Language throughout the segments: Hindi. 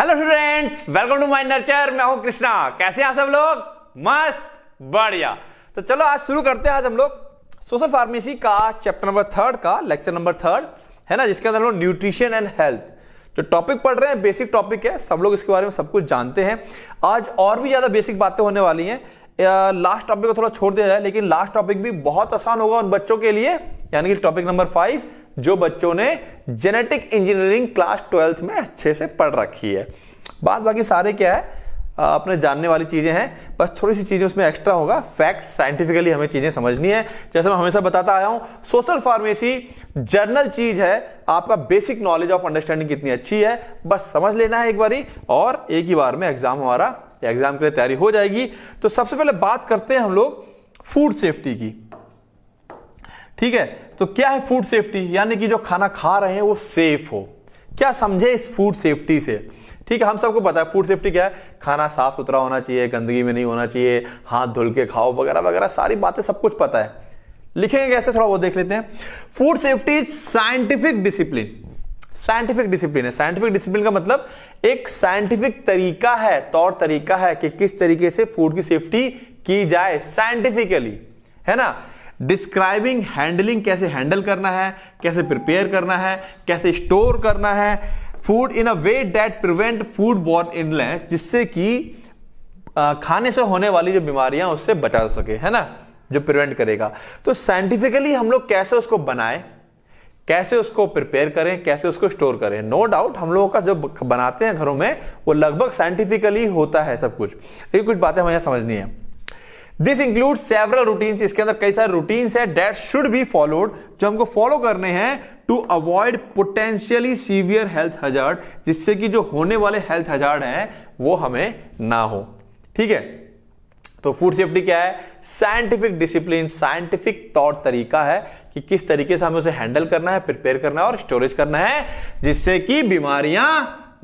hello students welcome to my Nurture मैं हूं कृष्णा कैसे हैं सब लोग मस्त बढ़िया तो चलो आज शुरू करते हैं आज हम लोग सोशल फार्मेसी का चैप्टर नंबर थर्ड का लेक्चर नंबर थर्ड है ना जिसके अंदर हम लोग न्यूट्रिशन एंड हेल्थ जो टॉपिक पढ़ रहे हैं बेसिक टॉपिक है सब लोग इसके बारे में सब कुछ जानते हैं आज और भी ज़्यादा बेसिक बातें होने वाली हैं लास्ट टॉपिक को थोड़ा छोड़ दिया जाए लेकिन लास्ट टॉपिक भी बहुत आसान होगा उन बच्चों के लिए यानी कि टॉपिक नंबर फाइव जो बच्चों ने जेनेटिक इंजीनियरिंग क्लास ट्वेल्थ में अच्छे से पढ़ रखी है बात बाकी सारे क्या है अपने जानने वाली चीज़ें हैं बस थोड़ी सी चीज़ें उसमें एक्स्ट्रा होगा फैक्ट साइंटिफिकली हमें चीज़ें समझनी है जैसे मैं हमेशा बताता आया हूं सोशल फार्मेसी जर्नल चीज़ है आपका बेसिक नॉलेज ऑफ अंडरस्टैंडिंग कितनी अच्छी है बस समझ लेना है एक बारी और एक ही बार में एग्ज़ाम हमारा एग्ज़ाम के लिए तैयारी हो जाएगी तो सबसे पहले बात करते हैं हम लोग फूड सेफ्टी की ठीक है तो क्या है फूड सेफ्टी यानी कि जो खाना खा रहे हैं वो सेफ हो क्या समझे इस फूड सेफ्टी से ठीक है हम सबको पता है फूड सेफ्टी क्या है खाना साफ सुथरा होना चाहिए गंदगी में नहीं होना चाहिए हाथ धुल के खाओ वगैरह वगैरह सारी बातें सब कुछ पता है लिखेंगे कैसे थोड़ा वो देख लेते हैं food safety scientific discipline scientific discipline है साइंटिफिक डिसिप्लिन का मतलब एक साइंटिफिक तरीका है तौर तरीका है कि किस तरीके से फूड की सेफ्टी की जाए साइंटिफिकली है ना डिस्क्राइबिंग हैंडलिंग कैसे हैंडल करना है कैसे प्रिपेयर करना है कैसे स्टोर करना है food in a way that prevent food borne इनलेस जिससे कि खाने से होने वाली जो बीमारियां उससे बचा सके है ना जो प्रिवेंट करेगा तो साइंटिफिकली हम लोग कैसे उसको बनाए कैसे उसको प्रिपेयर करें कैसे उसको स्टोर करें नो no डाउट हम लोगों का जो बनाते हैं घरों में वो लगभग साइंटिफिकली होता है सब कुछ ये कुछ बातें हमें समझनी है दिस इंक्लूड सेवरल रूटीन इसके अंदर कई सारे रूटीन है डेट शुड बी फॉलोड जो हमको फॉलो करने हैं to avoid potentially severe health hazard जिससे कि जो होने वाले हेल्थ हजार्ड हैं वो हमें ना हो ठीक है तो फूड सेफ्टी क्या है साइंटिफिक डिसिप्लिन साइंटिफिक तौर तरीका है कि किस तरीके से हमें उसे हैंडल करना है प्रिपेयर करना है और स्टोरेज करना है जिससे कि बीमारियां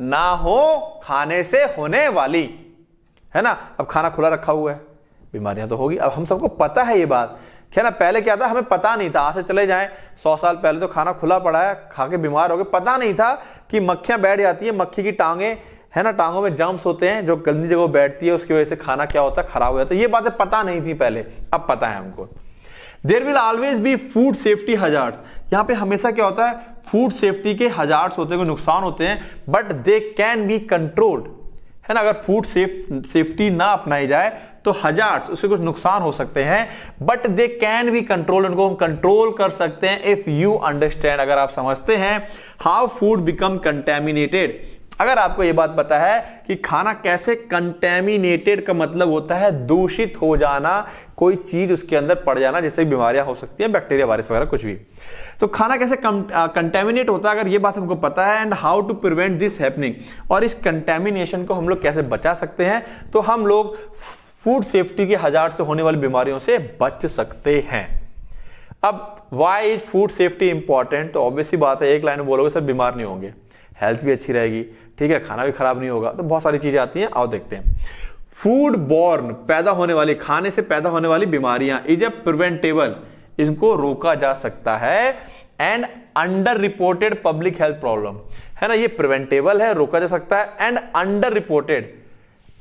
ना हो खाने से होने वाली है ना अब खाना खुला रखा हुआ है बीमारियां तो होगी अब हम सबको पता है ये बात क्या ना पहले क्या था हमें पता नहीं था आज से चले जाएं सौ साल पहले तो खाना खुला पड़ा है खा के बीमार हो गए पता नहीं था कि मक्खियां बैठ जाती है मक्खी की टांगे है ना टांगों में जम्स होते हैं जो गंदी जगह बैठती है उसकी वजह से खाना क्या होता है खराब हो जाता है ये बातें पता नहीं थी पहले अब पता है हमको there will always be food safety hazards यहाँ पे हमेशा क्या होता है फूड सेफ्टी के हजार्स होते हैं नुकसान होते हैं but they can be controlled है ना अगर फूड सेफ सेफ्टी ना अपनाई जाए तो हजार उससे कुछ नुकसान हो सकते हैं but they can be control उनको हम कंट्रोल कर सकते हैं इफ यू अंडरस्टैंड अगर आप समझते हैं हाउ फूड बिकम कंटेमिनेटेड अगर आपको यह बात पता है कि खाना कैसे कंटेमिनेटेड का मतलब होता है दूषित हो जाना कोई चीज उसके अंदर पड़ जाना जैसे बीमारियां हो सकती है बैक्टीरिया वायरस वगैरह कुछ भी तो खाना कैसे कंटेमिनेट होता है अगर ये बात हमको पता है and how to prevent this happening और इस कंटेमिनेशन को हम लोग कैसे बचा सकते हैं तो हम लोग फूड सेफ्टी के हजार से होने वाली बीमारियों से बच सकते हैं अब why is food safety important तो ऑब्वियसली बात है एक लाइन में बोलोगे सर बीमार नहीं होंगे हेल्थ भी अच्छी रहेगी ठीक है खाना भी खराब नहीं होगा तो बहुत सारी चीजें आती हैं आओ देखते हैं फूड बॉर्न पैदा होने वाली खाने से पैदा होने वाली बीमारियां इज ए प्रिवेंटेबल इनको रोका जा सकता है and under reported public health problem है ना ये प्रिवेंटेबल है रोका जा सकता है and under reported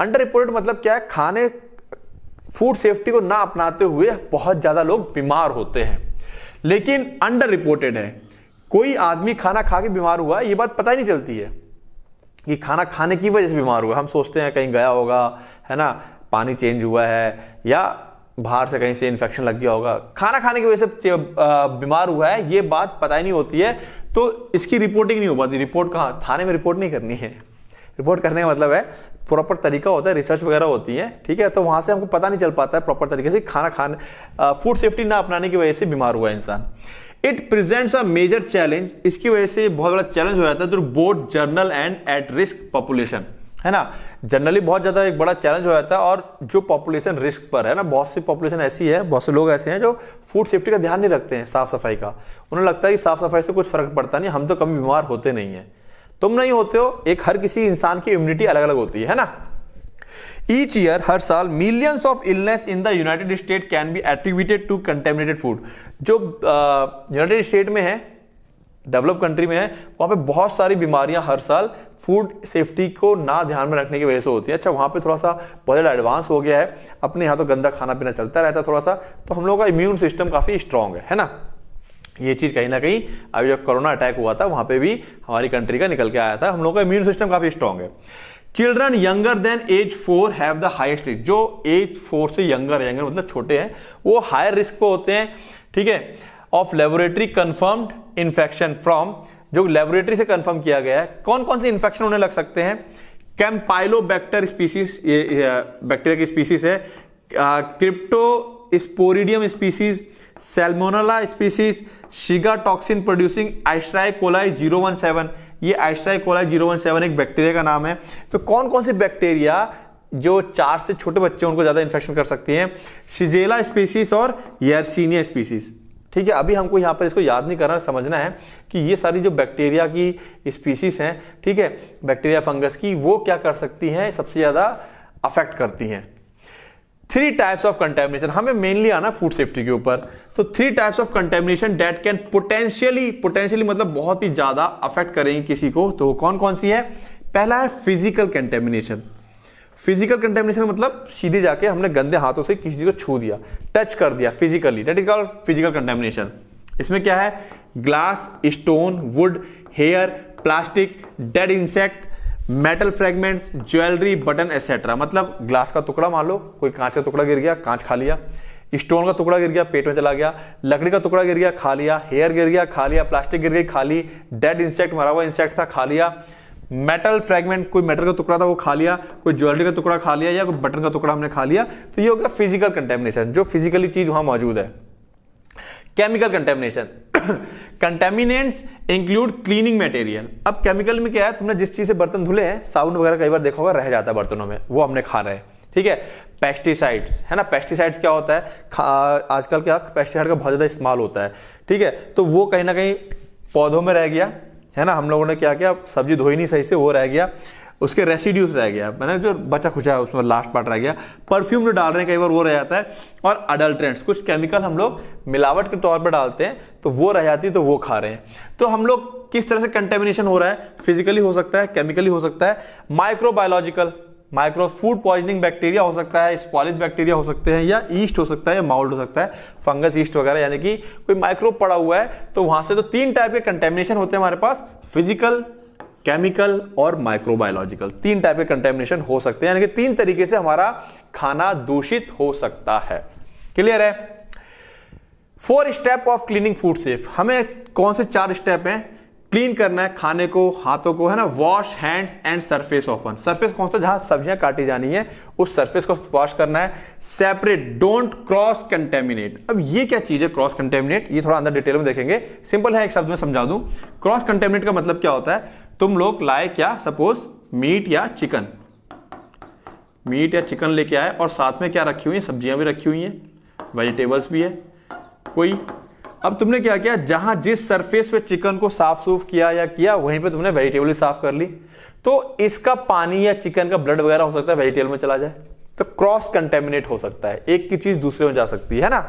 under reported मतलब क्या है खाने फूड सेफ्टी को ना अपनाते हुए बहुत ज्यादा लोग बीमार होते हैं लेकिन अंडर रिपोर्टेड है कोई आदमी खाना खा के बीमार हुआ है ये बात पता ही नहीं चलती है कि खाना खाने की वजह से बीमार हुआ हम सोचते हैं कहीं गया होगा है ना पानी चेंज हुआ है या बाहर से कहीं से इन्फेक्शन लग गया होगा खाना खाने की वजह से बीमार हुआ है ये बात पता ही नहीं होती है तो इसकी रिपोर्टिंग नहीं हो पाती रिपोर्ट कहाँ थाने में रिपोर्ट नहीं करनी है रिपोर्ट करने का मतलब है प्रॉपर तरीका होता है रिसर्च वगैरह होती है ठीक है तो वहाँ से हमको पता नहीं चल पाता है प्रॉपर तरीके से खाना खाने फूड सेफ्टी ना अपनाने की वजह से बीमार हुआ है इंसान it presents a major challenge इसकी वजह से बहुत बड़ा चैलेंज हो जाता है both general and at risk population है ना जनरली बहुत ज़्यादा एक बड़ा चैलेंज हो जाता है और जो पॉपुलेशन रिस्क पर है ना बहुत सी पॉपुलेशन ऐसी है बहुत से लोग ऐसे हैं जो फूड सेफ्टी का ध्यान नहीं रखते हैं साफ सफाई का उन्हें लगता है कि साफ सफाई से कुछ फर्क पड़ता नहीं हम तो कभी बीमार होते नहीं है तुम नहीं होते हो एक हर किसी इंसान की इम्यूनिटी अलग अलग होती है ना ईच ईयर हर साल millions of illness in the United State can be attributed to contaminated food जो यूनाइटेड uh, स्टेट में है डेवलप कंट्री में है वहां पे बहुत सारी बीमारियां हर साल फूड सेफ्टी को ना ध्यान में रखने की वजह से होती है अच्छा वहां पे थोड़ा सा बहुत ज़्यादा एडवांस हो गया है अपने यहाँ तो गंदा खाना पीना चलता रहता है थोड़ा सा तो हम लोगों का इम्यून सिस्टम काफ़ी स्ट्रांग है है ना ये चीज़ कहीं ना कहीं अभी जब कोरोना अटैक हुआ था वहां पे भी हमारी कंट्री का निकल के आया था हम लोगों का इम्यून सिस्टम काफ़ी स्ट्रांग है children younger than age four have the highest risk जो एज फोर से यंगर यंगर मतलब छोटे हैं वो हायर रिस्क पे होते हैं ठीक है of laboratory confirmed infection from जो लेबोरेटरी से कंफर्म किया गया है कौन कौन से इन्फेक्शन होने लग सकते हैं कैम्पाइलोबैक्टर स्पीसीज बैक्टीरिया की स्पीसीज है Cryptosporidium species Salmonella species Shiga toxin producing Escherichia coli zero one seven ये Escherichia coli zero one seven एक बैक्टीरिया का नाम है तो कौन कौन से बैक्टीरिया जो चार से छोटे बच्चे उनको ज़्यादा इन्फेक्शन कर सकती हैं शिजेला स्पीसीज और यर्सीनिया स्पीसीज ठीक है अभी हमको यहाँ पर इसको याद नहीं करना समझना है कि ये सारी जो बैक्टीरिया की स्पीसीज हैं ठीक है बैक्टीरिया फंगस की वो क्या कर सकती हैं सबसे ज़्यादा अफेक्ट करती हैं थ्री टाइप्स ऑफ कंटेमिनेशन हमें मेनली आना फूड सेफ्टी के ऊपर तो three types of contamination that can potentially potentially मतलब बहुत ही ज्यादा अफेक्ट करेंगे किसी को तो कौन कौन सी है पहला है फिजिकल कंटेमिनेशन फिजिकल कंटेमिनेशन मतलब सीधे जाके हमने गंदे हाथों से किसी को छू दिया टच कर दिया physically that is called physical contamination इसमें क्या है glass stone wood hair plastic dead insect metal fragments jewellery button etcetera मतलब ग्लास का टुकड़ा मान लो कोई कांच का टुकड़ा गिर गया कांच खा लिया स्टोन का टुकड़ा गिर गया पेट में चला गया लकड़ी का टुकड़ा गिर गया खा लिया हेयर गिर गया खा लिया प्लास्टिक गिर गई खा ली डेड इंसेक्ट मरा हुआ इंसेक्ट था खा लिया मेटल फ्रेगमेंट कोई मेटल का टुकड़ा था वो खा लिया कोई ज्वेलरी का टुकड़ा खा लिया या कोई बटन का टुकड़ा हमने खा लिया तो ये हो गया फिजिकल कंटेमिनेशन जो फिजिकली चीज वहां मौजूद है chemical contamination contaminants include cleaning material अब केमिकल में क्या है तुमने जिस चीज से बर्तन धुले हैं साबुन वगैरह कई बार देखा होगा रह जाता है बर्तनों में वो हमने खा रहे हैं ठीक है पेस्टिसाइड्स है ना पेस्टिसाइड्स क्या होता है आजकल क्या पेस्टिसाइड का बहुत ज़्यादा इस्तेमाल होता है ठीक है तो वो कहीं ना कहीं पौधों में रह गया है ना हम लोगों ने क्या किया सब्जी धोई नहीं सही से वो रह गया उसके रेसिड्यूज रह गया मैंने जो बचा खुचा है उसमें लास्ट पार्ट रह गया परफ्यूम जो डाल रहे हैं कई बार वो रह जाता है और अडल्ट्रेंट्स कुछ केमिकल हम लोग मिलावट के तौर पर डालते हैं तो वो रह जाती है तो वो खा रहे हैं तो हम लोग किस तरह से कंटेमिनेशन हो रहा है फिजिकली हो सकता है केमिकली हो सकता है microbiological micro food poisoning bacteria हो सकता है स्पॉलिज बैक्टीरिया हो सकते हैं या ईस्ट हो सकता है या माउल्ड हो सकता है फंगस ईस्ट वगैरह यानी कि कोई माइक्रोब पड़ा हुआ है तो वहां से तो तीन टाइप के कंटेमिनेशन होते हैं हमारे पास फिजिकल केमिकल और माइक्रोबायोलॉजिकल तीन टाइप के कंटेमिनेशन हो सकते हैं यानी कि तीन तरीके से हमारा खाना दूषित हो सकता है क्लियर है four step of cleaning food safe हमें कौन से चार स्टेप हैं क्लीन करना है खाने को हाथों को है ना wash hands and surface often surface कौन सा जहां सब्जियां काटी जानी है उस सरफेस को वॉश करना है सेपरेट डोंट क्रॉस कंटेमिनेट अब ये क्या चीज है क्रॉस कंटेमिनेट ये थोड़ा अंदर डिटेल में देखेंगे सिंपल है एक शब्द में समझा दूं क्रॉस कंटेमिनेट का मतलब क्या होता है तुम लोग लाए क्या सपोज मीट या चिकन मीट या चिकन लेके आए और साथ में क्या रखी हुई है सब्जियां भी रखी हुई हैं वेजिटेबल्स भी है कोई अब तुमने क्या किया जहां जिस सरफेस पे चिकन को साफ सूफ किया या किया वहीं पे तुमने वेजिटेबल भी साफ कर ली तो इसका पानी या चिकन का ब्लड वगैरह हो सकता है वेजिटेबल में चला जाए तो क्रॉस कंटेमिनेट हो सकता है एक की चीज दूसरे में जा सकती है ना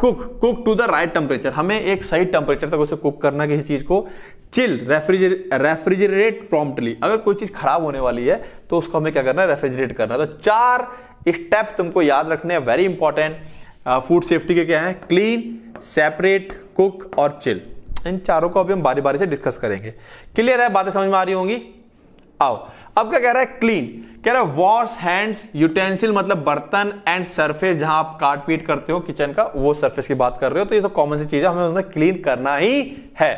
cook cook to the right temperature हमें एक सही टेम्परेचर तक उसे कुक करना किसी चीज़ को चिल रेफ्रिजरेट प्रॉम्प्टली अगर कोई चीज़ खराब होने वाली है तो उसको हमें क्या करना है रेफ्रिजरेट करना है तो चार स्टेप तुमको याद रखने हैं वेरी इंपॉर्टेंट फूड सेफ्टी के क्या है क्लीन सेपरेट कुक और चिल इन चारों को अभी हम बारी बारी से डिस्कस करेंगे क्लियर है बातें समझ में आ रही होंगी आओ अब क्या कह रहा है क्लीन कह रहा है वॉश हैंड्स यूटेंसिल मतलब बर्तन एंड सरफेस जहां आप काट पीट करते हो किचन का वो सरफेस की बात कर रहे हो तो ये तो कॉमन सी चीज है हमें क्लीन करना ही है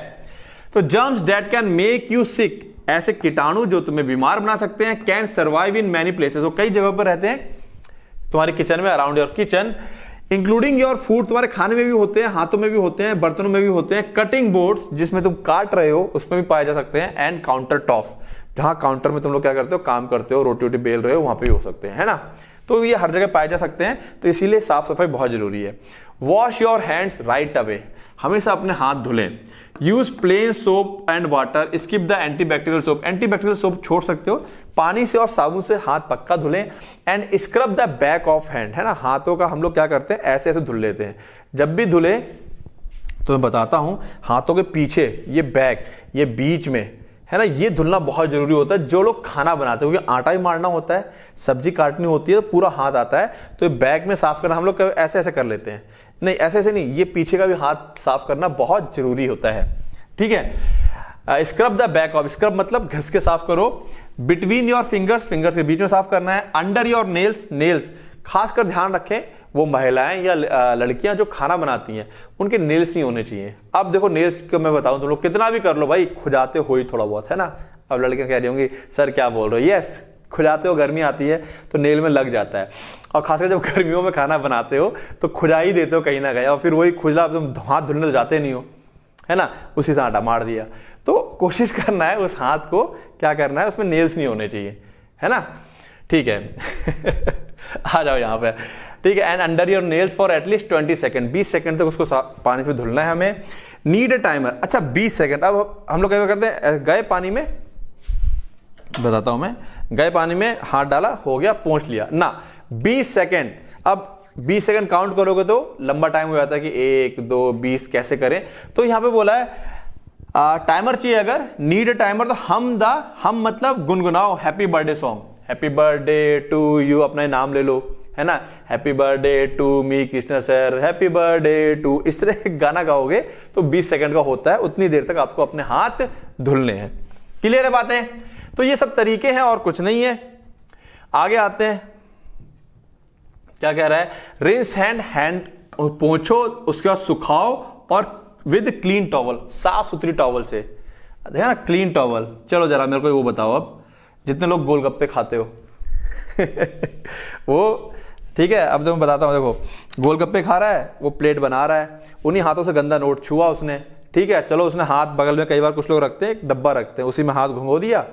तो germs that can make you sick ऐसे कीटाणु जो तुम्हें बीमार बना सकते हैं can survive in many places वो कई जगह पर रहते हैं तुम्हारे किचन में around your kitchen including your food तुम्हारे खाने में भी होते हैं हाथों में भी होते हैं बर्तनों में भी होते हैं कटिंग बोर्ड जिसमें तुम काट रहे हो उसमें भी पाए जा सकते हैं एंड काउंटर टॉप्स जहां काउंटर में तुम लोग क्या करते हो काम करते हो रोटी वोटी बेल रहे हो वहां पे भी हो सकते हैं है ना तो ये हर जगह पाए जा सकते हैं तो इसीलिए साफ सफाई बहुत जरूरी है wash your hands right away हमेशा अपने हाथ धुलें use plain soap and water skip the antibacterial soap antibacterial soap छोड़ सकते हो पानी से और साबुन से हाथ पक्का धुलें and scrub the back of hand है ना हाथों का हम लोग क्या करते हैं ऐसे ऐसे धुल लेते हैं जब भी धुले तो मैं बताता हूं हाथों के पीछे ये बैक ये बीच में है ना ये धुलना बहुत जरूरी होता है जो लोग खाना बनाते हैं क्योंकि आटा ही मारना होता है सब्जी काटनी होती है तो पूरा हाथ आता है तो बैग में साफ करना हम लोग ऐसे ऐसे कर लेते हैं नहीं ऐसे ऐसे नहीं ये पीछे का भी हाथ साफ करना बहुत जरूरी होता है ठीक है scrub the back of scrub मतलब घस के साफ करो बिटवीन योर फिंगर्स फिंगर्स के बीच में साफ करना है अंडर योर नेल्स नेल्स खासकर ध्यान रखें वो महिलाएं या लड़कियां जो खाना बनाती हैं उनके नेल्स नहीं होने चाहिए अब देखो नेल्स को मैं बताऊं तुम लोग कितना भी कर लो भाई खुजाते हो ही थोड़ा बहुत है ना अब लड़कियां कह रही होंगी सर क्या बोल रहे हो यस खुजाते हो गर्मी आती है तो नेल में लग जाता है और खासकर जब गर्मियों में खाना बनाते हो तो खुजा ही देते हो कहीं ना कहीं और फिर वही खुजला तुम हाथ धुलने तो जाते नहीं हो है ना उसी से आटा मार दिया तो कोशिश करना है उस हाथ को क्या करना है उसमें नेल्स नहीं होने चाहिए है ना ठीक है आ जाओ यहाँ पर ठीक है and under your nails for at least twenty second बीस सेकेंड तक उसको पानी से धुलना है हमें नीड अ टाइमर अच्छा बीस सेकंड अब हम लोग क्या करते हैं गए पानी में बताता हूं मैं गए पानी में हाथ डाला हो गया पहुंच लिया ना बीस सेकेंड अब 20 सेकंड काउंट करोगे तो लंबा टाइम हो जाता है कि एक दो बीस कैसे करें तो यहां पे बोला है आ, टाइमर चाहिए अगर नीड अ टाइमर तो हम द हम मतलब गुनगुनाओ happy birthday song happy birthday to you अपना नाम ले लो है ना happy birthday to me Krishna sir happy birthday to इस तरह गाना गाओगे तो 20 सेकंड का होता है उतनी देर तक आपको अपने हाथ धुलने हैं क्लियर है बातें तो ये सब तरीके हैं और कुछ नहीं है आगे आते हैं क्या कह रहा है रिंस हैंड हैंड पोछो उसके बाद सुखाओ और विद क्लीन टॉवल साफ सुथरी टॉवल से है ना क्लीन टॉवल चलो जरा मेरे को वो बताओ अब जितने लोग गोलगप्पे खाते हो वो ठीक है अब तो मैं बताता हूँ देखो गोलगप्पे खा रहा है वो प्लेट बना रहा है उन्हीं हाथों से गंदा नोट छुआ उसने ठीक है चलो उसने हाथ बगल में कई बार कुछ लोग रखते हैं एक डब्बा रखते हैं उसी में हाथ घुंगो दिया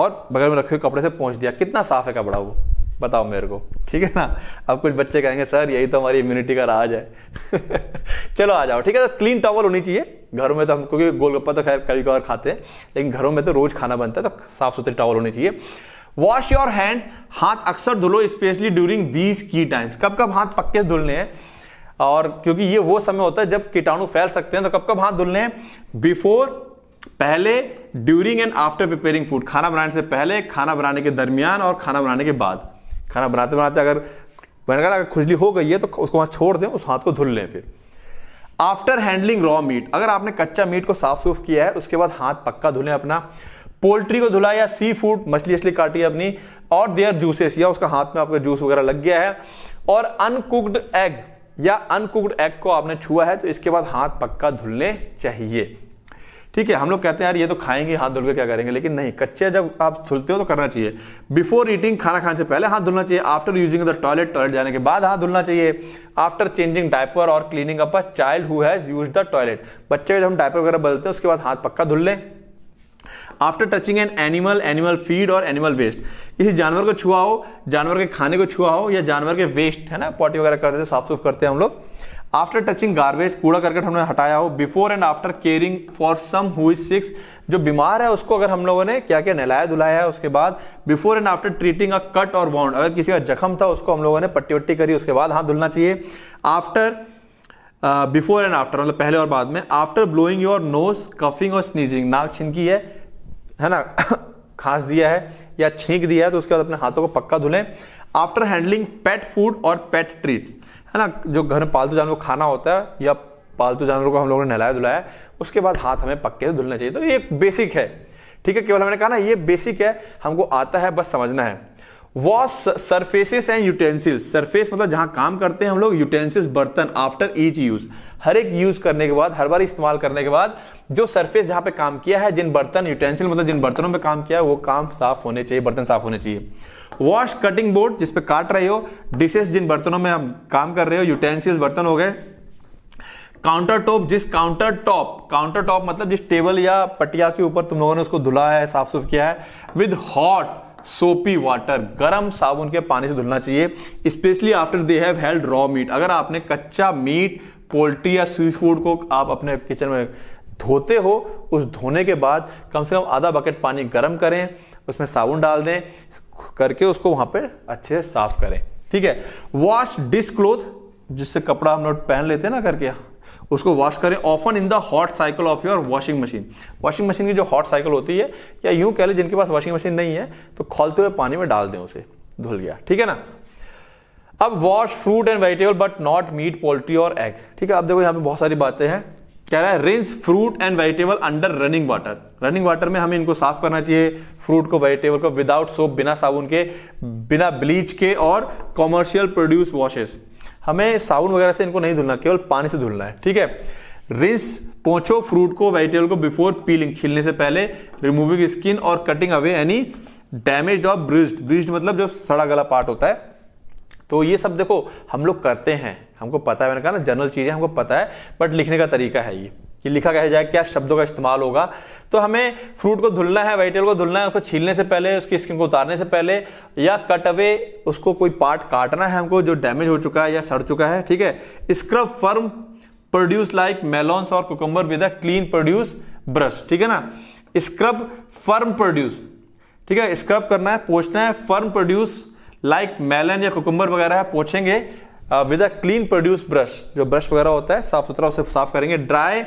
और बगल में रखे हुए कपड़े से पहुँच दिया कितना साफ है कपड़ा वो बताओ मेरे को ठीक है ना अब कुछ बच्चे कहेंगे सर यही तो हमारी इम्यूनिटी का राज है चलो आ जाओ ठीक है तो क्लीन टॉवल होनी चाहिए घरों में तो हम क्योंकि गोलगप्पा तो खैर कभी कभार खाते हैं लेकिन घरों में तो रोज़ खाना बनता है तो साफ़ सुथरी टॉवल होनी चाहिए वॉश योर हैंड हाथ अक्सर धुलो specially during these key times कब कब हाथ पक्के धुलने हैं और क्योंकि ये वो समय होता है जब कीटाणु फैल सकते हैं तो कब कब हाथ धुलने हैं बिफोर पहले during and after preparing food खाना बनाने से पहले खाना बनाने के दरमियान और खाना बनाने के बाद खाना बनाते बनाते अगर मैंने कहा अगर खुजली हो गई है तो उसको वहां छोड़ दें उस हाथ को धुल लें फिर आफ्टर हैंडलिंग रॉ मीट अगर आपने कच्चा मीट को साफ सूफ किया है उसके बाद हाथ पक्का धुलें अपना पोल्ट्री को धुला या सी फूड मछली मछली काटी अपनी और देयर जूसेस या उसका हाथ में आपका जूस वगैरह लग गया है और अनकुक्ड एग या अनकुक्ड एग को आपने छुआ है तो इसके बाद हाथ पक्का धुलने चाहिए ठीक है हम लोग कहते हैं यार ये तो खाएंगे हाथ धुल के क्या करेंगे लेकिन नहीं कच्चे जब आप धुलते हो तो करना चाहिए बिफोर ईटिंग खाना खाने से पहले हाथ धुलना चाहिए after using the toilet toilet जाने के बाद हाथ धुलना चाहिए आफ्टर चेंजिंग डायपर और cleaning up a child who has use the toilet बच्चे जब हम डायपर वगैरह बदलते हैं उसके बाद हाथ पक्का धुल लें after touching an animal animal feed और एनिमल वेस्ट किसी जानवर को छुआ हो जानवर के खाने को छुआ हो या जानवर के वेस्ट है ना पॉटी वगैरह करते देते साफ सुफ करते हैं हम लोग आफ्टर टचिंग गार्बेज कूड़ा करकट हमने हटाया हो before and after caring for some is sick जो बीमार है उसको अगर हम लोगों ने क्या क्या नहलाया धुलाया है उसके बाद before and after treating a cut और वाउंड अगर किसी का जख्म था उसको हम लोगों ने पट्टी वट्टी करी उसके बाद हाथ धुलना चाहिए आफ्टर बिफोर एंड आफ्टर मतलब पहले और बाद में after blowing your nose coughing और स्नीजिंग नाक छिनकी है है ना खांस दिया है या छींक दिया है तो उसके बाद अपने हाथों को पक्का धुलें आफ्टर हैंडलिंग पेट फूड और पेट ट्रीट्स है ना जो घर में पालतू जानवर खाना होता है या पालतू जानवरों को हम लोगों ने नहलाया धुलाया उसके बाद हाथ हमें पक्के से धुलना चाहिए तो ये बेसिक है ठीक है केवल हमने कहा ना ये बेसिक है हमको आता है बस समझना है wash surfaces and utensils surface मतलब जहां काम करते हैं हम लोग यूटेंसिल्स बर्तन आफ्टर ईच यूज हर एक यूज करने के बाद हर बार इस्तेमाल करने के बाद जो सरफेस जहां पे काम किया है जिन बर्तन यूटेंसिल मतलब जिन बर्तनों पे काम किया है वो काम साफ होने चाहिए बर्तन साफ होने चाहिए वॉश कटिंग बोर्ड जिसपे काट रहे हो डिशेस जिन बर्तनों में हम काम कर रहे हो यूटेंसिल्स बर्तन हो गए काउंटर टॉप जिस काउंटर टॉप काउंटर टॉप मतलब जिस टेबल या पटिया के ऊपर तुम लोगों ने उसको धुला है साफ सुफ किया है विद हॉट सोपी वाटर गर्म साबुन के पानी से धुलना चाहिए specially after they have held raw meat अगर आपने कच्चा मीट पोल्ट्री या सी फूड को आप अपने किचन में धोते हो उस धोने के बाद कम से कम आधा बकेट पानी गर्म करें उसमें साबुन डाल दें करके उसको वहां पर अच्छे से साफ करें ठीक है वॉश डिस क्लोथ जिससे कपड़ा हम लोग पहन लेते हैं ना करके उसको वॉश करें often in the hot cycle of your washing machine washing machine की जो हॉट साइकिल होती है या यूं कह लें जिनके पास वॉशिंग मशीन नहीं है तो खोलते हुए पानी में डाल दें उसे धुल गया ठीक है ना अब wash fruit and vegetable but not meat poultry और एग ठीक है अब देखो यहाँ पे बहुत सारी बातें हैं कह रहा है rinse fruit and vegetable under running water running water में हमें इनको साफ करना चाहिए फ्रूट को वेजिटेबल को विदाउट सोप बिना साबुन के बिना ब्लीच के और कॉमर्शियल प्रोड्यूस वॉशेस हमें साबुन वगैरह से इनको नहीं धुलना केवल पानी से धुलना है ठीक है रिंस पहुंचो फ्रूट को वेजिटेबल को बिफोर पीलिंग छीलने से पहले रिमूविंग स्किन और कटिंग अवे एनी डैमेज और ब्रिज ब्रिज मतलब जो सड़ा गला पार्ट होता है तो ये सब देखो हम लोग करते हैं हमको पता है मैंने कहा ना जनरल चीज़ें हमको पता है बट लिखने का तरीका है ये कि लिखा कह जाए क्या शब्दों का इस्तेमाल होगा तो हमें फ्रूट को धुलना है वेजिटेबल को धुलना है उसको छीलने से पहले उसकी स्किन को उतारने से पहले या कट अवे उसको कोई पार्ट काटना है हमको जो डैमेज हो चुका है या सड़ चुका है ठीक है scrub firm produce like melons और cucumber with a clean produce brush ठीक है ना स्क्रब फर्म प्रोड्यूस ठीक है स्क्रब करना है पोछना है फर्म प्रोड्यूस लाइक मेलन या कुकुम्बर वगैरह पोछेंगे with a clean produce brush जो ब्रश वगैरह होता है साफ सुथरा उसे साफ करेंगे dry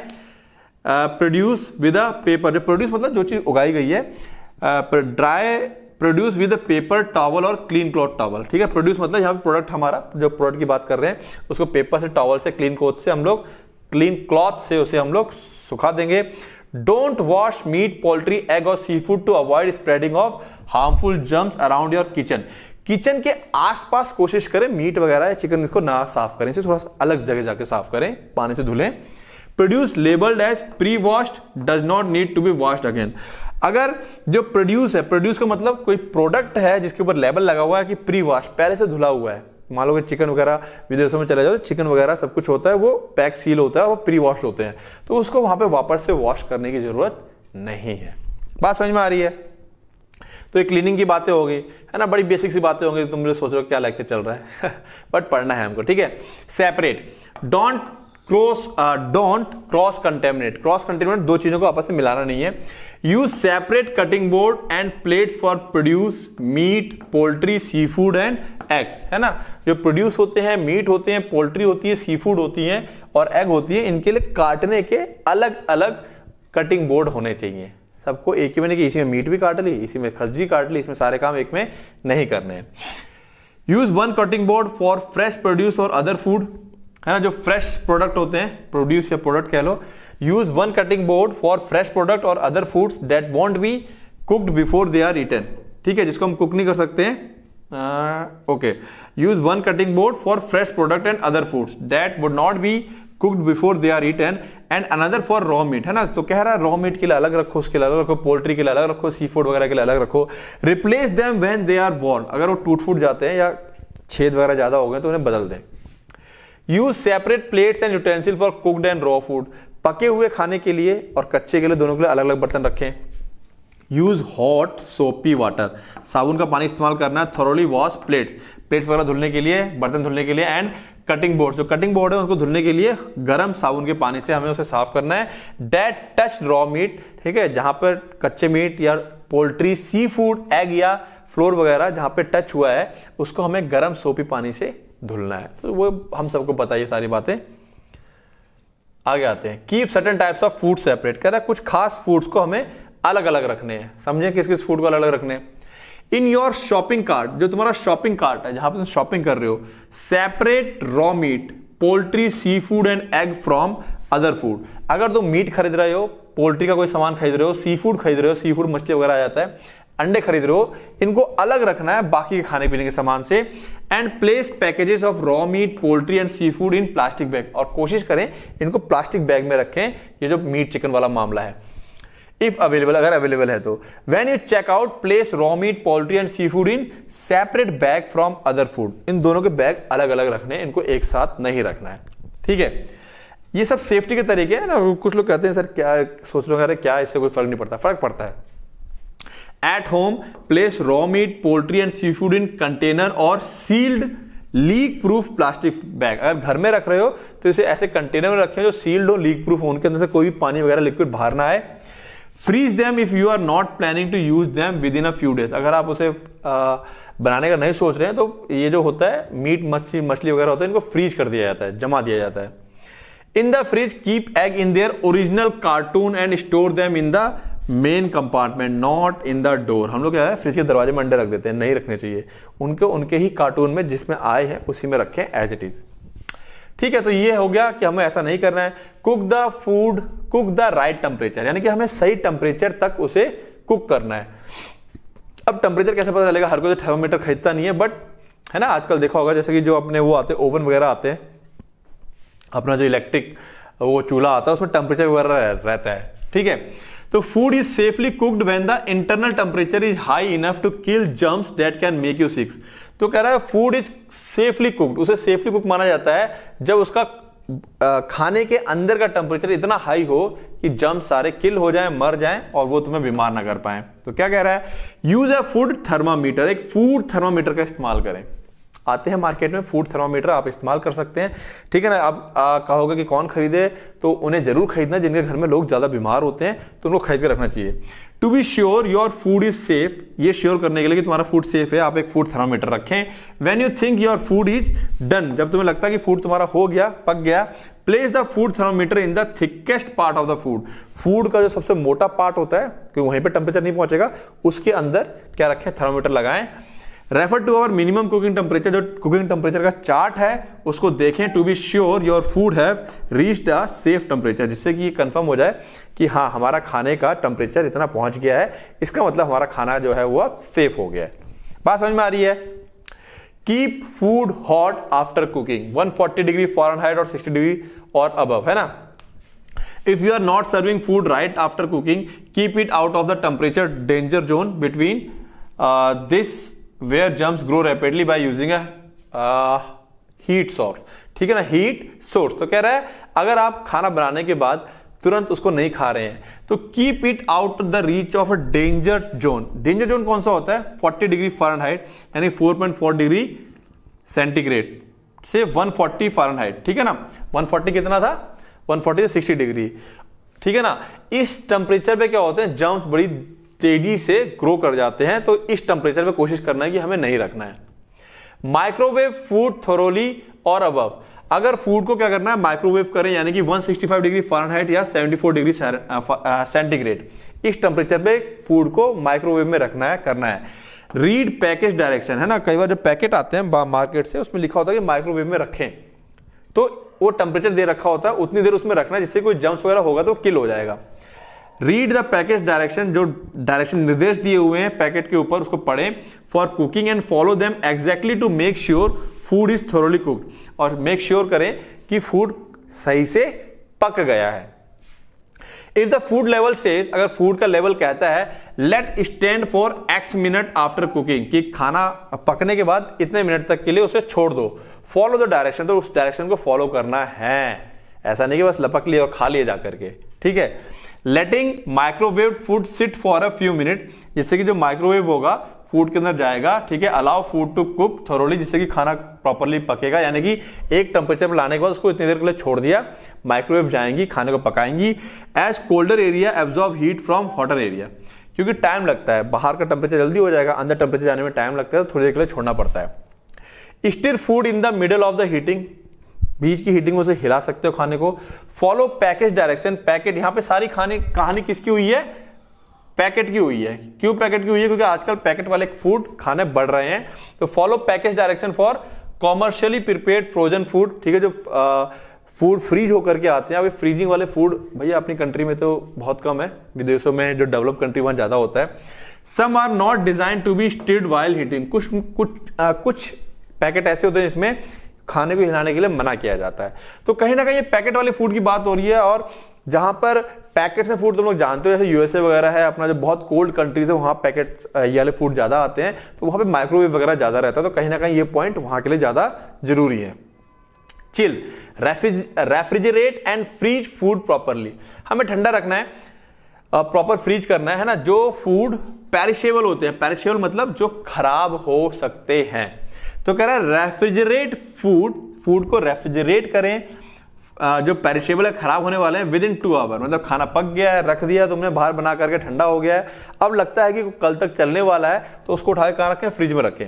produce with a paper जो प्रोड्यूस मतलब जो चीज़ उगाई गई है dry produce with paper towel और क्लीन क्लॉथ टॉवल ठीक है प्रोड्यूस मतलब यहाँ पे प्रोडक्ट हमारा जो प्रोडक्ट की बात कर रहे हैं उसको पेपर से टॉवल से क्लीन क्लॉथ से हम लोग क्लीन क्लॉथ से उसे हम लोग सुखा देंगे don't wash meat poultry egg और seafood to avoid spreading of harmful germs around your kitchen kitchen के आसपास कोशिश करें मीट वगैरह या चिकन इसको ना साफ करें इसे थोड़ा सा अलग जगह जाके साफ करें पानी से धुलें produce labelled as prewashed does not need to be washed again अगर जो प्रोड्यूस है प्रोड्यूस का मतलब कोई प्रोडक्ट है जिसके ऊपर लेबल लगा हुआ है कि प्री वॉश पहले से धुला हुआ है मान लो कि चिकन वगैरह विदेशों में चले जाओ तो चिकन वगैरह सब कुछ होता है वो पैक सील होता है और वो प्री वॉश होते हैं तो उसको वहां पे वापस से वॉश करने की जरूरत नहीं है बात समझ में आ रही है तो ये क्लीनिंग की बातें होगी है ना बड़ी बेसिक सी बातें होंगी तुम रहे सोचो क्या लेक्चर चल रहा है बट पढ़ना है हमको ठीक है separate don't cross don't cross contaminate cross contaminate दो चीजों को आपस में मिलाना नहीं है use separate cutting board and plate for produce meat poultry seafood and eggs है ना जो प्रोड्यूस होते हैं मीट होते हैं पोल्ट्री होती है सी फूड होती है और एग होती है इनके लिए काटने के अलग अलग कटिंग बोर्ड होने चाहिए सबको एक ही में नहीं कि इसी में मीट भी काट ली इसी में खजी काट ली इसमें सारे काम एक में नहीं करने हैं use one cutting board for fresh produce और अदर फूड है ना जो फ्रेश प्रोडक्ट होते हैं प्रोड्यूस या प्रोडक्ट कह लो use one cutting board for fresh product और other food that won't be cooked before they are return ठीक है जिसको हम कुक नहीं कर सकते हैं okay use one cutting board for fresh product and other foods that would not be cooked before they are return and another for raw meat है ना तो कह रहा है रॉ मीट के लिए अलग रखो उसके लिए अलग रखो पोल्ट्री के लिए अलग रखो सी फूड वगैरह के लिए अलग रखो replace them when they are worn अगर वो टूट फूट जाते हैं या छेद वगैरह ज्यादा हो गए तो उन्हें बदल दें use separate plates and utensil for cooked and raw food पके हुए खाने के लिए और कच्चे के लिए दोनों के लिए अलग अलग बर्तन रखें यूज हॉट सोपी वाटर साबुन का पानी इस्तेमाल करना है थोरोली वॉश प्लेट्स प्लेट्स वगैरह धुलने के लिए बर्तन धुलने के लिए एंड कटिंग बोर्ड जो कटिंग बोर्ड है उसको धुलने के लिए गर्म साबुन के पानी से हमें उसे साफ करना है डेट टच रॉ मीट ठीक है जहां पर कच्चे मीट या पोल्ट्री सी फूड एग या फ्लोर वगैरह जहां पर टच हुआ है उसको हमें गर्म सोपी पानी से धुलना है तो वो हम सबको पता सारी बातें आगे आते हैं keep certain types of food separate कह रहा है कुछ खास फूड्स को हमें अलग अलग रखने हैं समझे किस किस फूड को अलग अलग रखने हैं इन योर शॉपिंग कार्ट जो तुम्हारा शॉपिंग कार्ट है जहां पर तुम शॉपिंग कर रहे हो separate raw meat poultry seafood and egg from other food अगर तुम मीट खरीद रहे हो पोल्ट्री का कोई सामान खरीद रहे हो सी फूड खरीद रहे हो सी फूड मछली वगैरह आ जाता है अंडे खरीद रहे हो इनको अलग रखना है बाकी के खाने पीने के सामान से and place packages of raw meat poultry and seafood in plastic bag और कोशिश करें इनको प्लास्टिक बैग में रखें ये जो मीट चिकन वाला मामला है इफ अवेलेबल अगर अवेलेबल है तो when you check out place raw meat poultry and seafood in separate bag from other food इन दोनों के बैग अलग अलग रखने इनको एक साथ नहीं रखना है ठीक है ये सब सेफ्टी के तरीके हैं ना कुछ लोग कहते हैं सर क्या सोच लो अरे क्या इससे कोई फर्क नहीं पड़ता फर्क पड़ता है at home place raw meat poultry and seafood in container और sealed leak proof plastic bag अगर घर में रख रहे हो तो इसे ऐसे कंटेनर में रखें जो सील्ड हो लीक प्रूफ हो उनके अंदर से कोई भी पानी वगैरह लिक्विड बाहर ना आए freeze them if you are not planning to use them within a few days अगर आप उसे आ, बनाने का नहीं सोच रहे हैं तो ये जो होता है मीट मछली मछली वगैरह होता है इनको फ्रीज कर दिया जाता है जमा दिया जाता है in the fridge keep egg in their original carton and store them in the main compartment not in the door हम लोग क्या है फ्रिज के दरवाजे में अंडे रख देते हैं नहीं रखने चाहिए उनको उनके ही कार्टून में जिसमें आए हैं उसी में रखें एज इट इज़ ठीक है तो ये हो गया कि हमें ऐसा नहीं करना है cook the food cook the right temperature यानी कि हमें सही टेम्परेचर तक उसे कुक करना है अब टेम्परेचर कैसे पता चलेगा हर कोई तो थर्मोमीटर खरीदता नहीं है बट है ना आजकल देखा होगा जैसे कि जो अपने वो आते ओवन वगैरह आते हैं अपना जो इलेक्ट्रिक वो चूल्हा आता है उसमें टेम्परेचर वगैरह रहता है ठीक है तो food is safely cooked when the internal temperature is high enough to kill germs that can make you sick तो कह रहा है फूड इज सेफली कुक्ड उसे सेफली कुक माना जाता है जब उसका खाने के अंदर का टेम्परेचर इतना हाई हो कि जम सारे किल हो जाएं मर जाएं और वो तुम्हें बीमार ना कर पाए तो क्या कह रहा है यूज अ फूड थर्मामीटर एक फूड थर्मामीटर का इस्तेमाल करें आते हैं मार्केट में फूड थर्मामीटर आप इस्तेमाल कर सकते हैं ठीक है ना आप कहोगे कि कौन खरीदे तो उन्हें जरूर खरीदना जिनके घर में लोग ज़्यादा बीमार होते हैं तो उनको खरीद के रखना चाहिए to be sure your food is safe ये श्योर करने के लिए कि तुम्हारा फूड सेफ है आप एक फूड थर्मामीटर रखें when you think your food is done जब तुम्हें लगता है कि फूड तुम्हारा हो गया पक गया place the food thermometer in the thickest part of the food food का जो सबसे मोटा पार्ट होता है क्योंकि वहीं पर टेम्परेचर नहीं पहुंचेगा उसके अंदर क्या रखें थर्मामीटर लगाएं refer to our minimum cooking temperature जो कुकिंग टेम्परेचर का चार्ट है उसको देखें to be sure your food have reach the safe temperature जिससे कि ये कंफर्म हो जाए कि हाँ हमारा खाने का टेम्परेचर इतना पहुंच गया है इसका मतलब हमारा खाना जो है वह सेफ हो गया है बात समझ में आ रही है keep food hot after cooking 140 degree Fahrenheit और 60 डिग्री और अबव है ना if you are not serving food right after cooking keep it out of the temperature danger zone between uh, this where germs grow rapidly by using a heat source ठीक है ना हीट सोर्स तो कह रहा है अगर आप खाना बनाने के बाद तुरंत उसको नहीं खा रहे हैं तो keep it out the reach of a danger zone danger zone कौन सा होता है 40 डिग्री फारेनहाइट यानी 4.4 डिग्री सेंटीग्रेड से 140 फारेनहाइट ठीक है ना 140 कितना था 140 से 60 डिग्री ठीक है ना इस टेम्परेचर पे क्या होते हैं जम्प्स बड़ी तेजी से ग्रो कर जाते हैं तो इस टेम्परेचर में कोशिश करना है कि हमें नहीं रखना है माइक्रोवेव फूड थोरोली और अबव अगर फूड को क्या करना है माइक्रोवेव करें यानी कि 165 डिग्री फारेनहाइट या 74 डिग्री सेंटीग्रेड इस टेम्परेचर पे फूड को माइक्रोवेव में रखना है करना है रीड पैकेज डायरेक्शन है ना कई बार जब पैकेट आते हैं मार्केट से उसमें लिखा होता है कि माइक्रोवेव में रखें तो वो टेम्परेचर दे रखा होता है उतनी देर उसमें रखना है जिससे कोई जम्स वगैरह होगा तो किल हो जाएगा रीड द पैकेज डायरेक्शन जो डायरेक्शन निर्देश दिए हुए हैं पैकेट के ऊपर उसको पढ़ें for cooking and follow them exactly to make sure food is thoroughly cooked और मेक श्योर sure करें कि फूड सही से पक गया है इफ द फूड लेवल से अगर फूड का लेवल कहता है let stand for X minute after cooking कि खाना पकने के बाद इतने मिनट तक के लिए उसे छोड़ दो फॉलो द डायरेक्शन तो उस डायरेक्शन को फॉलो करना है ऐसा नहीं कि बस लपक लिए और खा लिए जाकर के ठीक है letting microwave food sit for a few minute जिससे कि जो माइक्रोवेव होगा फूड के अंदर जाएगा ठीक है allow food to cook thoroughly जिससे कि खाना प्रॉपरली पकेगा यानी कि एक टेम्परेचर पर लाने के बाद उसको इतनी देर के लिए छोड़ दिया माइक्रोवेव जाएंगी खाने को पकाएंगी as colder area absorb heat from hotter area क्योंकि टाइम लगता है बाहर का टेम्परेचर जल्दी हो जाएगा अंदर टेम्परेचर जाने में टाइम लगता है तो थोड़ी देर के लिए छोड़ना पड़ता है stir food in the middle of the heating बीच की हीटिंग में से हिला सकते हो खाने को फॉलो पैकेज डायरेक्शन पैकेट यहाँ पे सारी खाने कहानी किसकी हुई है पैकेट की हुई है क्यों पैकेट की हुई है क्योंकि आजकल पैकेट वाले फूड खाने बढ़ रहे हैं तो follow package direction for commercially prepare frozen food ठीक है जो फूड फ्रीज होकर के आते हैं अभी फ्रीजिंग वाले फूड भैया अपनी कंट्री में तो बहुत कम है विदेशों में जो डेवलप कंट्री वहां ज़्यादा होता है some are not design to be stirred while heating कुछ कुछ आ, कुछ पैकेट ऐसे होते हैं जिसमें खाने को हिलाने के लिए मना किया जाता है तो कहीं ना कहीं ये पैकेट वाले फूड की बात हो रही है और जहाँ पर पैकेट्स में फूड तुम लोग जानते हो जैसे यूएसए वगैरह है अपना जो बहुत कोल्ड कंट्रीज है वहाँ पैकेट ये वाले फूड ज़्यादा आते हैं तो वहाँ पे माइक्रोवेव वगैरह ज़्यादा रहता है तो कहीं ना कहीं ये पॉइंट वहाँ के लिए ज़्यादा जरूरी है chill refrigerate and freeze food properly हमें ठंडा रखना है प्रॉपर फ्रीज करना है ना जो फूड पैरिशेबल होते हैं पैरिशेबल मतलब जो खराब हो सकते हैं तो कह रहा है रेफ्रिजरेट फूड फूड को रेफ्रिजरेट करें जो पेरिशेबल है खराब होने वाले हैं विद इन टू आवर मतलब खाना पक गया है रख दिया तुमने बाहर बना करके ठंडा हो गया है अब लगता है कि कल तक चलने वाला है तो उसको उठा के रखें फ्रिज में रखें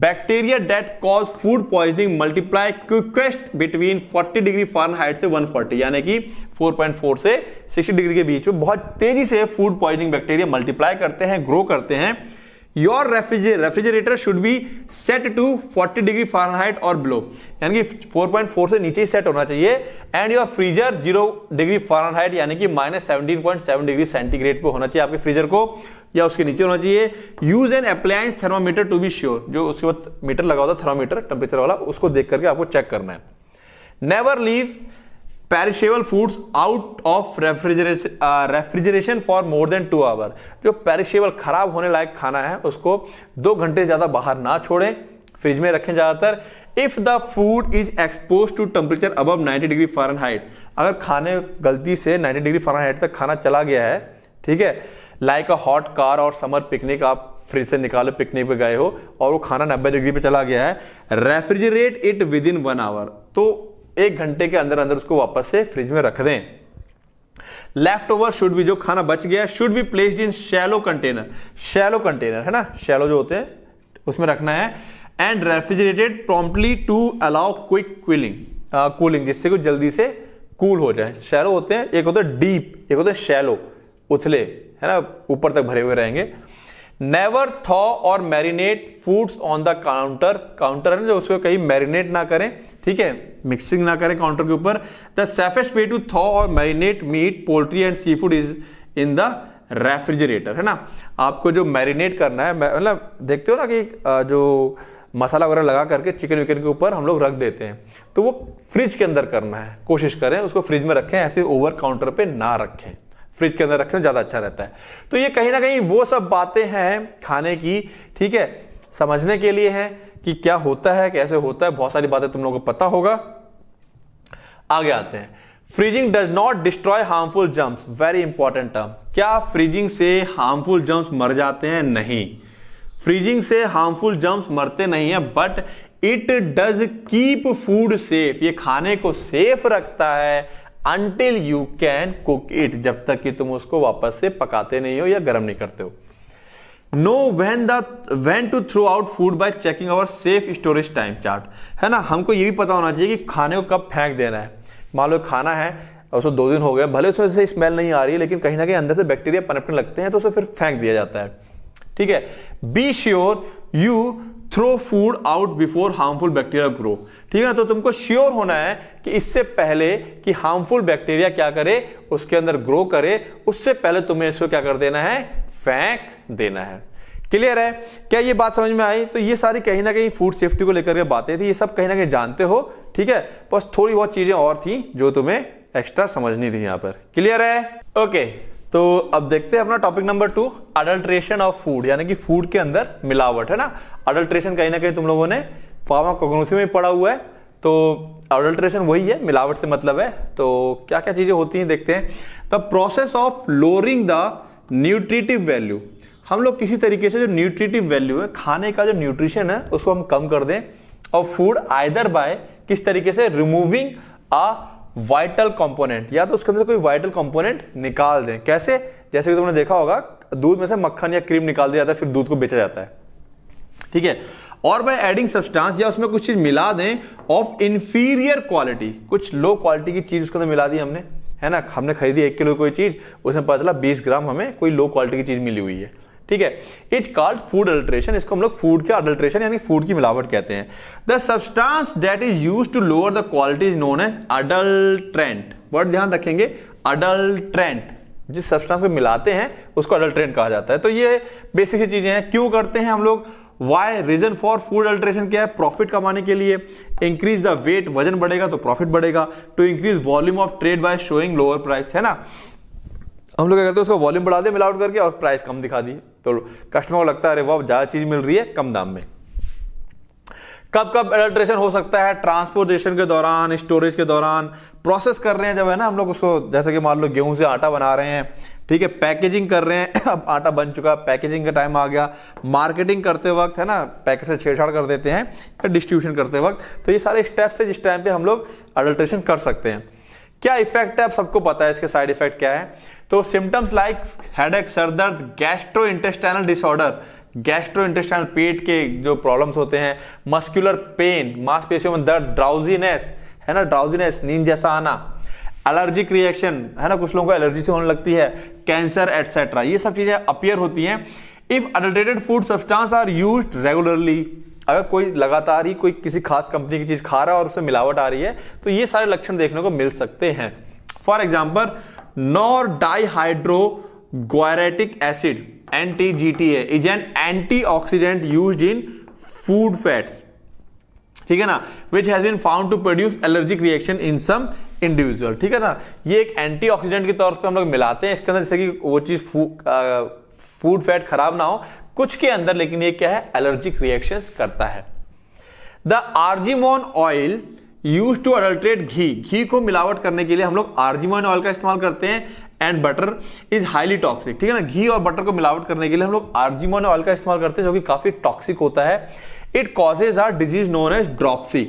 bacteria that cause food poisoning multiply quickest between 40 degree Fahrenheit से 140 यानी कि 4.4 से 60 डिग्री के बीच में बहुत तेजी से फूड पॉइजनिंग बैक्टीरिया मल्टीप्लाई करते हैं ग्रो करते हैं your refrigerator should be set to 40 degree Fahrenheit और बिलो यानी कि 4.4 से नीचे ही सेट होना चाहिए and your freezer zero degree Fahrenheit यानी कि माइनस सेवनटीन डिग्री सेंटीग्रेड पे होना चाहिए आपके फ्रीजर को या उसके नीचे होना चाहिए use an appliance thermometer to be sure जो उसके बाद मीटर लगा होता थर्मोमीटर टेम्परेचर वाला उसको देख करके आपको चेक करना है never leave perishable foods out of refrigeration refrigeration for more than two hour जो पेरिशेबल खराब होने लायक खाना है उसको दो घंटे ज़्यादा बाहर ना छोड़ें फ्रिज में रखें ज़्यादातर if the food is expose to temperature above 90 degree foreign height अगर खाने गलती से 90 डिग्री फॉरन हाइट तक खाना चला गया है ठीक है लाइक अ हॉट कार और समर पिकनिक आप फ्रिज से निकालो पिकनिक पे गए हो और वो खाना 90 डिग्री पे चला गया है refrigerate it within one hour तो एक घंटे के अंदर अंदर उसको वापस से फ्रिज में रख दें लेफ्ट ओवर शुड भी जो खाना बच गया should be placed in shallow container shallow container है ना शैलो जो होते हैं उसमें रखना है and refrigerated promptly to allow quick cooling cooling जिससे कि जल्दी से कूल हो जाए शैलो होते हैं एक होता है डीप एक होता है शैलो उथले है ना ऊपर तक भरे हुए रहेंगे नेवर थॉ और marinate foods on the counter counter है जो उसको कहीं मैरिनेट ना करें ठीक है मिक्सिंग ना करें काउंटर के ऊपर the safest way to thaw और marinate meat poultry and seafood is in the refrigerator है ना आपको जो मैरिनेट करना है मतलब देखते हो ना कि जो मसाला वगैरह लगा करके चिकन विकन के ऊपर हम लोग रख देते हैं तो वो फ्रिज के अंदर करना है कोशिश करें उसको फ्रिज में रखें ऐसे ओवर काउंटर पे ना रखें फ्रिज के अंदर रखना ज़्यादा अच्छा रहता है तो ये कहीं ना कहीं वो सब बातें हैं खाने की ठीक है समझने के लिए हैं कि क्या होता है कैसे होता है बहुत सारी बातें तुम लोगों को पता होगा आगे आते हैं freezing does not destroy harmful germs very important term क्या फ्रीजिंग से हार्मफुल जम्स मर जाते हैं नहीं फ्रीजिंग से हार्मफुल जम्स मरते नहीं है but it does keep food safe ये खाने को सेफ रखता है until you can cook it जब तक कि तुम उसको वापस से पकाते नहीं हो या गर्म नहीं करते हो know when the when to throw out food by checking our safe storage time chart है ना हमको ये भी पता होना चाहिए कि खाने को कब फेंक देना है मान लो खाना है उसको दो दिन हो गए भले उसमें से स्मेल नहीं आ रही है लेकिन कहीं ना कहीं अंदर से बैक्टीरिया पनपने लगते हैं तो उसे फिर फेंक दिया जाता है ठीक है be sure you throw food out before harmful bacteria grow ठीक है ना तो तुमको श्योर होना है कि इससे पहले कि हार्मफुल बैक्टीरिया क्या करे उसके अंदर ग्रो करे उससे पहले तुम्हें इसको क्या कर देना है फेंक देना है क्लियर है क्या ये बात समझ में आई तो ये सारी कहीं ना कहीं फूड सेफ्टी को लेकर के बातें थी ये सब कहीं ना कहीं जानते हो ठीक है बस थोड़ी बहुत चीजें और थी जो तुम्हें एक्स्ट्रा समझनी थी यहाँ पर क्लियर है ओके तो अब देखते हैं अपना topic number two adulteration of food यानी कि फूड के अंदर मिलावट है ना अडल्ट्रेशन कहीं ना कहीं तुम लोगों ने फार्माकोग्नोसी में पढ़ा हुआ है तो अडल्ट्रेशन वही है मिलावट से मतलब है तो क्या क्या चीज़ें होती हैं देखते हैं the process of lowering the nutritive value हम लोग किसी तरीके से जो न्यूट्रिटिव वैल्यू है खाने का जो न्यूट्रिशन है उसको हम कम कर दें और फूड आइदर बाय किस तरीके से रिमूविंग आ वाइटल कंपोनेंट या तो उसके अंदर कोई वाइटल कंपोनेंट निकाल दें कैसे जैसे कि तुमने देखा होगा दूध में से मक्खन या क्रीम निकाल दिया जाता है फिर दूध को बेचा जाता है ठीक है और बाय एडिंग सब्सटेंस या उसमें कुछ चीज मिला दें ऑफ इंफीरियर क्वालिटी कुछ लो क्वालिटी की चीज उसके अंदर मिला दी हमने है ना हमने खरीदी एक किलो कोई चीज उसमें पता चला बीस ग्राम हमें कोई लो क्वालिटी की चीज मिली हुई है ठीक है इट्स कॉल्ड फूड अल्ट्रेशन इसको हम लोग फूड के अल्ट्रेशन यानी फूड की मिलावट कहते हैं the substance that is use to lower the quality is known as adulterant word ध्यान रखेंगे अडल्ट्रेंट जिस सब्सटेंस को मिलाते हैं उसको अडल्ट्रेंट कहा जाता है तो ये बेसिक सी चीजें हैं क्यों करते हैं हम लोग why reason for food adulteration क्या है प्रॉफिट कमाने के लिए इंक्रीज द वेट वजन बढ़ेगा तो प्रॉफिट बढ़ेगा to increase volume of trade by showing lower price है ना हम लोग क्या करते हैं उसका वॉल्यूम बढ़ा दे मिलावट करके और प्राइस कम दिखा दिए तो कस्टमर को लगता है अरे वाह ज़्यादा चीज़ मिल रही है कम दाम में कब कब एडल्ट्रेशन हो सकता है ट्रांसपोर्टेशन के दौरान स्टोरेज के दौरान प्रोसेस कर रहे हैं जब है ना हम लोग उसको जैसे कि मान लो गेहूं से आटा बना रहे हैं ठीक है पैकेजिंग कर रहे हैं अब आटा बन चुका पैकेजिंग का टाइम आ गया मार्केटिंग करते वक्त है ना पैकेट से छेड़छाड़ कर देते हैं या डिस्ट्रीब्यूशन करते वक्त तो ये सारे स्टेप्स है जिस टाइम पे हम लोग अडल्ट्रेशन कर सकते हैं क्या इफेक्ट है आप सबको पता है इसके साइड इफेक्ट क्या है तो सिम्टम्स लाइक हेडेक सरदर्द gastrointestinal disorder gastrointestinal पेट के जो प्रॉब्लम्स होते हैं मस्कुलर पेन मांसपेशियों में दर्द ड्राउजीनेस है ना ड्राउजीनेस नींद जैसा आना एलर्जिक रिएक्शन है ना कुछ लोगों को एलर्जी से होने लगती है कैंसर एटसेट्रा ये सब चीजें अपियर होती हैं if adulterated food substance are use regularly अगर कोई लगातार ही कोई किसी खास कंपनी की चीज़ खा रहा है और उसमें मिलावट आ रही है तो ये सारे लक्षण देखने को मिल सकते हैं for example nordihydroguaiaretic acid N T G T A is an antioxidant use in food fats ठीक है ना which has been found to produce allergic reaction in some individual ठीक है ना ये एक एंटी ऑक्सीडेंट के तौर पर हम लोग मिलाते हैं इसके अंदर जैसे कि वो चीज़ फूड फैट खराब ना हो कुछ के अंदर लेकिन ये क्या है एलर्जिक रिएक्शन करता है the argemone oil use to adulterate ghee घी को मिलावट करने के लिए हम लोग आर्जीमोन ऑयल का इस्तेमाल करते हैं and butter is highly toxic ठीक है ना घी और बटर को मिलावट करने के लिए हम लोग आर्जीमोन ऑयल का इस्तेमाल करते हैं जो कि काफी टॉक्सिक होता है it causes a disease known as dropsy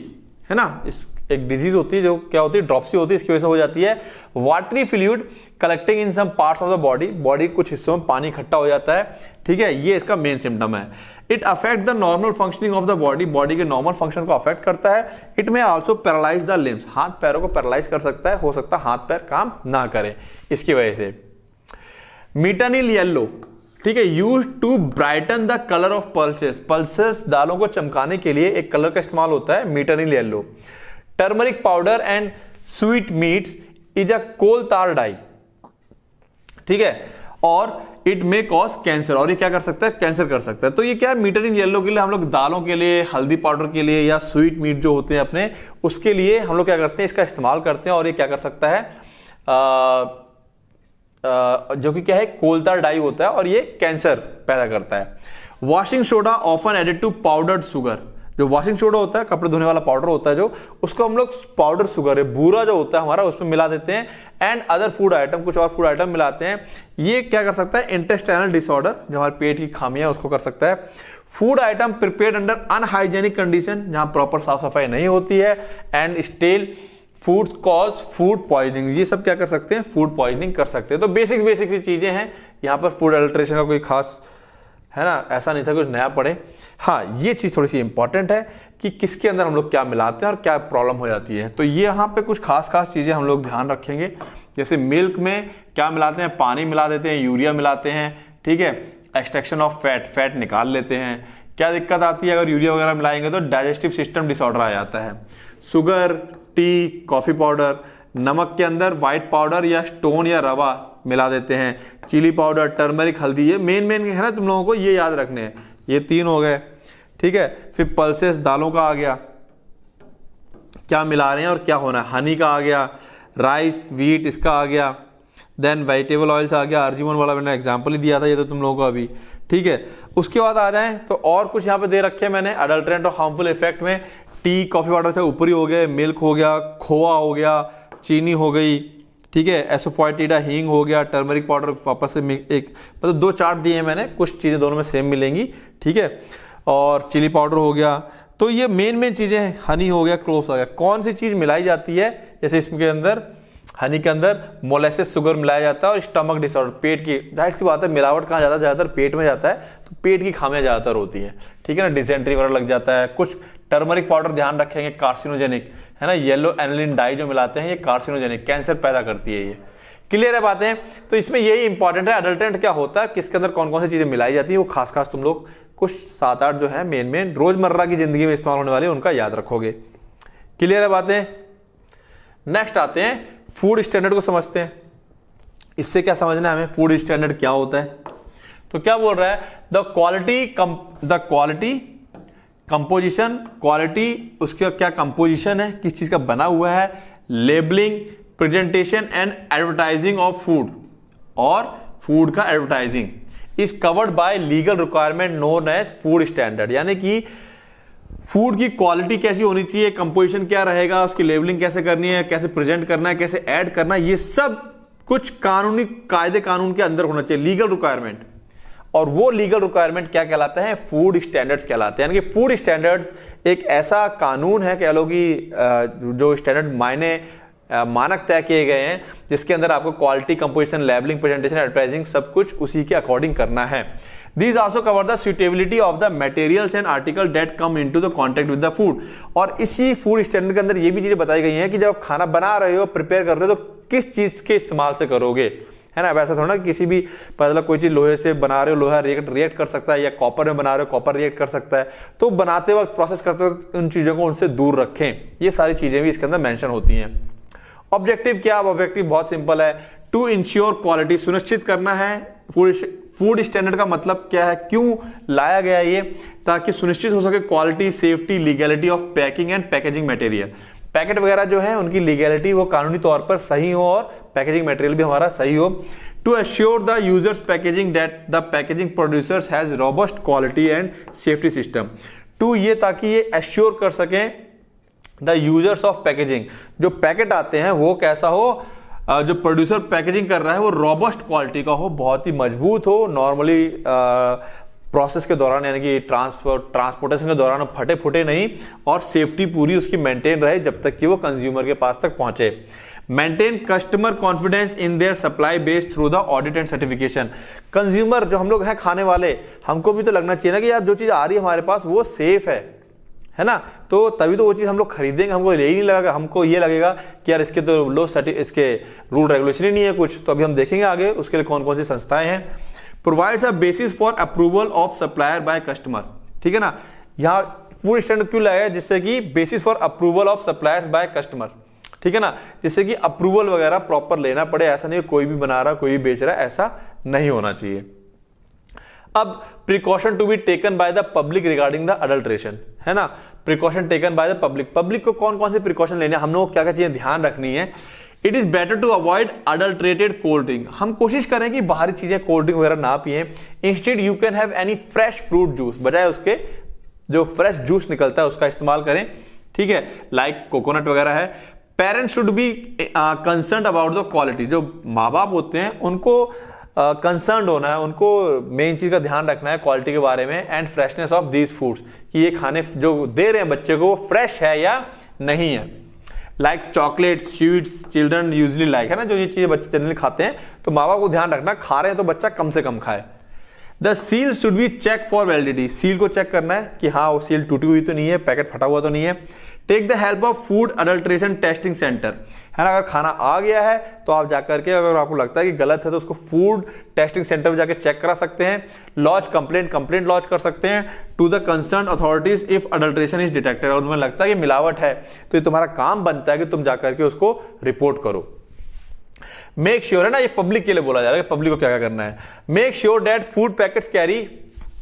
है ना इस एक डिजीज होती है जो क्या होती है ड्रॉप्सी होती है इसकी वजह से हो जाती है watery fluid collecting in some parts of the body body कुछ हिस्सों में पानी इकट्ठा हो जाता है ठीक है ये इसका मेन सिम्टम है it affect the normal functioning of the body body के नॉर्मल फंक्शन को अफेक्ट करता है it may also paralyse the limbs हाथ पैरों को पैरालाइज कर सकता है हो सकता है हाथ पैर काम ना करे इसकी वजह से मीटानिल येल्लो ठीक है use to brighten the colour of pulses pulses दालों को चमकाने के लिए एक कलर का इस्तेमाल होता है metanil yellow turmeric powder and sweetmeats is a coal tar dye ठीक है और इट मे कॉज कैंसर और ये क्या कर सकता है कैंसर कर सकता है तो ये क्या है मीटर इन येलो के लिए हम लोग दालों के लिए हल्दी पाउडर के लिए या स्वीट मीट जो होते हैं अपने उसके लिए हम लोग क्या करते हैं इसका इस्तेमाल करते हैं और ये क्या कर सकता है आ, आ, जो कि क्या है कोलतार डाई होता है और ये कैंसर पैदा करता है washing soda often added to powdered sugar जो वॉशिंग सोडा होता है कपड़े धोने वाला पाउडर होता है जो उसको हम लोग पाउडर शुगर है बूरा जो होता है हमारा उसमें मिला देते हैं एंड अदर फूड आइटम कुछ और फूड आइटम मिलाते हैं ये क्या कर सकता है इंटेस्टाइनल डिसऑर्डर जो हमारे पेट की खामियां उसको कर सकता है food item prepare under unhygienic condition जहां प्रॉपर साफ सफाई नहीं होती है and stale food cause food poisoning ये सब क्या कर सकते हैं फूड पॉइजनिंग कर सकते हैं तो बेसिक बेसिक सी चीज़ें हैं यहाँ पर फूड अल्ट्रेशन का कोई खास है ना ऐसा नहीं था कुछ नया पढ़े हाँ ये चीज़ थोड़ी सी इंपॉर्टेंट है कि किसके अंदर हम लोग क्या मिलाते हैं और क्या प्रॉब्लम हो जाती है तो ये यहाँ पे कुछ खास खास चीज़ें हम लोग ध्यान रखेंगे जैसे मिल्क में क्या मिलाते हैं पानी मिला देते हैं यूरिया मिलाते हैं ठीक है एक्सट्रैक्शन ऑफ फैट फैट निकाल लेते हैं क्या दिक्कत आती है अगर यूरिया वगैरह मिलाएंगे तो डाइजेस्टिव सिस्टम डिसऑर्डर आ जाता है शुगर टी कॉफ़ी पाउडर नमक के अंदर वाइट पाउडर या स्टोन या रवा मिला देते हैं चिली पाउडर टर्मरिक हल्दी ये मेन मेन है ना तुम लोगों को ये याद रखने हैं ये तीन हो गए ठीक है फिर पल्सेस दालों का आ गया क्या मिला रहे हैं और क्या होना है हनी का आ गया राइस वीट इसका आ गया देन वेजिटेबल ऑयल्स आ गया अर्जीमन वाला मैंने एग्जाम्पल ही दिया था ये तो तुम लोगों को अभी ठीक है उसके बाद आ जाए तो और कुछ यहाँ पे दे रखे हैं मैंने अडल्ट्रेंट और हार्मफुल इफेक्ट में टी कॉफ़ी वाटर से ऊपर ही हो गए मिल्क हो गया खोआ हो गया चीनी हो गई ठीक है एसोफाइटीडा हींग हो गया टर्मरिक पाउडर वापस से एक मतलब दो चार्ट दिए हैं मैंने कुछ चीज़ें दोनों में सेम मिलेंगी ठीक है और चिली पाउडर हो गया तो ये मेन मेन चीज़ें हैं हनी हो गया क्लोव्स हो गया कौन सी चीज़ मिलाई जाती है जैसे इसके अंदर हनी के अंदर मोलेसिस शुगर मिलाया जाता है और स्टमक डिसऑर्डर पेट की जाहिर सी बात है मिलावट कहाँ जाता है ज़्यादातर पेट में जाता है तो पेट की खामियाँ ज़्यादातर होती हैं ठीक है ना डिसेंट्री वगैरह लग जाता है कुछ टर्मरिक पाउडर ध्यान रखेंगे कार्सिनोजेनिक है ना येलो एनलिन डाई जो मिलाते हैं ये कार्सिनोजेनिक कैंसर पैदा करती है ये क्लियर है बातें तो इसमें यही इंपॉर्टेंट है अडल्टेंट क्या होता है किसके अंदर कौन कौन सी चीज़ें मिलाई जाती है वो खास खास तुम लोग कुछ सात आठ जो है मेन मेन रोजमर्रा की जिंदगी में इस्तेमाल होने वाले उनका याद रखोगे क्लियर है बातें नेक्स्ट आते हैं फूड स्टैंडर्ड को समझते हैं इससे क्या समझना है हमें फूड स्टैंडर्ड क्या होता है तो क्या बोल रहा है the quality the quality composition quality उसके क्या कंपोजिशन है किस चीज़ का बना हुआ है labelling presentation and advertising of food और फूड का advertising is covered by legal requirement known as food standard यानी कि फूड की क्वालिटी कैसी होनी चाहिए कंपोजिशन क्या रहेगा उसकी लेबलिंग कैसे करनी है कैसे प्रेजेंट करना है कैसे ऐड करना है ये सब कुछ कानूनी कायदे कानून के अंदर होना चाहिए लीगल रिक्वायरमेंट और वो लीगल रिक्वायरमेंट क्या कहलाते हैं फूड स्टैंडर्ड्स कहलाते हैं यानी कि फूड स्टैंडर्ड्स एक ऐसा कानून है कह लो कि जो स्टैंडर्ड मायने मानक तय किए गए हैं जिसके अंदर आपको quality composition labelling presentation advertising सब कुछ उसी के अकॉर्डिंग करना है these also cover the suitability of the materials and article that come into the contact with the food और इसी फूड स्टैंडर्ड के अंदर ये भी चीज़ें बताई गई हैं कि जब खाना बना रहे हो प्रिपेयर कर रहे हो तो किस चीज़ के इस्तेमाल से करोगे है ना वैसा थोड़ा ना किसी भी मतलब कोई चीज़ लोहे से बना रहे हो लोहा रिएक्ट रिएक्ट कर सकता है या कॉपर में बना रहे हो कॉपर रिएक्ट कर सकता है तो बनाते वक्त प्रोसेस करते वक्त उन चीज़ों को उनसे दूर रखें ये सारी चीज़ें भी इसके अंदर मैंशन होती हैं ऑब्जेक्टिव क्या ऑब्जेक्टिव बहुत सिंपल है टू इंश्योर क्वालिटी सुनिश्चित करना है फूड फूड स्टैंडर्ड का मतलब क्या है क्यों लाया गया ये ताकि सुनिश्चित हो सके quality safety legality of packing and packaging material packet वगैरह जो है उनकी लीगैलिटी वो कानूनी तौर पर सही हो और पैकेजिंग मटेरियल भी हमारा सही हो to assure the users packaging that the packaging producers has robust quality and safety system to ये ताकि ये एश्योर कर सकें द यूजर्स ऑफ पैकेजिंग जो पैकेट आते हैं वो कैसा हो जो प्रोड्यूसर पैकेजिंग कर रहा है वो रॉबस्ट क्वालिटी का हो बहुत ही मजबूत हो नॉर्मली प्रोसेस के दौरान यानी कि ट्रांसफर ट्रांसपोर्टेशन के दौरान फटे फुटे नहीं और सेफ्टी पूरी उसकी मेंटेन रहे जब तक कि वो कंज्यूमर के पास तक पहुंचे maintain customer confidence in their supply based through the audit and certification consumer जो हम लोग हैं खाने वाले हमको भी तो लगना चाहिए ना कि यार जो चीज़ आ रही है हमारे पास वो सेफ है है ना तो तभी तो वो चीज़ हम लोग खरीदेंगे हमको ये ही नहीं लगेगा हमको ये लगेगा कि यार इसके तो लो सर्टि इसके रूल रेगुलेशन ही नहीं है कुछ तो अभी हम देखेंगे आगे उसके लिए कौन कौन सी संस्थाएं हैं provides a basis for approval of supplier by customer ठीक है ना यहाँ फूड स्टैंडर्ड क्यों लाया जिससे कि basis for approval of suppliers by customer ठीक है ना जिससे कि अप्रूवल वगैरह प्रॉपर लेना पड़े ऐसा नहीं कोई भी बना रहा कोई भी बेच रहा ऐसा नहीं होना चाहिए अब precaution to be taken by the public regarding the adulteration है ना precaution taken by the public public को कौन कौन से प्रिकॉशन लेने हम लोग क्या क्या चीजें ध्यान रखनी है it is better to avoid adulterated cold drink हम कोशिश करें कि बाहरी चीजें कोल्ड ड्रिंक वगैरह ना पिए instead you can have any fresh fruit juice बजाय उसके जो फ्रेश जूस निकलता है उसका इस्तेमाल करें ठीक है लाइक कोकोनट वगैरह है parents should be concern about the quality जो माँ बाप होते हैं उनको कंसर्न uh, होना है उनको मेन चीज़ का ध्यान रखना है क्वालिटी के बारे में and freshness of these foods कि ये खाने जो दे रहे हैं बच्चे को वो फ्रेश है या नहीं है like chocolate sweets children usually like है ना जो ये चीज़ें बच्चे जनरली खाते हैं तो माँ बाप को ध्यान रखना खा रहे हैं तो बच्चा कम से कम खाए the seal should be check for validity seal को चेक करना है कि हाँ वो सील टूटी हुई तो नहीं है पैकेट फटा हुआ तो नहीं है take the help of food adulteration testing centre है ना अगर खाना आ गया है तो आप जाकर के अगर आपको लगता है कि गलत है तो उसको फूड टेस्टिंग सेंटर में जाकर चेक करा सकते हैं लॉन्च कंप्लेंट कंप्लेंट लॉन्च कर सकते हैं to the concern authorities if adulteration is detected और तुम्हें लगता है कि मिलावट है तो ये तुम्हारा काम बनता है कि तुम जाकर के उसको रिपोर्ट करो मेक श्योर sure, है ना ये पब्लिक के लिए बोला जा रहा है पब्लिक को क्या क्या करना है make sure that food packets carry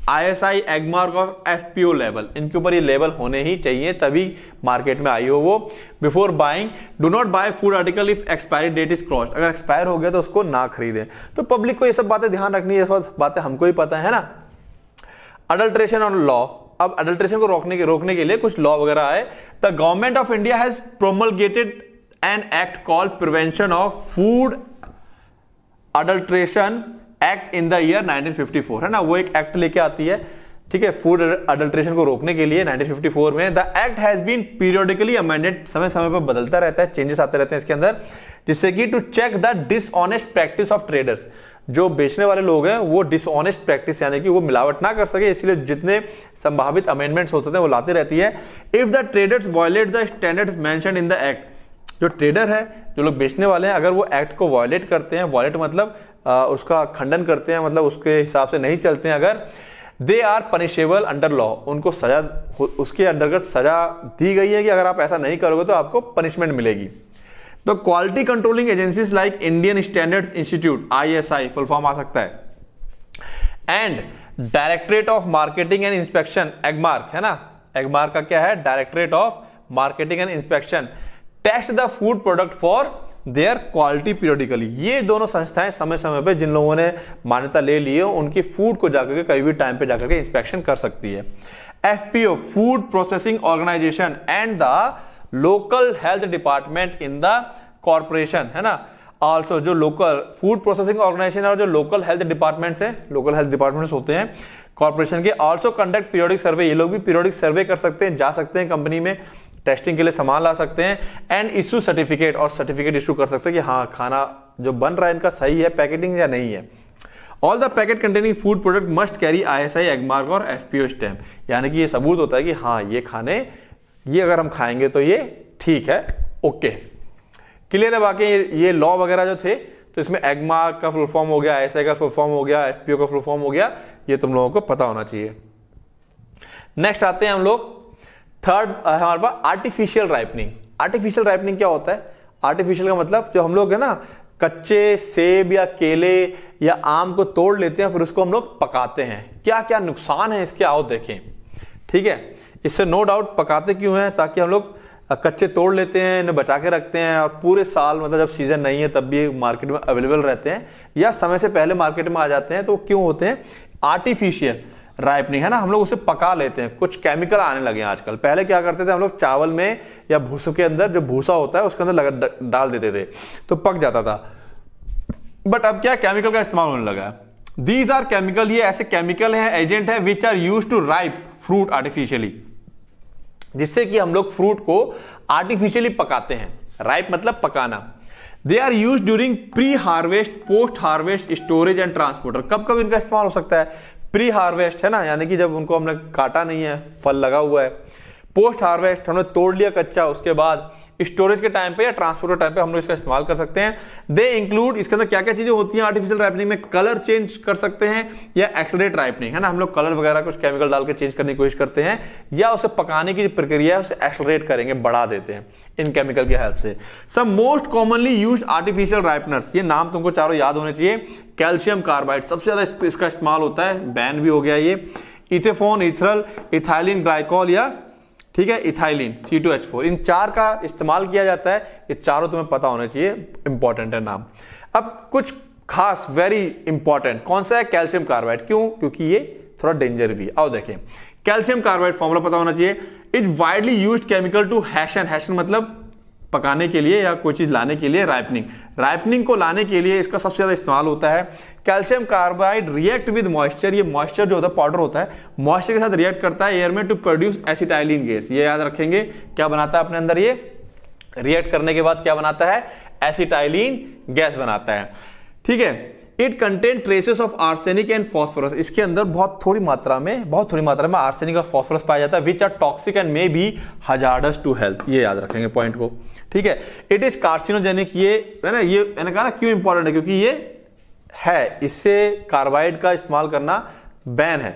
ISI Agmark of FPO लेवल इनके ऊपर ये लेवल होने ही चाहिए तभी मार्केट में आई हो वो before buying do not buy food article if expiry date is cross अगर एक्सपायर हो गया तो उसको ना खरीदें तो पब्लिक को ये सब बातें ध्यान रखनी है ये सब बातें हमको ही पता है ना अडल्ट्रेशन ऑन लॉ अब अडल्ट्रेशन को रोकने के रोकने के लिए कुछ लॉ वगैरह आए the government of India has promulgated an act called prevention of food adulteration act in the year 1954 है ना वो एक एक्ट लेके आती है ठीक है फूड अडल्ट्रेशन को रोकने के लिए 1954 में the act has been periodically amended समय समय पर बदलता रहता है चेंजेस आते रहते हैं इसके अंदर जिससे कि to check the dishonest practice of traders जो बेचने वाले लोग हैं वो डिसऑनेस्ट प्रैक्टिस यानी कि वो मिलावट ना कर सके इसलिए जितने संभावित अमेंडमेंट्स होते हैं वो लाती रहती है if the traders violate the standard mention in the act जो ट्रेडर है जो लोग बेचने वाले हैं अगर वो एक्ट को वॉयलेट करते हैं वॉयलेट मतलब आ, उसका खंडन करते हैं मतलब उसके हिसाब से नहीं चलते हैं अगर they are punishable under law उनको सजा उसके अंतर्गत सजा दी गई है कि अगर आप ऐसा नहीं करोगे तो आपको पनिशमेंट मिलेगी तो quality controlling agencies like Indian standards institute I S full form आ सकता है and directorate of marketing and inspection Agmark है ना एगमार्क का क्या है directorate of marketing and inspection test the food product for their quality periodically ये दोनों संस्थाएं समय समय पर जिन लोगों ने मान्यता ले ली है उनकी फूड को जाकर के कभी भी टाइम पे जाकर के इंस्पेक्शन कर सकती है F P O food processing organisation and the local health department in the corporation है ना ऑल्सो जो लोकल फूड प्रोसेसिंग ऑर्गेनाइजेशन और जो लोकल हेल्थ डिपार्टमेंट्स है लोकल हेल्थ डिपार्टमेंट्स होते हैं कॉरपोरेशन के ऑल्सो कंडक्ट पीरियोडिक सर्वे ये लोग भी पीरियोडिक सर्वे कर सकते हैं जा सकते हैं कंपनी में टेस्टिंग के लिए सामान ला सकते हैं एंड इशू सर्टिफिकेट और सर्टिफिकेट इशू कर सकते हैं कि हाँ खाना जो बन रहा है इनका सही है पैकेटिंग या नहीं है all the packet containing food product must carry I S I Agmark और एफ पी ओ स्टैम्प यानी कि ये सबूत होता है कि हाँ ये खाने ये अगर हम खाएंगे तो ये ठीक है ओके क्लियर है बाकी ये, लॉ वगैरह जो थे तो इसमें एगमार्क का फुल फॉर्म हो गया आई एस आई का फुल फॉर्म हो गया एफ पी ओ का फुल फॉर्म हो गया ये तुम लोगों को पता होना चाहिए नेक्स्ट आते हैं हम लोग थर्ड हमारे पास आर्टिफिशियल राइपनिंग आर्टिफिशियल राइपनिंग क्या होता है आर्टिफिशियल का मतलब जो हम लोग है ना कच्चे सेब या केले या आम को तोड़ लेते हैं फिर उसको हम लोग पकाते हैं क्या क्या नुकसान है इसके आओ देखें ठीक है इससे नो डाउट पकाते क्यों हैं ताकि हम लोग कच्चे तोड़ लेते हैं इन्हें बचा के रखते हैं और पूरे साल मतलब जब सीजन नहीं है तब भी मार्केट में अवेलेबल रहते हैं या समय से पहले मार्केट में आ जाते हैं तो क्यों होते हैं आर्टिफिशियल राइप नहीं है ना हम लोग उसे पका लेते हैं कुछ केमिकल आने लगे हैं आजकल पहले क्या करते थे हम लोग चावल में या भूसे के अंदर जो भूसा होता है उसके अंदर लगा डाल देते थे तो पक जाता था बट अब क्या केमिकल का इस्तेमाल होने लगा है दीज आर केमिकल ये ऐसे केमिकल हैं एजेंट है which are use to ripe fruit artificially जिससे कि हम लोग फ्रूट को आर्टिफिशियली पकाते हैं राइप मतलब पकाना they are use during pre harvest post harvest storage and transporter कब कब इनका इस्तेमाल हो सकता है प्री हार्वेस्ट है ना यानी कि जब उनको हमने काटा नहीं है फल लगा हुआ है पोस्ट हार्वेस्ट हमने तोड़ लिया कच्चा उसके बाद स्टोरेज के टाइम पे या ट्रांसपोर्ट के टाइम पे हम लोग इसका इस्तेमाल कर सकते हैं दे इंक्लूड इसके अंदर क्या क्या चीजें होती हैं आर्टिफिशियल राइपनिंग में कलर चेंज कर सकते हैं या एक्सलेट राइपनिंग है ना हम लोग कलर वगैरह कुछ केमिकल डाल के चेंज करने की कोशिश करते हैं या उसे पकाने की प्रक्रिया है उसे एक्सलेट करेंगे बढ़ा देते हैं इन केमिकल की हेल्प से सब most commonly use artificial ripeners ये नाम तुमको चारों याद होने चाहिए कैल्शियम कार्बाइड सबसे ज्यादा इसका इस्तेमाल होता है बैन भी हो गया ये इथेफोन इथरल इथाइलिन ग्लाइकॉल या ठीक है ethylene C two H four in चार का इस्तेमाल किया जाता है ये चारों तुम्हें पता होना चाहिए इंपॉर्टेंट है नाम अब कुछ खास वेरी इंपॉर्टेंट कौन सा है कैल्शियम कार्बाइड क्यों क्योंकि ये थोड़ा डेंजर भी आओ देखें कैल्शियम कार्बाइड फॉर्मूला पता होना चाहिए it widely use chemical to hasten hasten मतलब पकाने के लिए या कोई चीज़ लाने के लिए राइपनिंग राइपनिंग को लाने के लिए इसका सबसे ज़्यादा इस्तेमाल होता है calcium carbide react with moisture ये मॉइस्चर जो होता है पाउडर होता है मॉइस्चर के साथ रिएक्ट करता है एयर में टू प्रोड्यूस एसिटाइलिन गैस ये याद रखेंगे क्या बनाता है अपने अंदर ये रिएक्ट करने के बाद क्या बनाता है एसिटाइलिन गैस बनाता है ठीक है it contain traces of arsenic and phosphorus इसके अंदर बहुत थोड़ी मात्रा में बहुत थोड़ी मात्रा में आर्सेनिक और फॉस्फोरस पाया जाता है which are toxic and may be hazardous to health ये याद रखेंगे पॉइंट को ठीक है इट इज कार्सिनोजेनिक ये है ना ये मैंने कहा ना क्यों इंपॉर्टेंट है क्योंकि ये है इससे कार्बाइड का इस्तेमाल करना बैन है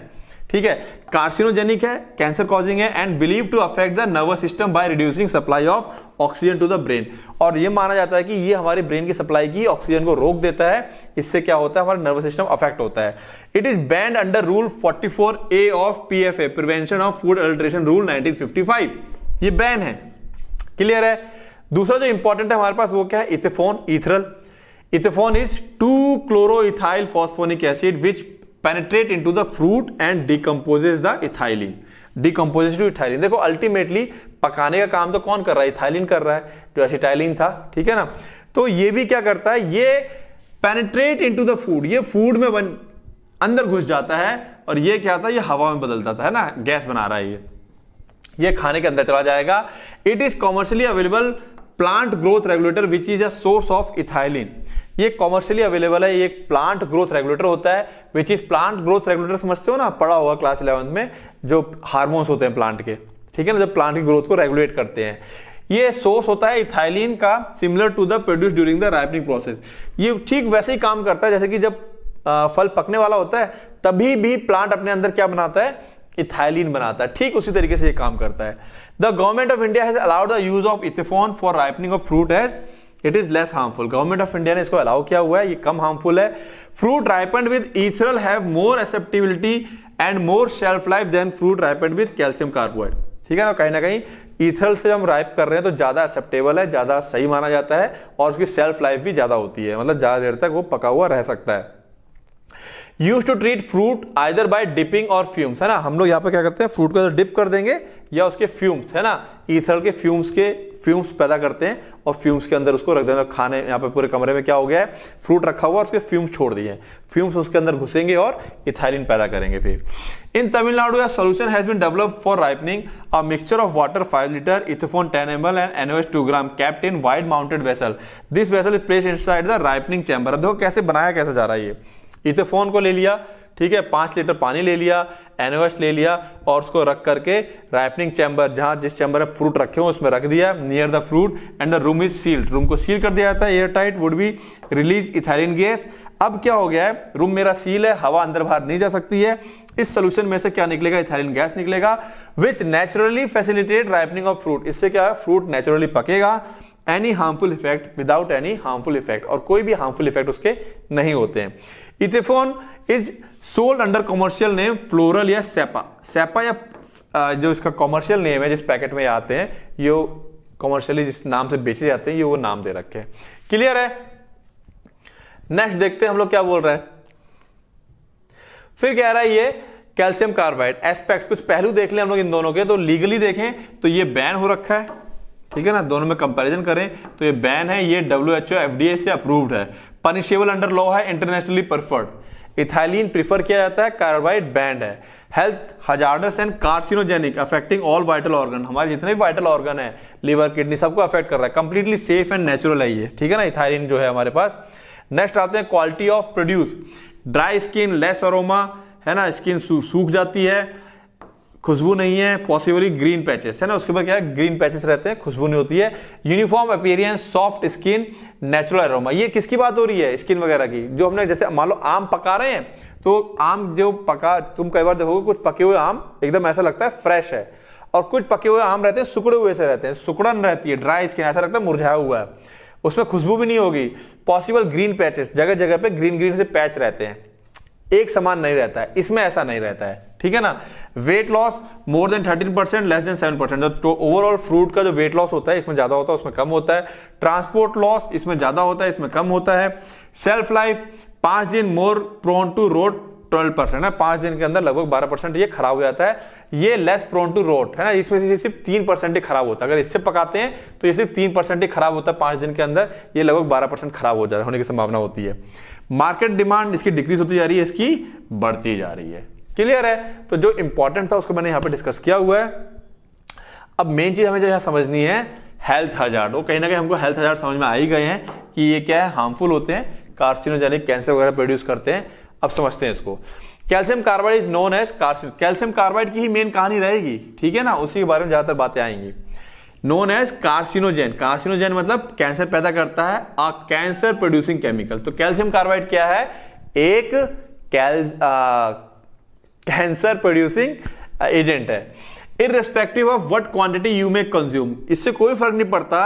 ठीक है कार्सिनोजेनिक है कैंसर कॉजिंग है and believe to affect the nervous system by reducing supply of oxygen to the brain और ये माना जाता है कि ये हमारे ब्रेन की सप्लाई की ऑक्सीजन को रोक देता है इससे क्या होता है हमारा नर्वस सिस्टम अफेक्ट होता है it is banned under rule 44 A of PFA prevention of food adulteration rule 1955 ये बैन है क्लियर है दूसरा जो इंपॉर्टेंट है हमारे पास वो क्या है ethephon ethrel ethephon is two chloro phosphonic acid which penetrate into the fruit and decomposes the ethylene decomposes to ethylene देखो अल्टीमेटली पकाने का काम तो कौन कर रहा है इथाइलिन कर रहा है जो एसिटाइलिन था ठीक है ना तो ये भी क्या करता है ये penetrate into the food ये फूड में बन अंदर घुस जाता है और ये क्या था ये हवा में बदल जाता है ना गैस बना रहा है ये ये खाने के अंदर चला जाएगा it is commercially available plant growth regulator which is a source of ethylene ये कॉमर्शियली अवेलेबल है ये एक प्लांट ग्रोथ रेगुलेटर होता है which is plant growth regulator समझते हो ना पढ़ा होगा क्लास इलेवंथ में जो हार्मोन्स होते हैं प्लांट के ठीक है ना जो प्लांट की ग्रोथ को रेगुलेट करते हैं ये सोर्स होता है इथाइलिन का similar to the produce during the ripening process ये ठीक वैसे ही काम करता है जैसे कि जब फल पकने वाला होता है तभी भी प्लांट अपने अंदर क्या बनाता है इथाइलिन बनाता है ठीक उसी तरीके से ये काम करता है the government of India has allowed the use of ethephon for ripening of fruit है it is less harmful government of India ने इसको अलाउ किया हुआ है ये कम हार्मफुल है fruit ripen with ethrel have more acceptability and more shelf life then fruit ripen with calcium carbide ठीक है ना कहीं ना कहीं इथरल से हम राइप कर रहे हैं तो ज़्यादा एक्सेप्टेबल है ज़्यादा सही माना जाता है और उसकी सेल्फ लाइफ भी ज़्यादा होती है मतलब ज़्यादा देर तक वो पका हुआ रह सकता है use to treat fruit either by dipping और फ्यूम्स है ना हम लोग यहाँ पे क्या करते हैं फ्रूट को डिप कर देंगे या उसके फ्यूम्स है ना ईथर के फ्यूम्स के फ्यूम्स पैदा करते हैं और फ्यूम्स के अंदर उसको रख देंगे खाने यहाँ पे पूरे कमरे में क्या हो गया है फ्रूट रखा हुआ और उसके फ्यूम्स छोड़ दिए हैं फ्यूम्स उसके अंदर घुसेंगे और इथाइलिन पैदा करेंगे फिर इन तमिलनाडु या solution has been develop for ripening a mixture of water five litre ethephon ten M L and NOS two gram kept in wide mounted vessel this vessel is place inside the ripening chamber देखो कैसे बनाया कैसे जा रहा है ये इथेफोन को ले लिया ठीक है पांच लीटर पानी ले लिया एनोवेस ले लिया और उसको रख करके राइपनिंग चैम्बर जहां जिस चैम्बर में फ्रूट रखे हुए उसमें रख दिया near the fruit and the room is sealed room को सील कर दिया जाता है air tight would be release ethylene gas अब क्या हो गया है रूम मेरा सील है हवा अंदर बाहर नहीं जा सकती है इस सोल्यूशन में से क्या निकलेगा इथाइलिन गैस निकलेगा which naturally facilitate ripening of fruit इससे क्या है फ्रूट नेचुरली पकेगा any harmful effect without any harmful effect और कोई भी हार्मफुल इफेक्ट उसके नहीं होते हैं ethephon is sold under commercial name floral या सेपा सेपा या जो इसका कॉमर्शियल नेम है जिस पैकेट में आते हैं ये कॉमर्शियली जिस नाम से बेचे जाते हैं ये वो नाम दे रखे हैं क्लियर है नेक्स्ट देखते हैं हम लोग क्या बोल रहे हैं फिर कह रहा है ये कैल्शियम कार्बाइड एस्पेक्ट कुछ पहलू देख लें हम लोग इन दोनों के तो लीगली देखें तो ये बैन हो रखा है ठीक है ना दोनों में कंपैरिजन करें तो ये बैन है ये W H O F D A से अप्रूव्ड है पनिशेबल अंडर लॉ है इंटरनेशनली प्रेफर्ड इथाइलिन प्रिफर किया जाता है कार्बाइड बैंड है health hazardous and carcinogenic affecting all vital organ हमारे जितने भी वाइटल ऑर्गन है लीवर किडनी सबको अफेक्ट कर रहा है कंप्लीटली सेफ एंड नेचुरल है ये ठीक है ना इथाइलिन जो है हमारे पास नेक्स्ट आते हैं quality of produce dry skin less aroma है ना स्किन सूख जाती है खुशबू नहीं है पॉसिबली ग्रीन पैचेस है ना उसके ऊपर क्या है ग्रीन पैचेस रहते हैं खुशबू नहीं होती है uniform appearance soft skin natural aroma ये किसकी बात हो रही है स्किन वगैरह की जो हमने जैसे मान लो आम पका रहे हैं तो आम जो पका तुम कई बार देखोगे कुछ पके हुए आम एकदम ऐसा लगता है फ्रेश है और कुछ पके हुए आम रहते हैं सुकड़े हुए से रहते हैं सुकड़न रहती है ड्राई स्किन ऐसा लगता है मुरझाया हुआ है उसमें खुशबू भी नहीं होगी पॉसिबल ग्रीन पैचेस जगह जगह पे ग्रीन ग्रीन से पैच रहते हैं एक समान नहीं रहता है इसमें ऐसा नहीं रहता है ठीक है ना weight loss more than thirteen percent less than seven percent तो ओवरऑल तो फ्रूट का जो वेट लॉस होता है इसमें ज्यादा होता है उसमें कम होता है ट्रांसपोर्ट लॉस इसमें ज्यादा होता है इसमें कम होता है सेल्फ लाइफ पांच दिन more prone to rot twelve percent है पांच दिन के अंदर लगभग बारह परसेंट ये खराब हो जाता है ये लेस प्रोन टू रोट है ना इसमें से सिर्फ तीन परसेंट ही खराब होता है अगर इससे पकाते हैं तो ये सिर्फ तीन परसेंट ही खराब होता है पांच दिन के अंदर ये लगभग बारह परसेंट खराब हो जा रहा है होने की संभावना होती है मार्केट डिमांड इसकी डिक्रीज होती जा रही है इसकी बढ़ती जा रही है क्लियर है तो जो इंपॉर्टेंट था उसको मैंने यहां पर डिस्कस किया हुआ है अब मेन चीज हमें जो यहां समझनी है हेल्थ हजार्ड वो कहीं ना कहीं हमको हेल्थ हजार्ड समझ में आ ही गए हैं कि ये क्या है हार्मफुल होते हैं कार्सिनोजेनिक कैंसर वगैरह प्रोड्यूस करते हैं अब समझते हैं इसको calcium carbide is known as carcin calcium carbide की ही मेन कहानी रहेगी ठीक है ना उसी के बारे में ज्यादातर बातें आएंगी नोन एज कार्सिनोजेन कार्सिनोजेन मतलब कैंसर पैदा करता है अ कैंसर प्रोड्यूसिंग केमिकल तो कैल्शियम कार्बाइड क्या है एक कैल कैंसर प्रोड्यूसिंग एजेंट है irrespective of what quantity you may consume इससे कोई फर्क नहीं पड़ता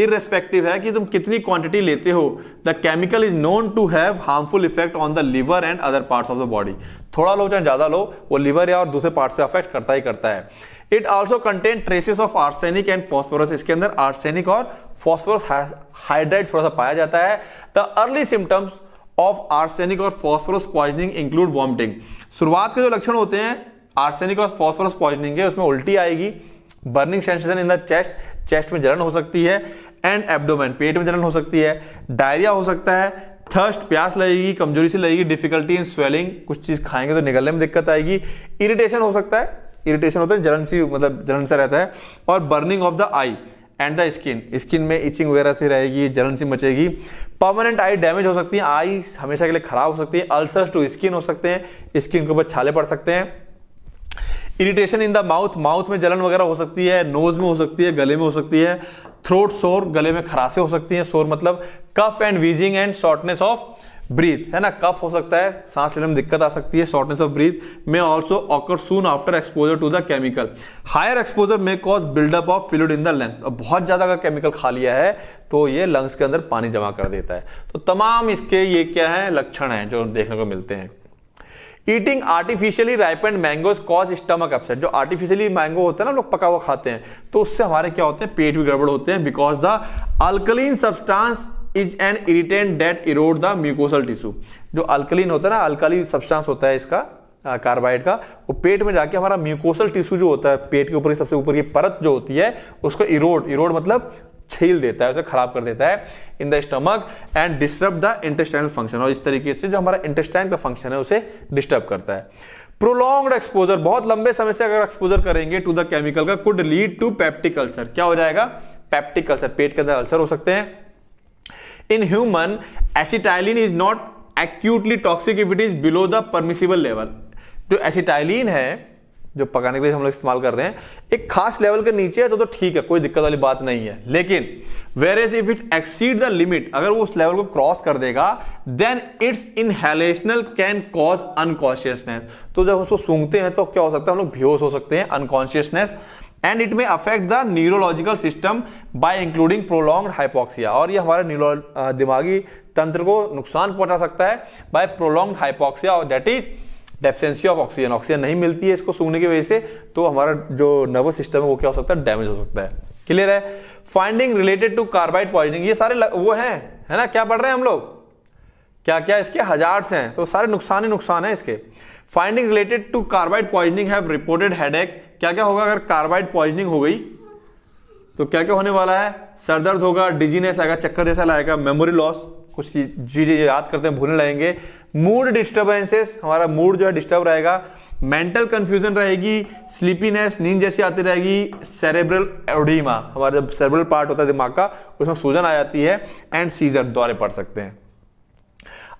इरेस्पेक्टिव है कि तुम कितनी क्वांटिटी लेते हो the chemical is known to have harmful effect on the liver and other parts of the body थोड़ा लो चाहे ज्यादा लो वो लिवर या और दूसरे पार्ट्स पे अफेक्ट करता ही करता है it also contain traces of arsenic and phosphorus इसके अंदर आर्सेनिक और फॉस्फोरस हाइड्राइड थोड़ा सा पाया जाता है the early symptoms of arsenic और फॉस्फोरस पॉइजनिंग इंक्लूड वॉमिटिंग शुरुआत के जो लक्षण होते हैं आर्सेनिक और फॉस्फोरस पॉइजनिंग है उसमें उल्टी आएगी burning sensation in the chest chest में जलन हो सकती है एंड एब्डोमेन पेट में जलन हो सकती है डायरिया हो सकता है थर्स्ट प्यास लगेगी कमजोरी से लगेगी डिफिकल्टी इन स्वेलिंग कुछ चीज खाएंगे तो निकलने में दिक्कत आएगी इरिटेशन हो सकता है इरिटेशन होता है जलन सी मतलब जलन सा रहता है और burning of the eye and the skin skin में इचिंग वगैरह से रहेगी जलन सी मचेगी परमानेंट आई डैमेज हो सकती है आई हमेशा के लिए खराब हो सकती है अल्सर्स टू स्किन हो सकते हैं स्किन के ऊपर छाले पड़ सकते हैं irritation in the mouth mouth में जलन वगैरह हो सकती है नोज में हो सकती है गले में हो सकती है थ्रोट सोर गले में खरासे हो सकती हैं सोर मतलब cough and wheezing and shortness of breath है ना कफ हो सकता है सांस लेने में दिक्कत आ सकती है shortness of breath may also occur soon after exposure to the chemical higher exposure may cause buildup of fluid in the lungs और बहुत ज्यादा अगर केमिकल खा लिया है तो ये लंग्स के अंदर पानी जमा कर देता है तो तमाम इसके ये क्या है लक्षण है जो देखने को मिलते हैं eating artificially ripened mangoes cause stomach upset जो आर्टिफिशियली मैंगो होता है ना हम लोग पका हुआ खाते हैं तो उससे हमारे क्या होते हैं पेट भी गड़बड़ होते हैं because the alkaline substance is an irritant that erode the mucosal tissue जो अल्कलिन होता है ना अल्कली सब्सटेंस होता है इसका कार्बाइड का वो पेट में जाके हमारा म्यूकोसल टिश्यू जो होता है पेट के ऊपर सबसे ऊपर की परत जो होती है उसको इरोड इरोड मतलब छील देता है उसे खराब कर देता है in the stomach and disturb the intestinal function और इस तरीके से जो हमारा इंटेस्टाइन का फंक्शन है उसे डिस्टर्ब करता है प्रोलॉन्ग एक्सपोजर बहुत लंबे समय से अगर एक्सपोजर करेंगे टू द केमिकल का could lead to peptic ulcer क्या हो जाएगा पैप्टिक अल्सर पेट के अंदर अल्सर हो सकते हैं in human acetylene is not acutely toxic if it is below the permissible level जो एसिटाइलिन है जो पकाने के लिए हम लोग इस्तेमाल कर रहे हैं एक खास लेवल के नीचे है तो तो ठीक है कोई दिक्कत वाली बात नहीं है लेकिन where is if it exceed the limit अगर वो उस लेवल को क्रॉस कर देगा then it's inhalational can cause unconsciousness तो जब उसको सूंघते हैं तो क्या हो सकता है हम लोग बेहोश हो सकते हैं unconsciousness and it may affect the neurological system by including prolong hypoxia और ये हमारे न्यूरो दिमागी तंत्र को नुकसान पहुंचा सकता है बाय प्रोलॉन्ग हाइपोक्सिया और that is deficiency of oxygen oxygen नहीं मिलती है इसको सूंघने की वजह से तो हमारा जो नर्वस सिस्टम है वो क्या हो सकता है डैमेज हो सकता है क्लियर है finding related to carbide poisoning ये सारे वो हैं है ना क्या पढ़ रहे हैं हम लोग क्या क्या इसके हजार से हैं तो सारे नुकसान ही नुकसान है इसके finding related to carbide poisoning have reported headache क्या क्या होगा अगर कार्बाइड पॉइजनिंग हो गई तो क्या क्या होने वाला है सरदर्द होगा डिजीनेस आएगा चक्कर जैसा लाएगा मेमोरी लॉस कुछ चीजें याद करते हैं भूलने लगेंगे मूड डिस्टर्बेंसेस हमारा मूड जो है डिस्टर्ब रहेगा मेंटल कंफ्यूजन रहेगी स्लीपीनेस नींद जैसी आती रहेगी सेरेब्रल एडिमा हमारा जब सेरेब्रल पार्ट होता है दिमाग का उसमें सूजन आ जाती है एंड सीजर दौरे पड़ सकते हैं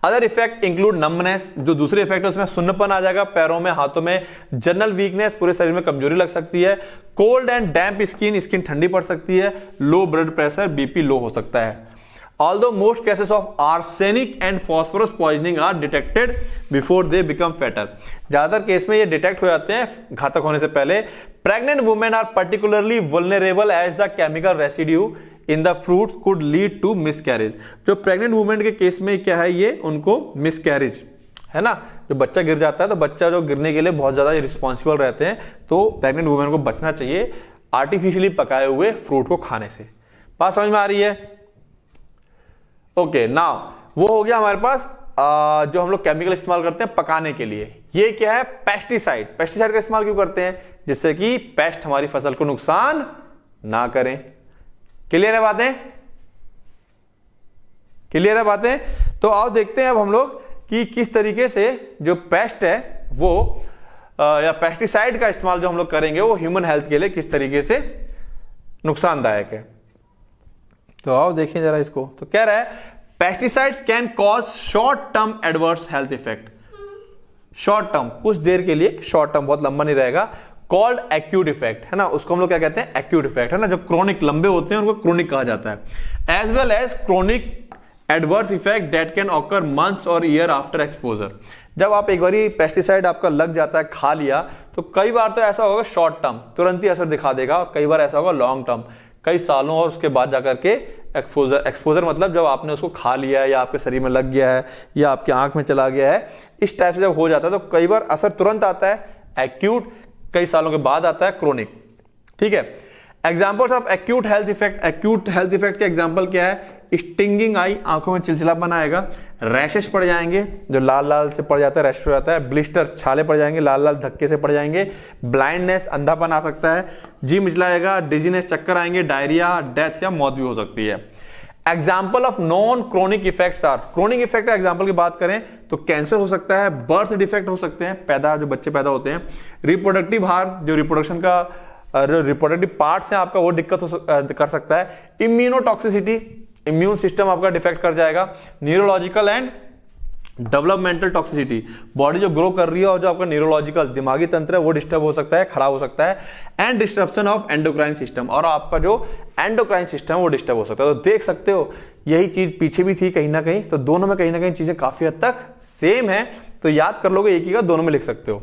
अदर इफेक्ट इंक्लूड नंबनेस जो दूसरे इफेक्ट है उसमें सुन्नपन आ जाएगा पैरों में हाथों में जनरल वीकनेस पूरे शरीर में कमजोरी लग सकती है cold and damp skin skin ठंडी पड़ सकती है low blood pressure BP low हो सकता है although most cases of arsenic and phosphorus poisoning are detected before they become fatal ज्यादातर केस में ये डिटेक्ट हो जाते हैं घातक होने से पहले pregnant women are particularly vulnerable as the chemical residue in the fruit could lead to miscarriage जो प्रेग्नेंट वुमेन के केस में क्या है ये उनको मिसकैरेज है ना जो बच्चा गिर जाता है तो बच्चा जो गिरने के लिए बहुत ज़्यादा रिस्पॉन्सिबल रहते हैं तो प्रेग्नेंट वुमेन को बचना चाहिए आर्टिफिशियली पकाए हुए फ्रूट को खाने से बात समझ में आ रही है ओके ना वो हो गया हमारे पास आ, जो हम लोग केमिकल इस्तेमाल करते हैं पकाने के लिए ये क्या है पेस्टिसाइड पेस्टिसाइड का इस्तेमाल क्यों करते हैं जिससे कि पेस्ट हमारी फसल को नुकसान ना करें क्लियर है बातें क्लियर है बातें तो आओ देखते हैं अब हम लोग कि किस तरीके से जो पेस्ट है वो या पेस्टिसाइड का इस्तेमाल जो हम लोग करेंगे वो ह्यूमन हेल्थ के लिए किस तरीके से नुकसानदायक है तो आओ देखें जरा इसको तो कह रहा है pesticides can cause short term adverse health effect short term कुछ देर के लिए शॉर्ट टर्म बहुत लंबा नहीं रहेगा कॉल्ड एक्यूट इफेक्ट है ना उसको हम लोग क्या कहते हैं एक्यूट इफेक्ट है ना जब क्रोनिक लंबे होते हैं उनको क्रोनिक कहा जाता है as well as chronic adverse effect that can occur months और ईयर आफ्टर एक्सपोजर जब आप एक बार पेस्टिसाइड आपका लग जाता है खा लिया तो कई बार तो ऐसा होगा शॉर्ट टर्म तुरंत ही असर दिखा देगा और कई बार ऐसा होगा लॉन्ग टर्म कई सालों और उसके बाद जाकर के एक्सपोजर एक्सपोजर मतलब जब आपने उसको खा लिया है या आपके शरीर में लग गया है या आपकी आंख में चला गया है इस टाइप से जब हो जाता है तो कई बार असर तुरंत आता है एक्यूट कई सालों के बाद आता है क्रोनिक ठीक है examples of acute health effect acute health effect के एग्जाम्पल क्या है स्टिंगिंग आई आंखों में चिलचिला बनाएगा रैशेस पड़ जाएंगे जो लाल लाल से पड़ जाता है रैशेस हो जाता है ब्लिस्टर छाले पड़ जाएंगे लाल लाल धक्के से पड़ जाएंगे ब्लाइंडनेस अंधापन आ सकता है जी मिचलाएगा डिजीनेस चक्कर आएंगे डायरिया डेथ या मौत भी हो सकती है example of non chronic effect are chronic effect example की बात करें तो कैंसर हो सकता है बर्थ डिफेक्ट हो सकते हैं पैदा जो बच्चे पैदा होते हैं रिप्रोडक्टिव हार जो रिप्रोडक्शन का जो रिप्रोडक्टिव पार्ट है आपका वो दिक्कत हो सक, कर सकता है इम्यूनोटॉक्सिसिटी इम्यून सिस्टम आपका डिफेक्ट कर जाएगा neurological and developmental toxicity body जो ग्रो कर रही है और जो आपका न्यूरोलॉजिकल दिमागी तंत्र है वो डिस्टर्ब हो सकता है खराब हो सकता है and disturbance of endocrine system और आपका जो एंडोक्राइन सिस्टम वो डिस्टर्ब हो सकता है तो देख सकते हो यही चीज पीछे भी थी कहीं ना कहीं तो दोनों में कहीं ना कहीं चीजें काफी हद तक सेम है तो याद कर लोगे एक ही का दोनों में लिख सकते हो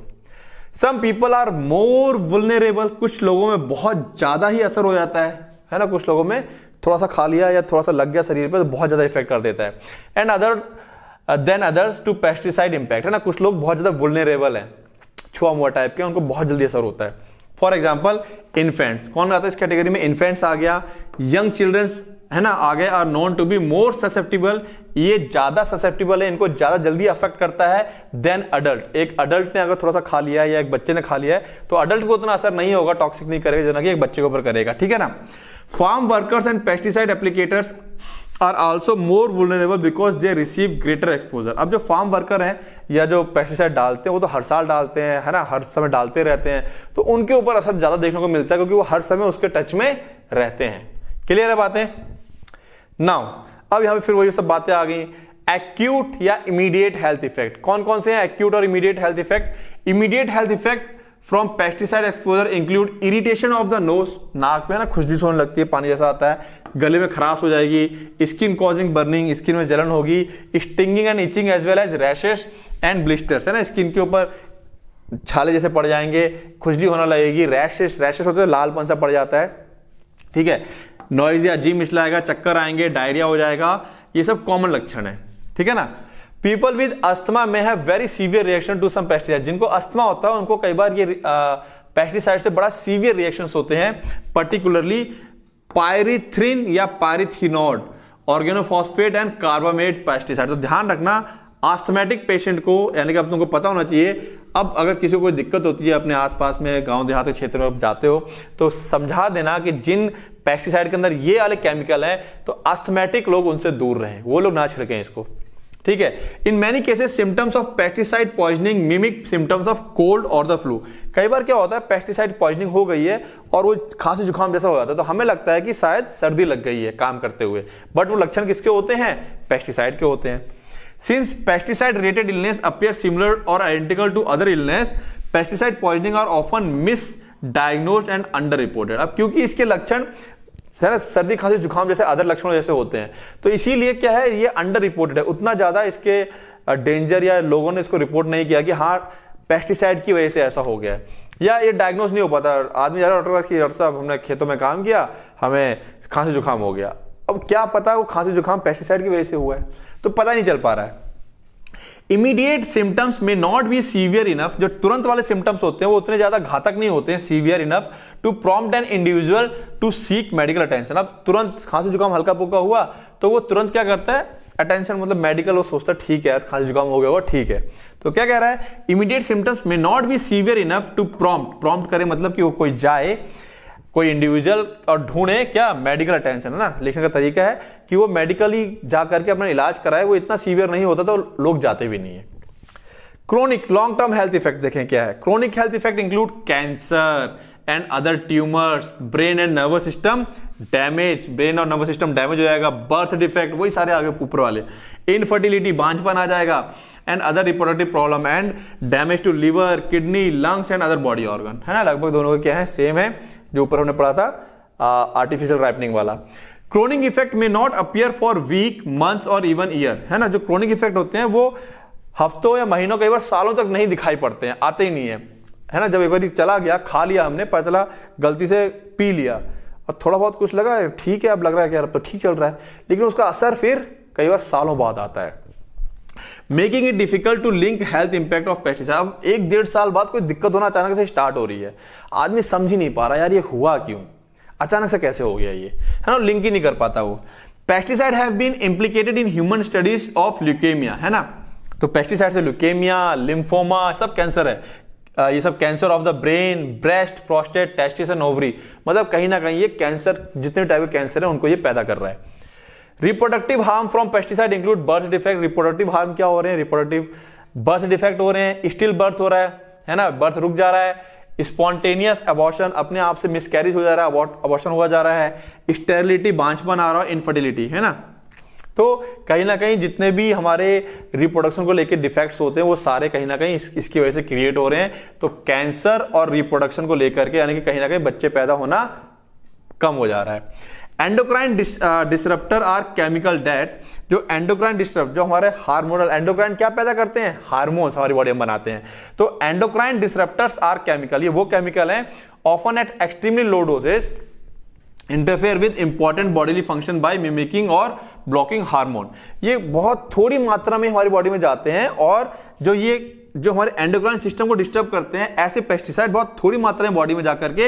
सम पीपल आर मोर वुलनेरेबल कुछ लोगों में बहुत ज्यादा ही असर हो जाता है है ना कुछ लोगों में थोड़ा सा खा लिया या थोड़ा सा लग गया शरीर पर तो बहुत ज्यादा इफेक्ट कर देता है and other than others to pesticide impact है ना कुछ लोग बहुत ज़्यादा वुलनेरेबल है छुआ मुआ टाइप के उनको बहुत जल्दी असर होता है फॉर एग्जाम्पल इन्फेंट्स कौन आता है इस कैटेगरी में इन्फेंट्स आ गया यंग चिल्ड्रंस है ना आ गए are known to be more susceptible ये ज्यादा ससेप्टिबल है इनको ज्यादा जल्दी अफेक्ट करता है देन अडल्ट एक अडल्ट ने अगर थोड़ा सा खा लिया है या एक बच्चे ने खा लिया है तो अडल्ट को उतना असर नहीं होगा टॉक्सिक नहीं करेगा जितना कि एक बच्चे के ऊपर करेगा ठीक है ना farm workers and pesticide applicators are also more vulnerable because they receive greater exposure अब जो फार्म वर्कर हैं या जो पेस्टिसाइड डालते हैं वो तो हर साल डालते हैं है ना हर समय डालते रहते हैं तो उनके ऊपर असर ज़्यादा देखने को मिलता है क्योंकि वो हर समय उसके टच में रहते हैं क्लियर है बातें नाउ अब यहां पे फिर वही सब बातें आ गई एक्यूट या इमीडिएट हेल्थ इफेक्ट कौन कौन से हैं एक्यूट और immediate health effect immediate health effect from pesticide exposure include irritation of the nose नाक में ना खुशबू सोने लगती है पानी जैसा आता है गले में खराश हो जाएगी स्किन कॉजिंग बर्निंग स्किन में जलन होगी stinging and itching as well as rashes and blisters है ना स्किन के ऊपर छाले जैसे पड़ जाएंगे खुजली होना लगेगी रैशेस रैशेस होते हैं लालपन सा पड़ जाता है ठीक है नॉइज या जिम इसलाएगा चक्कर आएंगे डायरिया हो जाएगा ये सब कॉमन लक्षण है ठीक है ना पीपल विद अस्थमा में है very severe reaction to some pesticide जिनको अस्थमा होता है उनको कई बार ये पेस्टिसाइड से बड़ा सीवियर रिएक्शन होते हैं पर्टिकुलरली पायरिथ्रिन या pyrethroid organophosphate and carbamate pesticide तो ध्यान रखना आस्थमेटिक पेशेंट को यानी कि अब तुमको पता होना चाहिए अब अगर किसी को कोई दिक्कत होती है अपने आसपास में गांव देहात के क्षेत्र में जाते हो तो समझा देना कि जिन पेस्टिसाइड के अंदर ये वाले केमिकल हैं तो आस्थमेटिक लोग उनसे दूर रहें वो लोग ना छिड़कें इसको ठीक है in many cases symptoms of pesticide poisoning mimic symptoms of cold और द फ्लू कई बार क्या होता है पेस्टिसाइड पॉइजनिंग हो गई है और वो खांसी जुकाम जैसा हो जाता है तो हमें लगता है कि शायद सर्दी लग गई है काम करते हुए बट वो लक्षण किसके होते हैं पेस्टिसाइड के होते हैं since pesticide related illness appear similar और identical to other illness pesticide poisoning are often misdiagnose and under underreported अब क्योंकि इसके लक्षण है ना सर्दी खांसी जुकाम जैसे अदर लक्षणों जैसे होते हैं तो इसीलिए क्या है ये अंडर रिपोर्टेड है उतना ज़्यादा इसके डेंजर या लोगों ने इसको रिपोर्ट नहीं किया कि हाँ पेस्टिसाइड की वजह से ऐसा हो गया या ये डायग्नोज नहीं हो पाता आदमी जा रहा डॉक्टर की डॉक्टर साहब हमने खेतों में काम किया हमें खांसी जुकाम हो गया अब क्या पता वो खांसी जुकाम पेस्टिसाइड की वजह से हुआ है तो पता नहीं चल पा रहा है immediate symptoms may not be severe enough जो तुरंत वाले सिम्टम्स होते हैं वो उतने ज्यादा घातक नहीं होते हैं severe enough to prompt an individual to seek medical attention अब तुरंत खांसी जुकाम हल्का पुका हुआ तो वो तुरंत क्या करता है अटेंशन मतलब मेडिकल वो सोचता है ठीक है खांसी जुकाम हो गया वो ठीक है तो क्या कह रहा है immediate symptoms may not be severe enough to prompt prompt करे मतलब कि वो कोई जाए कोई इंडिविजुअल और ढूंढे क्या मेडिकल अटेंशन है ना लिखने का तरीका है कि वो मेडिकली जा करके अपना इलाज कराए वो इतना सीवियर नहीं होता तो लोग जाते भी नहीं है chronic long term health effect देखें क्या है chronic health effect include cancer and other tumours brain and nervous system damage brain और नर्वस सिस्टम डैमेज हो जाएगा बर्थ डिफेक्ट वही सारे आगे ऊपर वाले इनफर्टिलिटी बांझपन आ जाएगा and other reproductive problem and damage to liver kidney lungs and other body organ है ना लगभग दोनों क्या है सेम है जो ऊपर हमने पढ़ा था आर्टिफिशियल राइपनिंग वाला chronic effect may not appear for week months और इवन ईयर है ना जो क्रोनिक इफेक्ट होते हैं वो हफ्तों या महीनों कई बार सालों तक नहीं दिखाई पड़ते हैं आते ही नहीं है है ना जब एक बार चला गया खा लिया हमने पता चला गलती से पी लिया और थोड़ा बहुत कुछ लगा ठीक है अब लग रहा है कि यार तो ठीक चल रहा है लेकिन उसका असर फिर कई बार सालों बाद आता है making it difficult to link health impact of pesticide अब एक डेढ़ साल बाद कोई दिक्कत होना अचानक से स्टार्ट हो रही है आदमी समझ ही नहीं पा रहा यार ये हुआ क्यों अचानक से कैसे हो गया ये है ना लिंक ही नहीं कर पाता वो pesticide have been implicated in human studies of leukaemia है ना तो पेस्टिसाइड से ल्यूकेमिया लिम्फोमा सब कैंसर है ये सब cancer of the brain breast prostate testis and ovary मतलब कहीं ना कहीं ये कैंसर जितने टाइप के कैंसर है उनको ये पैदा कर रहा है reproductive harm from pesticide include birth defect reproductive harm क्या हो रहे हैं रिप्रोडक्टिव बर्थ डिफेक्ट हो रहे हैं स्टिल बर्थ हो रहा है है ना बर्थ रुक जा रहा है स्पॉन्टेनियस अबॉर्शन अपने आप से मिसकैरिज हो जा रहा है अबॉर्शन हुआ जा रहा है स्टेरिलिटी बांझपन आ रहा है इनफर्टिलिटी है ना तो कहीं ना कहीं जितने भी हमारे रिप्रोडक्शन को लेकर डिफेक्ट्स होते हैं वो सारे कहीं ना कहीं इस, इसकी वजह से क्रिएट हो रहे हैं तो कैंसर और रिप्रोडक्शन को लेकर के यानी कि कहीं ना कहीं बच्चे पैदा होना कम हो जा रहा है endocrine disruptor are chemical that जो एंडोक्राइन डिस्टर्ब जो हमारे हार्मोनल एंडोक्राइन क्या पैदा करते हैं हार्मोन्स हमारी बॉडी में बनाते हैं तो एंडोक्राइन डिसरप्टर्स आर केमिकल ये वो केमिकल हैं often at extremely low doses interfere with important bodily function by mimicking और ब्लॉकिंग हार्मोन ये बहुत थोड़ी मात्रा में हमारी बॉडी में जाते हैं और जो ये जो हमारे एंडोक्राइन सिस्टम को डिस्टर्ब करते हैं ऐसे पेस्टिसाइड बहुत थोड़ी मात्रा में बॉडी में जाकर के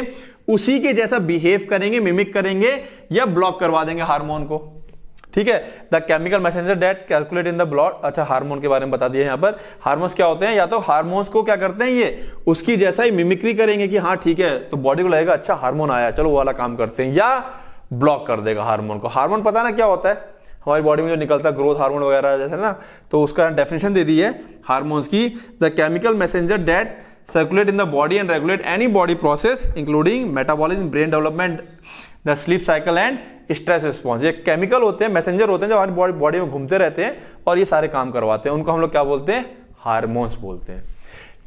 उसी के जैसा बिहेव करेंगे मिमिक करेंगे या ब्लॉक करवा देंगे हार्मोन को ठीक है the chemical messenger that calculate in the blood अच्छा हार्मोन के बारे में बता दिया यहां पर हार्मोन्स क्या होते हैं या तो हार्मोन्स को क्या करते हैं ये उसकी जैसा ही मिमिक्री करेंगे कि हाँ ठीक है तो बॉडी को लगेगा अच्छा हार्मोन आया चलो वो वाला काम करते हैं या ब्लॉक कर देगा हार्मोन को हार्मोन पता ना क्या होता है हमारी बॉडी में जो निकलता है ग्रोथ हार्मोन वगैरह जैसे ना तो उसका डेफिनेशन दे दी है हार्मोन्स की the chemical messenger that circulate in the body and regulate any body process including metabolism brain development the sleep cycle and stress response ये केमिकल होते हैं मैसेंजर होते हैं जो हमारी बॉडी में घूमते रहते हैं और ये सारे काम करवाते हैं उनको हम लोग क्या बोलते हैं हार्मोन्स बोलते हैं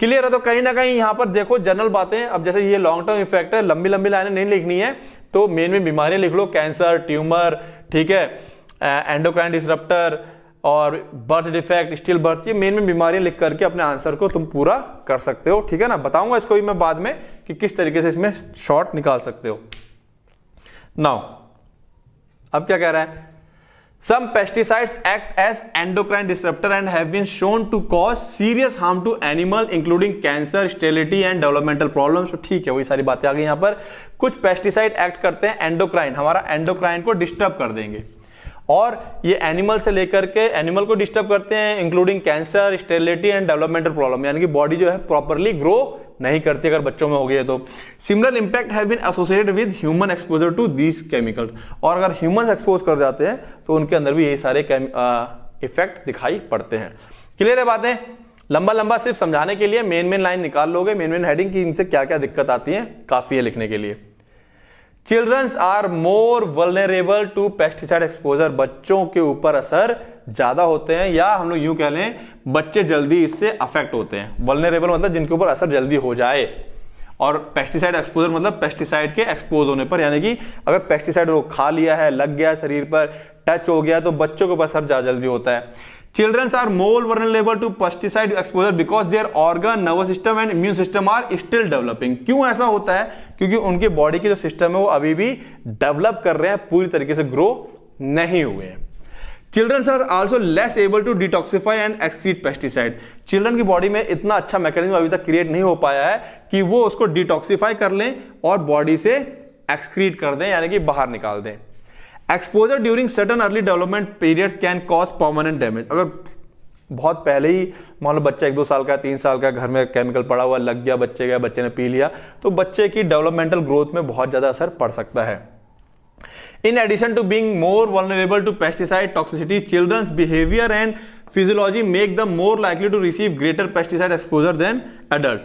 क्लियर है तो कहीं ना कहीं यहाँ पर देखो जनरल बातें अब जैसे ये लॉन्ग टर्म इफेक्ट है लंबी लंबी लाइनें नहीं लिखनी है तो मेन में बीमारियां लिख लो कैंसर ट्यूमर ठीक है एंडोक्राइन डिस्ट्रप्टर और बर्थ डिफेक्ट स्टिल बर्थ ये मेन में बीमारियां लिख करके अपने आंसर को तुम पूरा कर सकते हो ठीक है ना बताऊंगा इसको भी मैं बाद में कि किस तरीके से इसमें शॉर्ट निकाल सकते हो नाउ अब क्या कह रहा है some pesticides act as endocrine disruptor and have been shown to cause serious harm to animal including cancer sterility and developmental problem ठीक है वही सारी बातें आ गई यहां पर कुछ पेस्टिसाइड एक्ट करते हैं एंडोक्राइन हमारा एंडोक्राइन को डिस्टर्ब कर देंगे और ये एनिमल से लेकर के एनिमल को डिस्टर्ब करते हैं including cancer sterility and developmental problem यानी कि बॉडी जो है प्रॉपरली ग्रो नहीं करती अगर बच्चों में हो गई है तो similar impact have been associated with human exposure to these chemical और अगर ह्यूमन एक्सपोज कर जाते हैं तो उनके अंदर भी यही सारे इफेक्ट दिखाई पड़ते हैं क्लियर है बातें लंबा लंबा सिर्फ समझाने के लिए मेन मेन लाइन निकाल लोगे मेन मेन हेडिंग की इनसे क्या क्या दिक्कत आती है काफी है लिखने के लिए childrens are more vulnerable to pesticide exposure बच्चों के ऊपर असर ज्यादा होते हैं या हम लोग यूं कह लें बच्चे जल्दी इससे अफेक्ट होते हैं वलनरेबल मतलब जिनके ऊपर असर जल्दी हो जाए और पेस्टिसाइड एक्सपोजर मतलब पेस्टिसाइड के एक्सपोज होने पर यानी कि अगर पेस्टिसाइड वो खा लिया है लग गया शरीर पर टच हो गया तो बच्चों के ऊपर असर ज्यादा जल्दी होता है children are more vulnerable to pesticide exposure because their organ nervous system and immune system are still developing क्यों ऐसा होता है क्योंकि उनके बॉडी की जो सिस्टम है वो अभी भी डेवलप कर रहे हैं पूरी तरीके से ग्रो नहीं हुए हैं childrens are also less able to detoxify and excrete pesticide children की बॉडी में इतना अच्छा मैकेनिज्म अभी तक क्रिएट नहीं हो पाया है कि वो उसको डिटॉक्सिफाई कर लें और बॉडी से एक्सक्रीट कर दें यानी कि बाहर निकाल दें exposure during certain early development periods can cause permanent damage अगर बहुत पहले ही मान लो बच्चा एक दो साल का तीन साल का घर में केमिकल पड़ा हुआ लग गया बच्चे गया बच्चे ने पी लिया तो बच्चे की डेवलपमेंटल ग्रोथ में बहुत ज़्यादा असर पड़ सकता है in addition to being more vulnerable to pesticide toxicity childrens behaviour and physiology make the more likely to receive greater pesticide exposure than adult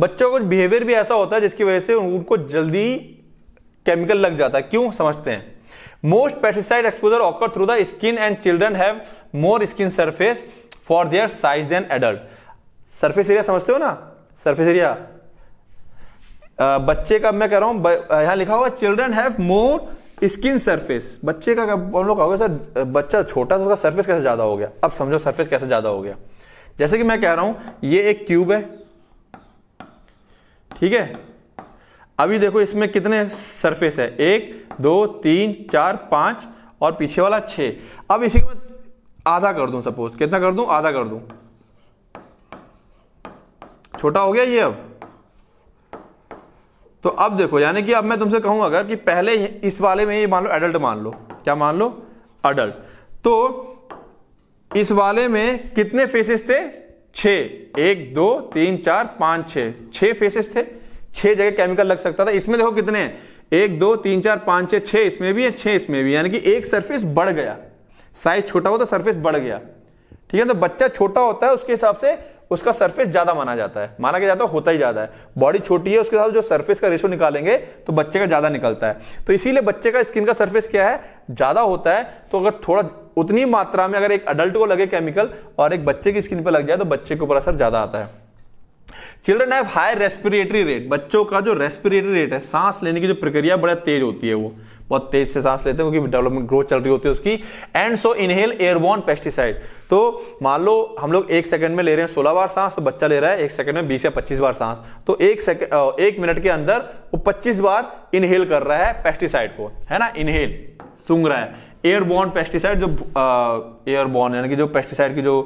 बच्चों का बिहेवियर भी ऐसा होता है जिसकी वजह से उनको जल्दी केमिकल लग जाता है क्यों समझते हैं most pesticide exposure occur through the skin and children have more skin surface for their size than adult surface area समझते हो ना सर्फेस एरिया बच्चे का मैं कह रहा हूं यहां लिखा हुआ children have more skin surface बच्चे का हम लोग कहोगे सर बच्चा छोटा तो उसका सरफेस कैसे ज्यादा हो गया अब समझो सरफेस कैसे ज्यादा हो गया जैसे कि मैं कह रहा हूं ये एक क्यूब है ठीक है अभी देखो इसमें कितने सरफेस है एक दो तीन चार पांच और पीछे वाला छ अब इसी को आधा कर दूं सपोज कितना कर दूं आधा कर दूं छोटा हो गया ये अब तो अब देखो यानी कि अब मैं तुमसे कहूं अगर कि पहले इस वाले में ये मान लो एडल्ट मान लो क्या मान लो अडल्ट तो इस वाले में कितने फेसेस थे छ एक दो तीन चार पांच छः छः फेसेस थे छह जगह केमिकल लग सकता था इसमें देखो कितने एक दो तीन चार पांच छह छह इसमें भी है छह इसमें भी यानी कि एक सरफेस बढ़ गया साइज छोटा हो तो सरफेस बढ़ गया ठीक है तो बच्चा छोटा होता है उसके हिसाब से उसका सरफेस ज्यादा माना जाता है माना गया जाता तो है होता ही ज्यादा है बॉडी छोटी है उसके साथ जो सरफेस का रेशो निकालेंगे तो बच्चे का ज्यादा निकलता है तो इसीलिए बच्चे का स्किन का सरफेस क्या है ज्यादा होता है तो अगर थोड़ा उतनी मात्रा में अगर एक अडल्ट को लगे केमिकल और एक बच्चे की स्किन पर लग जाए तो बच्चे के ऊपर असर ज्यादा आता है children have high respiratory rate बच्चों का जो रेस्पिरेटरी रेट है सांस लेने की जो प्रक्रिया बड़ा तेज होती है वो बहुत तेज से सांस लेते हैं क्योंकि डेवलपमेंट ग्रोथ चल रही होती है उसकी and so inhale airborne pesticide तो मान लो हम लोग एक सेकंड में ले रहे हैं सोलह बार सांस तो बच्चा ले रहा है एक सेकंड में बीस या पच्चीस बार सांस तो एक सेकंड एक मिनट के अंदर वो पच्चीस बार इनहेल कर रहा है पेस्टिसाइड को है ना इनहेल सूंघ रहा है एयरबॉर्न पेस्टिसाइड जो एयरबॉर्न यानी कि जो पेस्टिसाइड की जो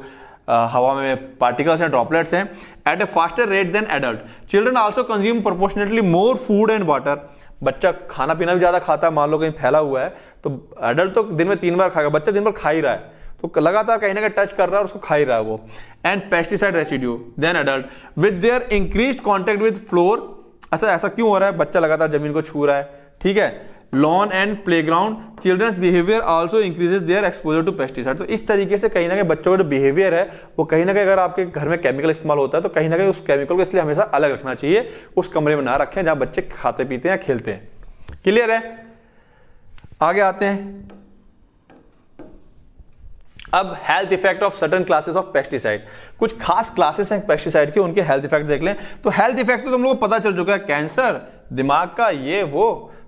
हवा में पार्टिकल्स हैं ड्रॉपलेट्स हैं at a faster rate than adult children also consume proportionately more food and water बच्चा खाना पीना भी ज़्यादा खाता है मान लो कहीं फैला हुआ है तो एडल्ट तो दिन में तीन बार खाएगा बच्चा दिन भर खा ही रहा है तो लगातार कहीं ना कहीं टच कर रहा है और उसको खा ही रहा है वो and pesticide residue than adult with their increase contact with floor अच्छा ऐसा क्यों हो रहा है बच्चा लगातार जमीन को छू रहा है ठीक है lawn and ground childrens behaviour also increases their exposure to pesticide तो इस तरीके से कहीं ना कहीं बच्चों का जो बिहेवियर है वो कहीं ना कहीं अगर आपके घर में केमिकल इस्तेमाल होता है तो कहीं ना कहीं उस केमिकल को इसलिए हमेशा अलग रखना चाहिए उस कमरे में ना रखें जहां बच्चे खाते पीते हैं खेलते हैं क्लियर है आगे आते हैं अब health effect of certain classes of pesticide कुछ खास क्लासेस हैं पेस्टिसाइड के उनके हेल्थ इफेक्ट देख लें तो हेल्थ इफेक्ट तो तुम लोग को पता चल चुका है कैंसर दिमाग का ये वो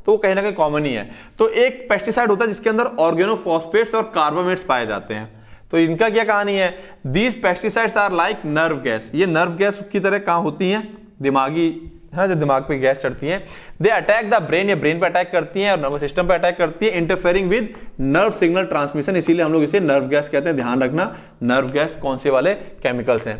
तो वो कहीं ना कहीं कॉमन ही है तो एक पेस्टिसाइड होता है जिसके अंदर ऑर्गेनोफॉस्फेट्स और कार्बामेट्स पाए जाते हैं तो इनका क्या कहानी है these pesticides are like nerve gas ये नर्व गैस की तरह कहाँ होती हैं दिमागी है जो दिमाग पे गैस चढ़ती है दे अटैक द ब्रेन या ब्रेन पे अटैक करती है और नर्वस सिस्टम पे अटैक करती है interfering with nerve signal transmission इसीलिए हम लोग इसे नर्व गैस कहते हैं ध्यान रखना नर्व गैस कौन से वाले केमिकल्स हैं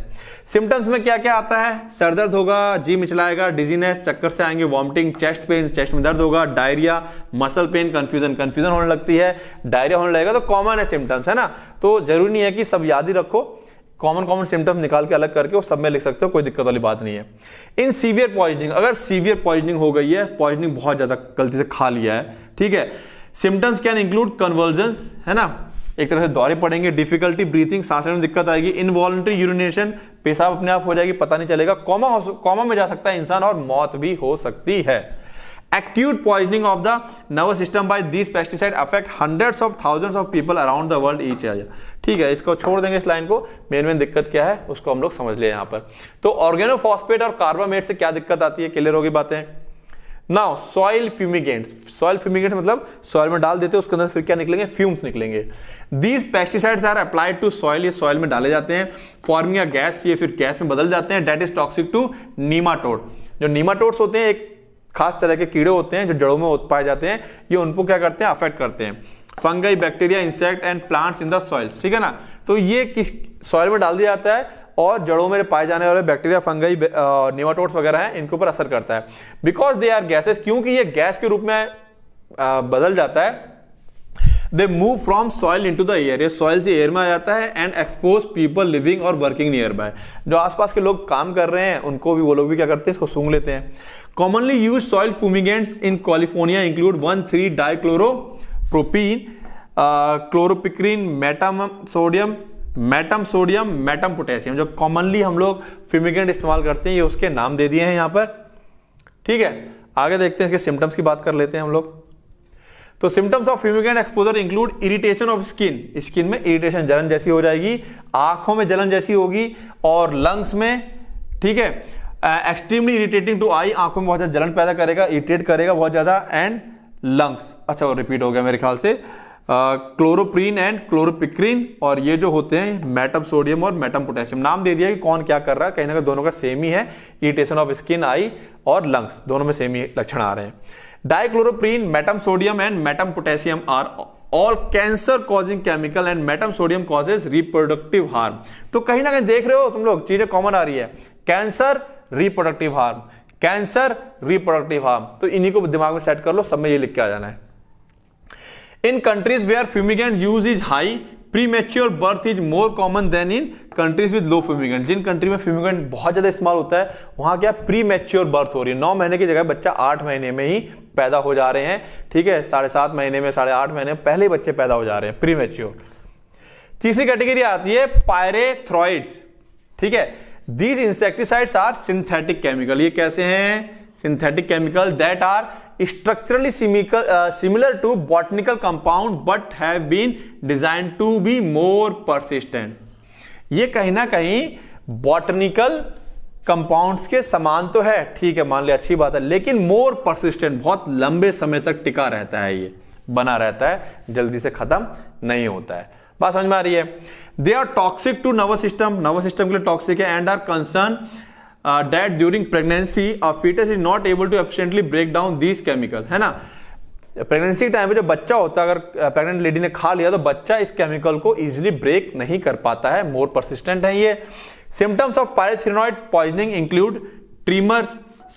सिम्टम्स में क्या क्या आता है सर दर्द होगा जी मिचलाएगा डिजीनेस चक्कर से आएंगे वॉमिटिंग चेस्ट पेन चेस्ट में दर्द होगा diarrhoea muscle pain confusion confusion होने लगती है डायरिया होने लगेगा तो कॉमन है सिम्टम्स है ना तो जरूरी नहीं है कि सब याद ही रखो कॉमन कॉमन सिम्टम निकाल के अलग करके वो सब में लिख सकते हो कोई दिक्कत वाली बात नहीं है इन सीवियर पॉइजनिंग अगर सीवियर पॉइजनिंग हो गई है पॉइजनिंग बहुत ज्यादा गलती से खा लिया है ठीक है सिम्टम्स कैन इंक्लूड कन्वर्जेंस है ना एक तरह से दौरे पड़ेंगे डिफिकल्टी ब्रीथिंग सांस लेने में दिक्कत आएगी इनवॉल्ट्री यूरिनेशन पेशाब अपने आप हो जाएगी पता नहीं चलेगा कॉमा कॉमा में जा सकता है इंसान और मौत भी हो सकती है acute poisoning of the nervous system by this pesticide affect hundreds of thousands of people around the world each year ठीक है इसको छोड़ देंगे इस लाइन को मेन मेन दिक्कत क्या है उसको हम लोग समझ लिया यहां पर तो ऑर्गेनोफॉस्पेट और कार्बामेट से क्या दिक्कत आती है क्लियर होगी बातें now soil fumigants soil fumigant मतलब सॉइल में डाल देते हैं उसके अंदर फिर क्या निकलेंगे फ्यूम्स निकलेंगे these pesticides are applied to soil ये सॉइल में डाले जाते हैं फॉर्मिंग गैस ये फिर गैस में बदल जाते हैं that is toxic to nematode जो नीमाटोड्स होते हैं एक खास तरह के कीड़े होते हैं जो जड़ों में पाए जाते हैं ये उनको क्या करते हैं अफेक्ट करते हैं fungi bacteria insect and plants in the soils ठीक है ना तो ये किस सॉइल में डाल दिया जाता है और जड़ों में पाए जाने वाले बैक्टीरिया फंगई नेमाटोड्स वगैरह हैं इनके ऊपर असर करता है बिकॉज दे आर गैसेस क्योंकि ये गैस के रूप में आ, बदल जाता है they move from soil into the air ये सॉइल से एयर में आ जाता है एंड एक्सपोज पीपल लिविंग और वर्किंग नियर बाय जो आसपास के लोग काम कर रहे हैं उनको भी वो लोग भी क्या करते हैं इसको सूंघ लेते हैं commonly use soil fumigants in California include one three dichloro propene chloropicrin metam sodium metam sodium metam potassium जो कॉमनली हम लोग फ्यूमिगेंट इस्तेमाल करते हैं ये उसके नाम दे दिए हैं यहां पर ठीक है आगे देखते हैं इसके सिम्टम्स की बात कर लेते हैं हम लोग तो symptoms of fumigant exposure include irritation of skin skin में इरिटेशन जलन जैसी हो जाएगी आंखों में जलन जैसी होगी और लंग्स में ठीक है एक्सट्रीमली इरिटेटिंग टू आई आंखों में बहुत ज्यादा जलन पैदा करेगा इरिटेट करेगा बहुत ज्यादा एंड लंग्स अच्छा वो रिपीट हो गया मेरे ख्याल से क्लोरोप्रीन एंड क्लोरोपिक्रीन और ये जो होते हैं मैटम सोडियम और मैटम पोटेशियम नाम दे दिया कि कौन क्या कर रहा है कहीं ना कहीं दोनों का सेम ही है इरिटेशन ऑफ स्किन आई और लंग्स दोनों में सेम ही लक्षण आ रहे हैं dichloropropene metam sodium and metam potassium are all cancer causing chemical and metam sodium causes reproductive harm तो कहीं ना कहीं देख रहे हो तुम लोग चीजें कॉमन आ रही है cancer reproductive harm cancer reproductive harm तो इन्हीं को दिमाग में सेट कर लो सब में ये लिख के आ जाना है in countries where fumigant use is high premature birth is more common than in countries with low fumigant जिन कंट्री में फ्यूमिगेंट बहुत ज्यादा इस्तेमाल होता है वहां क्या प्री मेच्योर बर्थ हो रही है नौ महीने की जगह बच्चा आठ महीने में ही पैदा हो जा रहे हैं ठीक है साढ़े सात महीने में साढ़े आठ महीने में पहले ही बच्चे पैदा हो जा रहे हैं प्री मेच्योर तीसरी कैटेगरी आती है पायरेथ्रॉइड्स ठीक है these insecticides are synthetic chemical ये कैसे हैं synthetic chemical that are structurally similar to botanical compound but have been design to be more persistent ये कहीं ना कहीं बॉटनिकल कंपाउंड्स के समान तो है ठीक है मान लिया अच्छी बात है लेकिन मोर परसिस्टेंट बहुत लंबे समय तक टिका रहता है ये बना रहता है जल्दी से खत्म नहीं होता है बात समझ में आ रही है they are toxic to nervous system nervous system के लिए टॉक्सिक है and are concern that during pregnancy a foetus is not able to efficiently break down these chemical है ना प्रेगनेंसी के टाइम पे जो बच्चा होता है अगर प्रेग्नेंट uh, लेडी ने खा लिया तो बच्चा इस केमिकल को इजिली ब्रेक नहीं कर पाता है मोर परसिस्टेंट है ये symptoms of pyrethroid poisoning include tremor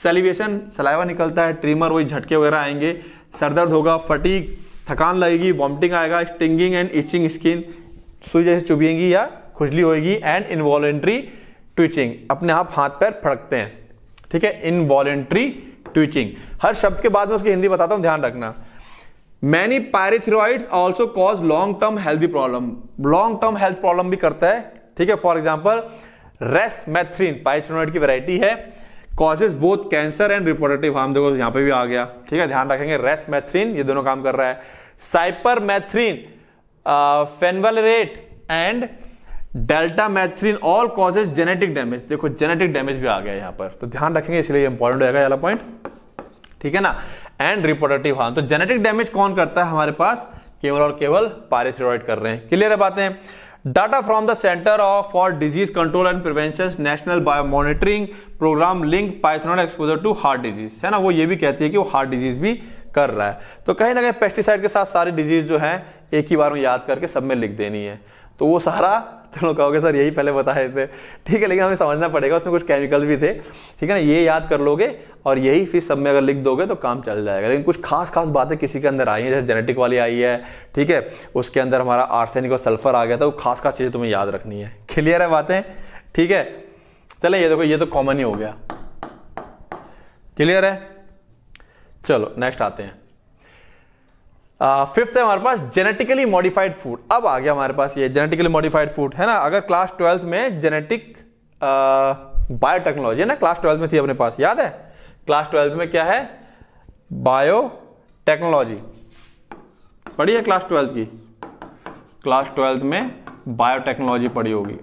salivation saliva निकलता है ट्रीमर वही झटके वगैरह आएंगे सरदर्द होगा फटीक थकान लगेगी वॉमिटिंग आएगा स्टिंगिंग एंड इचिंग स्किन सुई जैसे चुभेंगी या खुजली होगी एंड इनवॉलेंट्री ट्विचिंग अपने आप हाथ पैर फड़कते हैं ठीक है इनवॉलेंट्री ट्विचिंग हर शब्द के बाद में उसकी हिंदी बताता हूँ ध्यान रखना many pyrethroid also cause long term health problem long term health problem भी करता है ठीक है for example resmethrin pyrethroid की वेराइटी है causes both cancer and reproductive harm देखो यहाँ पे भी आ गया ठीक है ध्यान रखेंगे रेस्ट मैथ्रीन ये दोनों काम कर रहा है मैथ्रीन fenvalerate and deltamethrin all causes genetic damage देखो जेनेटिक डैमेज भी आ गया यहां पर तो ध्यान रखेंगे इसलिए इंपॉर्टेंट होगा वाला पॉइंट ठीक है ना एंड रिपोर्टेटिव हार्म तो जेनेटिक डैमेज कौन करता है हमारे पास केवल और केवल पारिथ्रोइड कर रहे हैं क्लियर है बातें data from the centre of for disease control and prevention national biomonitoring programme link पाइथनॉल एक्सपोजर टू हार्ट डिजीज है ना वो ये भी कहती है कि वो हार्ट डिजीज भी कर रहा है तो कहीं ना कहीं पेस्टिसाइड के साथ सारी डिजीज जो है एक ही बार में याद करके सब में लिख देनी है तो वो सारा तुम लोग कहोगे सर यही पहले बताए थे ठीक है लेकिन हमें समझना पड़ेगा उसमें कुछ केमिकल भी थे ठीक है ना ये याद कर लोगे और यही फिर सब में अगर लिख दोगे तो काम चल जाएगा लेकिन कुछ खास खास बातें किसी के अंदर आई हैं जैसे जेनेटिक वाली आई है ठीक है उसके अंदर हमारा आर्सेनिक और सल्फर आ गया था वो खास खास चीज़ें तुम्हें याद रखनी है क्लियर है बातें ठीक है चले ये देखो ये तो कॉमन ही हो गया क्लियर है चलो नेक्स्ट आते हैं फिफ्थ है हमारे पास जेनेटिकली मॉडिफाइड फूड अब आ गया हमारे पास ये जेनेटिकली मॉडिफाइड फूड है ना अगर क्लास ट्वेल्थ में जेनेटिक बायोटेक्नोलॉजी है ना क्लास ट्वेल्थ में थी अपने पास याद है क्लास ट्वेल्थ में क्या है बायो टेक्नोलॉजी पढ़ी है क्लास ट्वेल्थ की क्लास ट्वेल्थ में बायोटेक्नोलॉजी पढ़ी होगी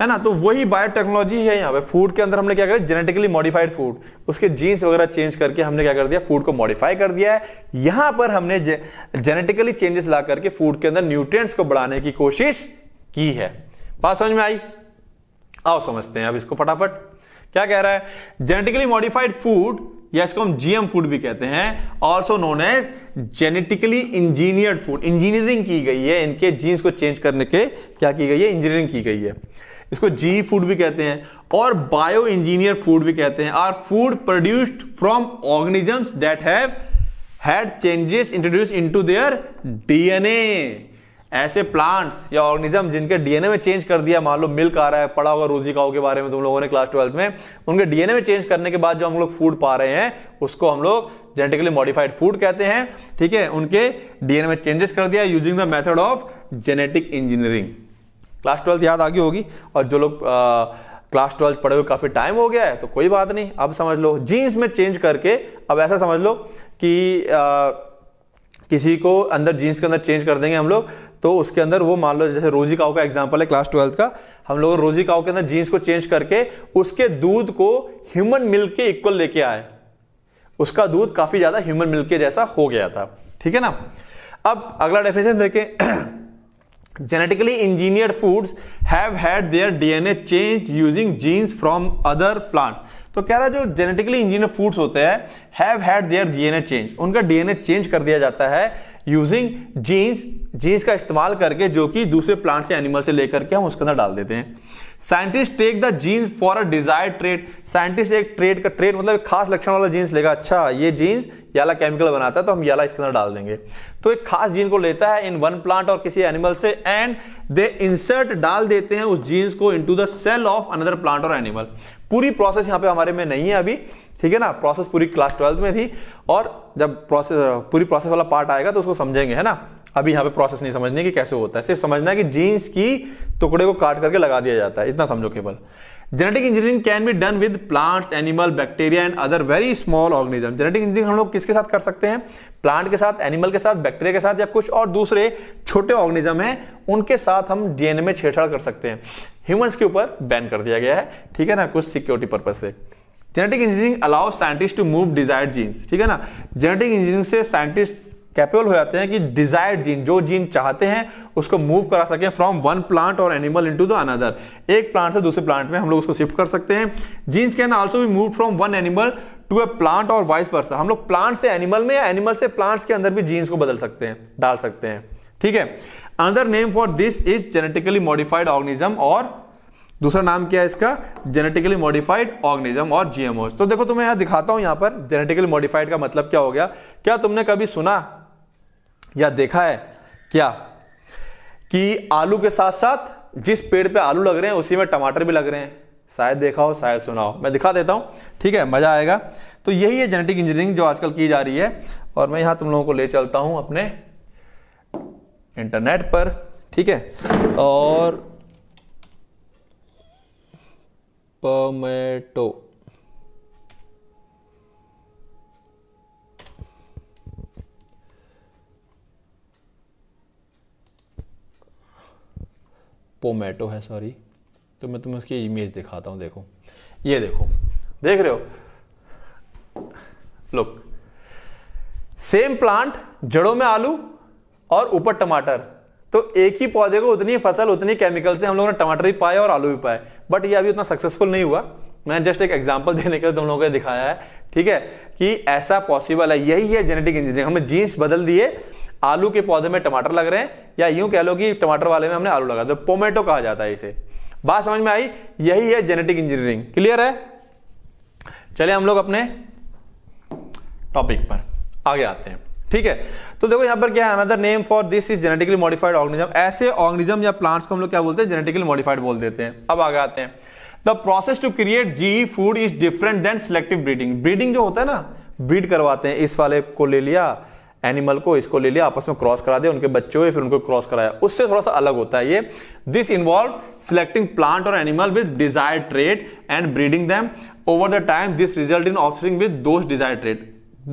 है ना तो वही बायोटेक्नोलॉजी है यहाँ पे फूड के अंदर हमने क्या करें जेनेटिकली मॉडिफाइड फूड उसके जीन्स वगैरह चेंज करके हमने क्या कर दिया फूड को मॉडिफाई कर दिया है यहां पर हमने जे, जेनेटिकली चेंजेस ला करके फूड के अंदर न्यूट्रिएंट्स को बढ़ाने की कोशिश की है बात समझ में आई आओ समझते हैं अब इसको फटाफट क्या कह रहा है जेनेटिकली मॉडिफाइड फूड या इसको हम जीएम फूड भी कहते हैं also known as genetically engineered food engineering की गई है इनके जीन्स को चेंज करने के क्या की गई है इंजीनियरिंग की गई है इसको जी फूड भी कहते हैं और बायो इंजीनियर फूड भी कहते हैं are food produced from organisms that have had changes introduce into their DNA ऐसे प्लांट्स या ऑर्गेनिज्म जिनके डीएनए में चेंज कर दिया मान लो मिल्क आ रहा है पड़ा होगा रोजी काओ के बारे में तुम लोगों ने क्लास ट्वेल्थ में उनके डीएनए में चेंज करने के बाद जो हम लोग फूड पा रहे हैं उसको हम लोग जेनेटिकली मॉडिफाइड फूड कहते हैं ठीक है उनके डीएनए में चेंजेस कर दिया using the method of genetic engineering class twelfth याद आ गई होगी और जो लोग क्लास ट्वेल्थ पढ़े हुए काफ़ी टाइम हो गया है तो कोई बात नहीं अब समझ लो जीन्स में चेंज करके अब ऐसा समझ लो कि आ, किसी को अंदर जीन्स के अंदर चेंज कर देंगे हम लोग तो उसके अंदर वो मान लो जैसे रोजी काउ का एग्जाम्पल है क्लास ट्वेल्थ का हम लोग रोजी काउ के अंदर जीन्स को चेंज करके उसके दूध को ह्यूमन मिल्क के इक्वल लेके आए उसका दूध काफ़ी ज़्यादा ह्यूमन मिल्क के जैसा हो गया था ठीक है ना अब अगला डेफिनेशन देखें genetically engineered foods have had their DNA changed using genes from other plants तो कह रहा है जो जेनेटिकली इंजीनियर फूड्स होते हैं have had their DNA change उनका डीएनए चेंज कर दिया जाता है यूजिंग जीन्स जीन्स का इस्तेमाल करके जो कि दूसरे प्लांट से एनिमल से लेकर के हम उसके अंदर डाल देते हैं scientist take the genes for a desired trait scientist एक ट्रेड का ट्रेड मतलब खास लक्षण वाला जीन्स लेगा अच्छा ये जीन्स याला केमिकल बनाता है तो हम याला इसके अंदर डाल देंगे तो एक खास जीन को लेता है इन वन प्लांट और किसी एनिमल से एंड दे इंसर्ट डाल देते हैं उस जीन्स को to the cell of another plant और एनिमल पूरी प्रोसेस यहाँ पे हमारे में नहीं है अभी ठीक है ना प्रोसेस पूरी क्लास ट्वेल्थ में थी और जब प्रोसेस पूरी प्रोसेस वाला पार्ट आएगा तो उसको समझेंगे है ना अभी यहाँ पे प्रोसेस नहीं समझने की कैसे होता है सिर्फ समझना है कि जीन्स की टुकड़े को काट करके लगा दिया जाता है इतना समझो केवल genetic engineering can be done with plants animal bacteria and other very small organism genetic engineering हम लोग किसके साथ कर सकते हैं प्लांट के साथ एनिमल के साथ बैक्टीरिया के साथ या कुछ और दूसरे छोटे ऑर्गेनिज्म हैं उनके साथ हम डीएनए में छेड़छाड़ कर सकते हैं ह्यूमंस के ऊपर बैन कर दिया गया है ठीक है ना कुछ सिक्योरिटी पर्पज से genetic engineering allow scientist to move desired genes ठीक है ना जेनेटिक इंजीनियरिंग से साइंटिस्ट कैपेबल हो जाते हैं कि डिजायर्ड जीन जो जीन चाहते हैं उसको मूव करा सकें फ्रॉम वन प्लांट और एनिमल इनटू द अनदर एक प्लांट से दूसरे प्लांट में हम लोग उसको शिफ्ट कर सकते हैं genes can also be move from one animal to a plant और वाइस वर्सा हम लोग प्लांट से एनिमल में या एनिमल से प्लांट्स के अंदर भी जीन्स को बदल सकते हैं डाल सकते हैं ठीक है another name for this is genetically modified organism और दूसरा नाम क्या है इसका जेनेटिकली मॉडिफाइड ऑर्गेनिज्म और जीएमओ तो देखो तुम्हें यहां दिखाता हूं यहां पर जेनेटिकली मॉडिफाइड का मतलब क्या हो गया क्या तुमने कभी सुना या देखा है क्या कि आलू के साथ साथ जिस पेड़ पे आलू लग रहे हैं उसी में टमाटर भी लग रहे हैं शायद देखा हो शायद सुना हो मैं दिखा देता हूं ठीक है मज़ा आएगा तो यही है जेनेटिक इंजीनियरिंग जो आजकल की जा रही है और मैं यहां तुम लोगों को ले चलता हूं अपने इंटरनेट पर ठीक है और पमेटो पोमेटो है सॉरी तो मैं तुम्हें उसकी इमेज दिखाता हूँ देखो ये देखो देख रहे हो लुक सेम प्लांट जड़ों में आलू और ऊपर टमाटर तो एक ही पौधे को उतनी फसल उतनी केमिकल से हम लोगों ने टमाटर भी पाए और आलू भी पाए बट ये अभी उतना सक्सेसफुल नहीं हुआ मैंने जस्ट एक एग्जाम्पल देने के लिए तुम लोगों को दिखाया है ठीक है कि ऐसा पॉसिबल है यही है जेनेटिक इंजीनियरिंग हमने जीन्स बदल दिए आलू के पौधे में टमाटर लग रहे हैं या यूं कह लो कि टमाटर वाले में हमने आलू लगा दो तो पोमेटो कहा जाता है इसे बात समझ में आई यही है जेनेटिक इंजीनियरिंग क्लियर है चले हम लोग अपने टॉपिक पर आगे आते हैं ठीक है तो देखो यहां पर क्या है another name for this is genetically modified organism ऐसे ऑर्गेनिज्म या प्लांट्स को हम लोग क्या बोलते हैं जेनेटिकली मॉडिफाइड बोल देते हैं अब आगे आते हैं the process to create G food is different than selective breeding breeding जो होता है ना ब्रीड करवाते हैं इस वाले को ले लिया एनिमल को इसको ले लिया आपस में क्रॉस करा दिया उनके बच्चे हुए फिर उनको क्रॉस कराया उससे थोड़ा सा अलग होता है ये दिस इन्वॉल्व सिलेक्टिंग प्लांट और animal with desire trait and breeding them over the time this result in offspring with दो डिजायर ट्रेड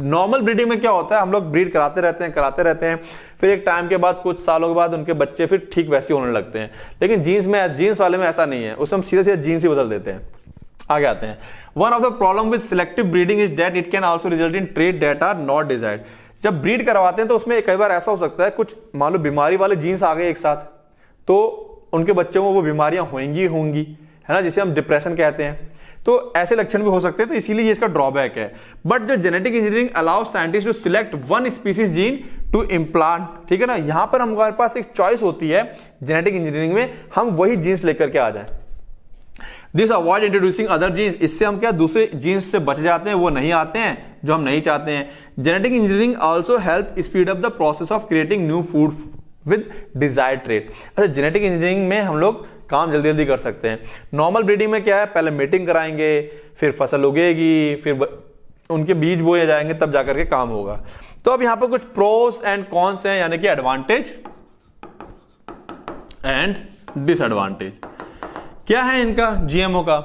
नॉर्मल ब्रीडिंग में क्या होता है हम लोग ब्रीड कराते रहते हैं कराते रहते हैं फिर एक टाइम के बाद कुछ सालों के बाद उनके बच्चे फिर ठीक वैसे होने लगते हैं लेकिन जीन्स में जीन्स वाले में ऐसा नहीं है उसमें हम सीधे सीधे जीन्स ही बदल देते हैं आगे आते हैं one of the problem with selective breeding is that it can also result in trait that are not desired जब ब्रीड करवाते हैं तो उसमें कई बार ऐसा हो सकता है कुछ मान लो बीमारी वाले जीन्स आ गए एक साथ तो उनके बच्चों को वो बीमारियां होंगी होंगी है ना जिसे हम डिप्रेशन कहते हैं तो ऐसे लक्षण भी हो सकते हैं तो इसीलिए ये इसका ड्रॉबैक है बट जो genetic engineering allow scientist to select one species gene to implant ठीक है ना यहां पर हमारे पास एक चॉइस होती है जेनेटिक इंजीनियरिंग में हम वही जीन्स लेकर के आ जाए this avoid introducing other genes इससे हम क्या दूसरे जीन्स से बच जाते हैं वो नहीं आते हैं जो हम नहीं चाहते हैं genetic engineering also help speed up the process of creating new food with desire trait अच्छा जेनेटिक इंजीनियरिंग में हम लोग काम जल्दी जल्दी कर सकते हैं नॉर्मल ब्रीडिंग में क्या है पहले मीटिंग कराएंगे फिर फसल उगेगी फिर उनके बीज बोए जाएंगे तब जाकर के काम होगा तो अब यहां पर कुछ प्रोस एंड कॉन्स हैं यानी कि एडवांटेज एंड डिसएडवांटेज क्या है इनका जीएमओ का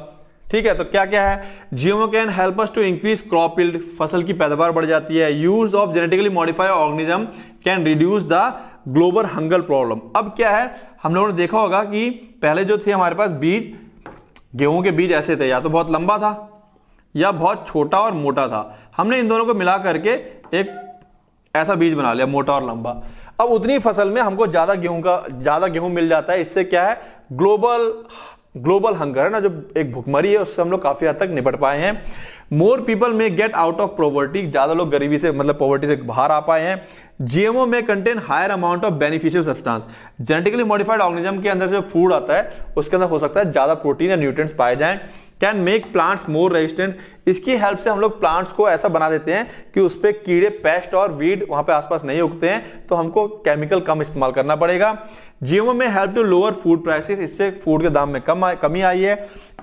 ठीक है तो क्या क्या है GMO can help us to increase crop yield फसल की पैदावार बढ़ जाती है use of genetically modified organism can reduce the global hunger problem अब क्या है हम लोगों ने देखा होगा कि पहले जो थे हमारे पास बीज गेहूं के बीज ऐसे थे या तो बहुत लंबा था या बहुत छोटा और मोटा था हमने इन दोनों को मिला करके एक ऐसा बीज बना लिया मोटा और लंबा अब उतनी फसल में हमको ज्यादा गेहूं का ज्यादा गेहूं मिल जाता है इससे क्या है ग्लोबल ग्लोबल हंगर है ना जो एक भुखमरी है उससे हम लोग काफी हद तक निपट पाए हैं more people may get out of poverty ज्यादा लोग गरीबी से मतलब पॉवर्टी से बाहर आ पाए हैं GMO may contain higher amount of beneficial substance genetically modified organism के अंदर जो फूड आता है उसके अंदर हो सकता है ज्यादा प्रोटीन या न्यूट्रिएंट्स पाए जाएं can make plants more resistant इसकी हेल्प से हम लोग प्लांट्स को ऐसा बना देते हैं कि उस पर कीड़े पेस्ट और वीड वहां पे आसपास नहीं उगते हैं तो हमको केमिकल कम इस्तेमाल करना पड़ेगा जीवो में help to lower food prices इससे फूड के दाम में कम आ, कमी आई है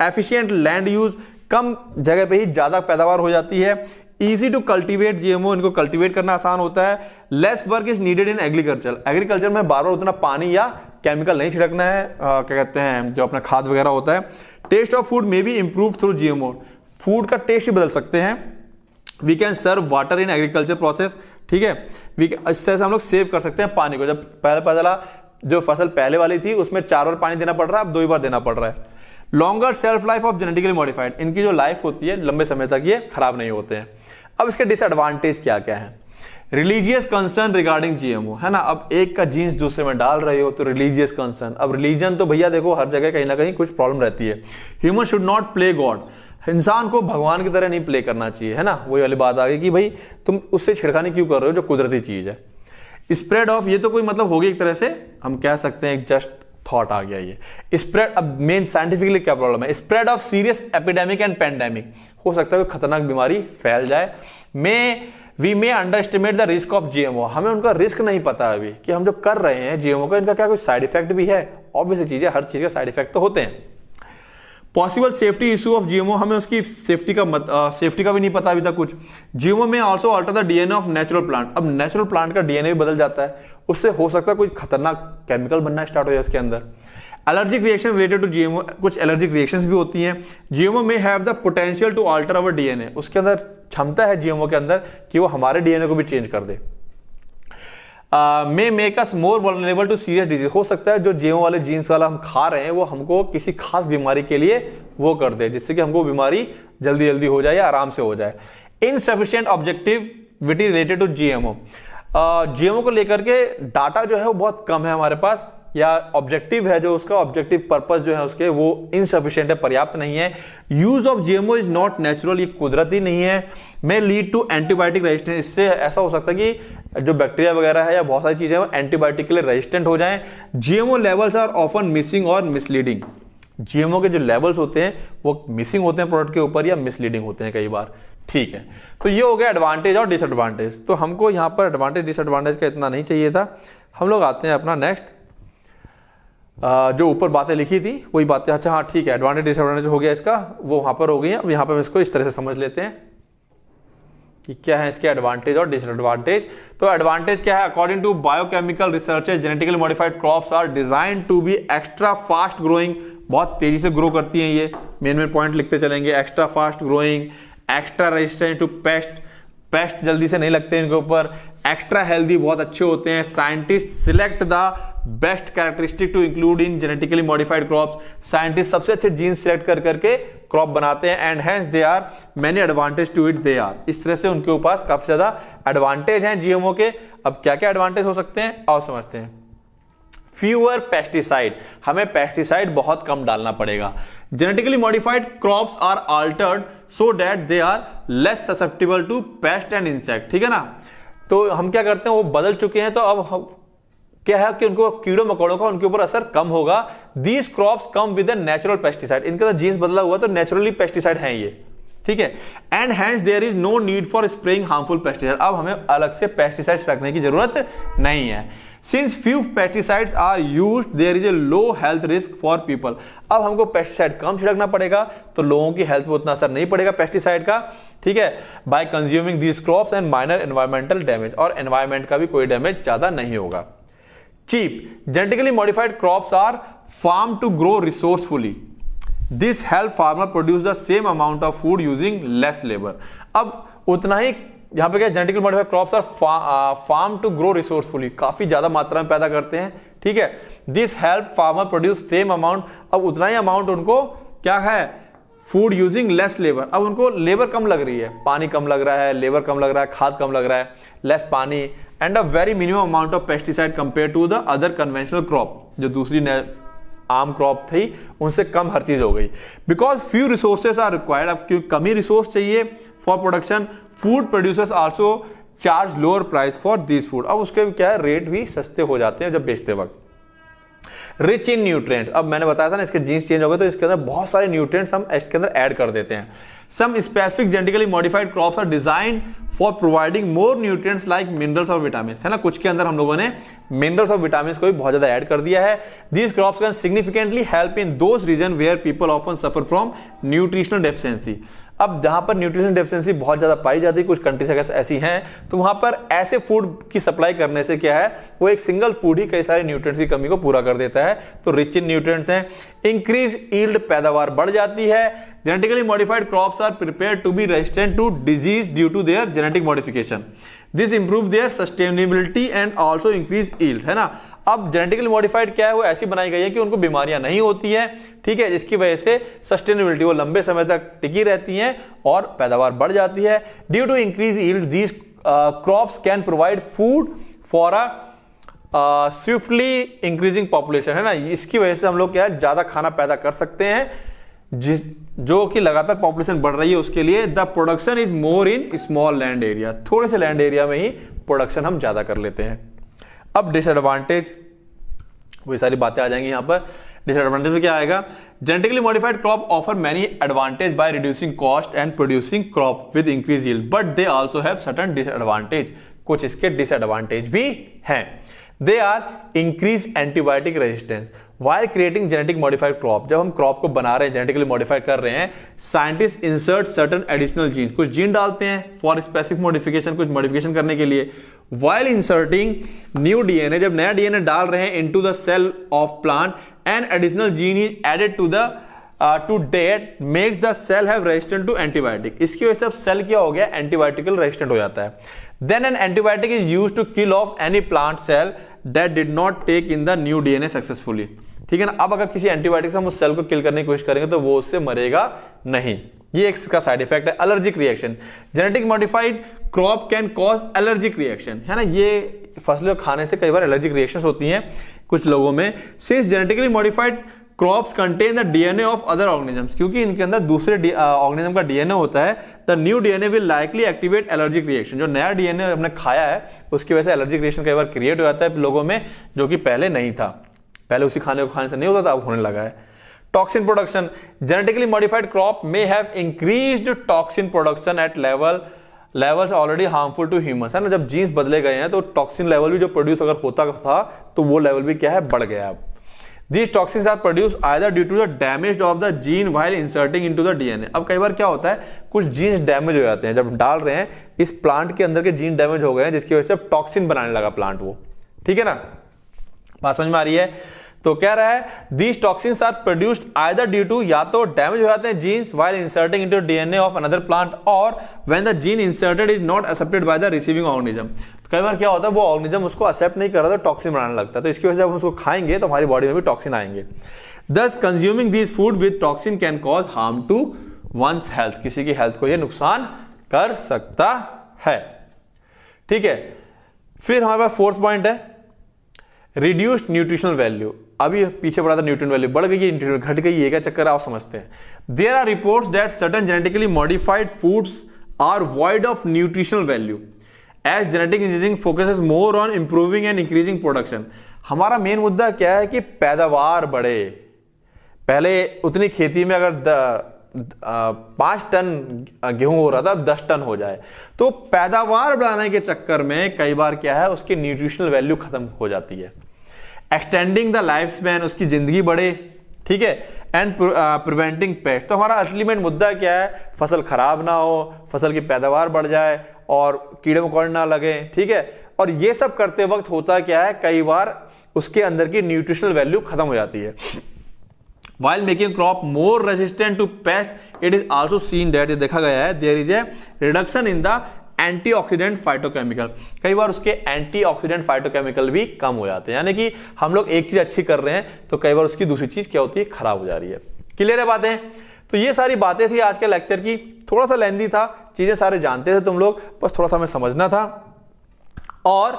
एफिशियंट लैंड यूज कम जगह पे ही ज़्यादा पैदावार हो जाती है ईजी टू कल्टीवेट जीएमओ इनको कल्टीवेट करना आसान होता है less work is needed in agriculture agriculture में बार बार उतना पानी या केमिकल नहीं छिड़कना है आ, क्या कहते हैं जो अपना खाद वगैरह होता है taste of food may be improve through GMO food का टेस्ट बदल सकते हैं we can serve water in agriculture process ठीक है इस तरह से हम लोग सेव कर सकते हैं पानी को जब पहले पता जो फसल पहले वाली थी उसमें चार बार पानी देना पड़ रहा है अब दो ही बार देना पड़ रहा है longer shelf life of genetically modified इनकी जो लाइफ होती है लंबे समय तक ये खराब नहीं होते हैं अब इसके डिसएडवांटेज क्या क्या है रिलीजियस कंसर्न रिगार्डिंग जीएमओ है ना अब एक का जींस दूसरे में डाल रहे हो तो रिलीजियस कंसर्न अब रिलीजन तो भैया देखो हर जगह कहीं ना कहीं कुछ प्रॉब्लम रहती है human should not play God इंसान को भगवान की तरह नहीं प्ले करना चाहिए है ना वही वाली बात आ गई कि भाई तुम उससे छिड़कानी क्यों कर रहे हो जो कुदरती चीज़ है स्प्रेड ऑफ ये तो कोई मतलब होगी एक तरह से हम कह सकते हैं जस्ट थॉट आ गया ये स्प्रेड अब मेन साइंटिफिकली क्या प्रॉब्लम है spread of serious epidemic and pandemic हो सकता है कोई खतरनाक बीमारी फैल जाए may we may underestimate the risk of GMO हमें उनका रिस्क नहीं पता अभी कि हम जो कर रहे हैं जीएमओ का इनका क्या कोई साइड इफेक्ट भी है ऑब्वियसली चीज़ है हर चीज़ का साइड इफेक्ट तो होते हैं possible safety issue of GMO हमें उसकी सेफ्टी का सेफ्टी uh, सेफ्टी का भी नहीं पता अभी तक कुछ जीएमओ में also alter the DNA of natural plant अब नेचुरल प्लांट का डीएनए भी बदल जाता है उससे हो सकता है कोई खतरनाक केमिकल बनना स्टार्ट हो जाए उसके अंदर allergic reaction related to GMO कुछ एलर्जिक रिएक्शंस भी होती हैं जीएमओ में have the potential to alter our DNA उसके अंदर क्षमता है जीएमओ के अंदर कि वो हमारे डीएनए को भी चेंज कर दे may make us more vulnerable to serious disease हो सकता है जो जीएमओ वाले जीन्स वाला हम खा रहे हैं वो हमको किसी खास बीमारी के लिए वो कर दे जिससे कि हमको बीमारी जल्दी जल्दी हो जाए या आराम से हो जाए insufficient objectivity related to GMO GMO को लेकर के डाटा जो है वो बहुत कम है हमारे पास या ऑब्जेक्टिव है जो उसका ऑब्जेक्टिव पर्पज जो है उसके वो इनसफिशियंट है पर्याप्त नहीं है use of GMO is not natural ये कुदरती नहीं है may lead to antibiotic resistance इससे ऐसा हो सकता है कि जो बैक्टीरिया वगैरह है या बहुत सारी चीजें वो एंटीबायोटिक के लिए रेजिस्टेंट हो जाए GMO labels are often missing और मिसलीडिंग जीएमओ के जो लेवल्स होते हैं वो मिसिंग होते हैं प्रोडक्ट के ऊपर या मिसलीडिंग होते हैं कई बार ठीक है तो ये हो गया एडवांटेज और डिसएडवांटेज तो हमको यहाँ पर एडवांटेज डिसएडवांटेज का इतना नहीं चाहिए था हम लोग आते हैं अपना नेक्स्ट जो ऊपर बातें लिखी थी वही बातें अच्छा हाँ ठीक है एडवांटेज डिसएडवांटेज हो गया इसका वो वहाँ पर हो गई है अब यहाँ पर हम इसको इस तरह से समझ लेते हैं कि क्या है इसके एडवांटेज और डिसएडवांटेज तो एडवांटेज क्या है according to biochemical research genetically modified crop are design to be extra fast growing बहुत तेजी से ग्रो करती है ये मेन मेन पॉइंट लिखते चलेंगे extra fast growing extra resistant to pest pest जल्दी से नहीं लगते इनके ऊपर एक्स्ट्रा हेल्दी बहुत अच्छे होते हैं scientist select the best characteristic to include in genetically modified crop scientist सबसे अच्छे जीन सिलेक्ट कर करके क्रॉप बनाते हैं and hence they are many advantage to it they are इस तरह से उनके पास काफी ज्यादा एडवांटेज हैं जीएमओ के अब क्या क्या एडवांटेज हो सकते हैं और समझते हैं फ्यूअर पेस्टिसाइड हमें पेस्टिसाइड बहुत कम डालना पड़ेगा genetically modified crops are altered so that they are less susceptible to pest and insect ठीक है ना तो हम क्या करते हैं वो बदल चुके हैं तो अब हम क्या है कि उनको कीड़ों मकोड़ों का उनके ऊपर असर कम होगा these crops come with natural pesticide इनका जीन्स बदला हुआ तो नेचुरली पेस्टिसाइड है ये ठीक है and hence there is no need for spraying harmful pesticide अब हमें अलग से पेस्टिसाइड्स रखने की जरूरत नहीं है since few pesticides are use there is a low health risk for people अब हमको पेस्टिसाइड कम छिड़कना पड़ेगा तो लोगों की हेल्थ पर उतना असर नहीं पड़ेगा पेस्टिसाइड का ठीक है by consuming these crops and minor environmental damage और एनवायरमेंट का भी कोई डैमेज ज्यादा नहीं होगा cheap genetically modified crops are farm to grow resourcefully this help farmer produce the same amount of food using less labour अब उतना ही यहां पे क्या genetically modified crops are farm to grow resourcefully काफी ज्यादा मात्रा में पैदा करते हैं ठीक है this help farmer produce same amount अब उतना ही अमाउंट उनको क्या है फूड यूजिंग लेस लेबर अब उनको लेबर कम लग रही है पानी कम लग रहा है लेबर कम लग रहा है खाद कम लग रहा है लेस पानी and a very minimum amount of pesticide compare to the other conventional crop जो दूसरी आम क्रॉप थी उनसे कम हर चीज़ हो गई because few resources are required अब क्योंकि कमी रिसोर्स चाहिए for production food producers also charge lower price for this food अब उसके क्या है रेट भी सस्ते हो जाते हैं जब बेचते वक्त रिच इन न्यूट्रिएंट्स अब मैंने बताया था ना इसके जीन्स चेंज हो गए तो इसके अंदर बहुत सारे न्यूट्रिएंट्स हम इसके अंदर ऐड कर देते हैं some specific genetically modified crops are design for providing more nutrients like minerals और विटामिन है ना कुछ के अंदर हम लोगों ने मिनरल्स और विटामिन को भी बहुत ज्यादा ऐड कर दिया है these crops can significantly help in those region where people often suffer from nutritional deficiency अब जहां पर न्यूट्रिशन डेफिशिएंसी बहुत ज्यादा पाई जाती है कुछ कंट्रीज अगर ऐसी हैं तो वहां पर ऐसे फूड की सप्लाई करने से क्या है वो एक सिंगल फूड ही कई सारे न्यूट्रिएंट्स की कमी को पूरा कर देता है तो रिच इन न्यूट्रिएंट्स हैं इंक्रीज ईल्ड पैदावार बढ़ जाती है genetically modified crops are prepare to be resistant to disease due to their genetic modification this improve their sustainability and also increase yield है ना अब जेनेटिकली मॉडिफाइड क्या है वो ऐसी बनाई गई है कि उनको बीमारियां नहीं होती हैं ठीक है जिसकी वजह से सस्टेनेबिलिटी वो लंबे समय तक टिकी रहती हैं और पैदावार बढ़ जाती है due to increase yield these crops can provide food for a swiftly increasing population है ना इसकी वजह से हम लोग क्या है ज़्यादा खाना पैदा कर सकते हैं जिस जो कि लगातार पॉपुलेशन बढ़ रही है उसके लिए the production is more in small land area थोड़े से लैंड एरिया में ही प्रोडक्शन हम ज़्यादा कर लेते हैं अब डिसएडवांटेज वही सारी बातें आ जाएंगी यहां पर डिसएडवांटेज में क्या आएगा genetically modified crop offer many advantage by reducing cost and producing crop with increase yield but they also have certain disadvantage कुछ इसके डिसएडवांटेज भी हैं they are increase antibiotic resistance while creating genetic modified crop जब हम क्रॉप को बना रहे हैं जेनेटिकली मॉडिफाई कर रहे हैं scientist insert certain additional genes कुछ जीन डालते हैं फॉर स्पेसिफिक मॉडिफिकेशन कुछ मॉडिफिकेशन करने के लिए वाइल इंसर्टिंग न्यू डीएनए जब नया डीएनए डाल रहे हैं into the cell of plant an additional gene is added to the to that makes the cell have resistant to antibiotic इसकी वजह से अब सेल क्या हो गया एंटीबायोटिकल रेजिस्टेंट हो जाता है then an antibiotic is use to kill off any plant cell that did not take in the new DNA successfully ठीक है ना अब अगर किसी एंटीबायोटिक से हम उस सेल को किल करने की कोशिश करेंगे तो वो उससे मरेगा नहीं ये एक इसका साइड इफेक्ट है allergic reaction genetic modified crop can cause allergic reaction है ना ये फसलें खाने से कई बार एलर्जिक रिएक्शन होती हैं कुछ लोगों में since genetically modified crops contain the DNA of other organisms क्योंकि इनके अंदर दूसरे ऑर्गेनिज्म का डीएनए होता है the new DNA will likely activate allergic reaction जो नया डीएनए हमने खाया है उसकी वजह से एलर्जिक रिएक्शन कई बार क्रिएट हो जाता है लोगों में जो कि पहले नहीं था पहले उसी खाने को खाने से नहीं होता था अब होने लगा है toxin production genetically modified crop may have increased toxin production at level levels already harmful to humans है ना जब जीन्स बदले गए हैं तो टॉक्सिन लेवल भी जो प्रोड्यूस अगर होता था तो वो लेवल भी क्या है बढ़ गया अब these toxin are produce either due to the damage of the gene while inserting into the DNA अब कई बार क्या होता है कुछ जीन्स डैमेज हो जाते हैं जब डाल रहे हैं इस प्लांट के अंदर के जीन डैमेज हो गए हैं जिसकी वजह से टॉक्सिन बनाने लगा प्लांट वो ठीक है ना बात समझ में आ रही है तो कह रहा है these toxins are produced either due to या तो डैमेज हो जाते हैं genes while inserting into DNA of another plant और when the gene inserted is not accepted by the receiving organism कई बार क्या होता है वो ऑर्गेनिज्म उसको एक्सेप्ट नहीं कर रहा था तो टॉक्सिन बनाने लगता है तो इसकी वजह से हम उसको खाएंगे तो हमारी बॉडी में भी टॉक्सिन आएंगे thus consuming this food with toxin can cause harm to one's health किसी की हेल्थ को ये नुकसान कर सकता है ठीक है फिर हमारे पास फोर्थ पॉइंट है रिड्यूस्ड न्यूट्रिशनल वैल्यू अभी पीछे पड़ा था न्यूट्रन वैल्यू बढ़ गई है न्यूट्रन घट गई है क्या चक्कर आप समझते हैं there are report that certain genetically modified foods are void of nutritional value as genetic engineering focus more on improving and increasing production हमारा मेन मुद्दा क्या है कि पैदावार बढ़े पहले उतनी खेती में अगर पांच टन गेहूं हो रहा था अब दस टन हो जाए तो पैदावार बढ़ाने के चक्कर में कई बार क्या है उसकी न्यूट्रिशनल वैल्यू खत्म हो जाती है एक्सटेंडिंग द लाइफ स्पैन उसकी जिंदगी बढ़े ठीक है एंड प्रिवेंटिंग पेस्ट तो हमारा अल्टीमेट मुद्दा क्या है फसल खराब ना हो फसल की पैदावार बढ़ जाए और कीड़े मकोड़े ना लगे ठीक है और ये सब करते वक्त होता क्या है कई बार उसके अंदर की न्यूट्रिशनल वैल्यू खत्म हो जाती है while making crop more resistant to pest it is also seen that देखा गया है there is a reduction in the antioxidant phytochemical कई बार उसके एंटीऑक्सीडेंट फाइटोकेमिकल भी कम हो जाते हैं यानी कि हम लोग एक चीज अच्छी कर रहे हैं तो कई बार उसकी दूसरी चीज क्या होती है खराब हो जा रही है क्लियर है बातें तो ये सारी बातें थी आज के लेक्चर की थोड़ा सा लेंदी था चीजें सारे जानते थे तुम लोग बस थोड़ा सा हमें समझना था और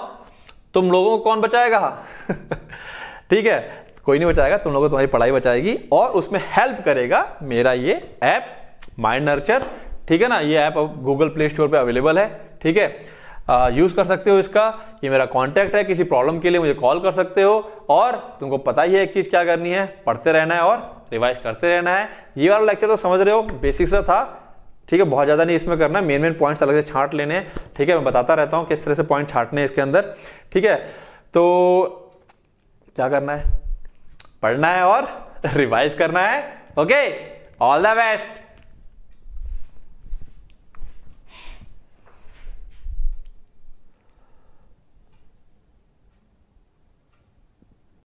तुम लोगों को कौन बचाएगा ठीक है कोई नहीं बचाएगा तुम लोगों को तुम्हारी पढ़ाई बचाएगी और उसमें हेल्प करेगा मेरा ये ऐप माइंड नर्चर ठीक है ना ये ऐप अब गूगल प्ले स्टोर पर अवेलेबल है ठीक है यूज़ कर सकते हो इसका ये मेरा कॉन्टैक्ट है किसी प्रॉब्लम के लिए मुझे कॉल कर सकते हो और तुमको पता ही है एक चीज़ क्या करनी है पढ़ते रहना है और रिवाइज करते रहना है ये वाला लेक्चर तो समझ रहे हो बेसिक सा था ठीक है बहुत ज़्यादा नहीं इसमें करना मेन मेन पॉइंट्स अलग से छांट लेने ठीक है मैं बताता रहता हूँ किस तरह से पॉइंट छांटने इसके अंदर ठीक है तो क्या करना है पढ़ना है और रिवाइज करना है ओके ऑल द बेस्ट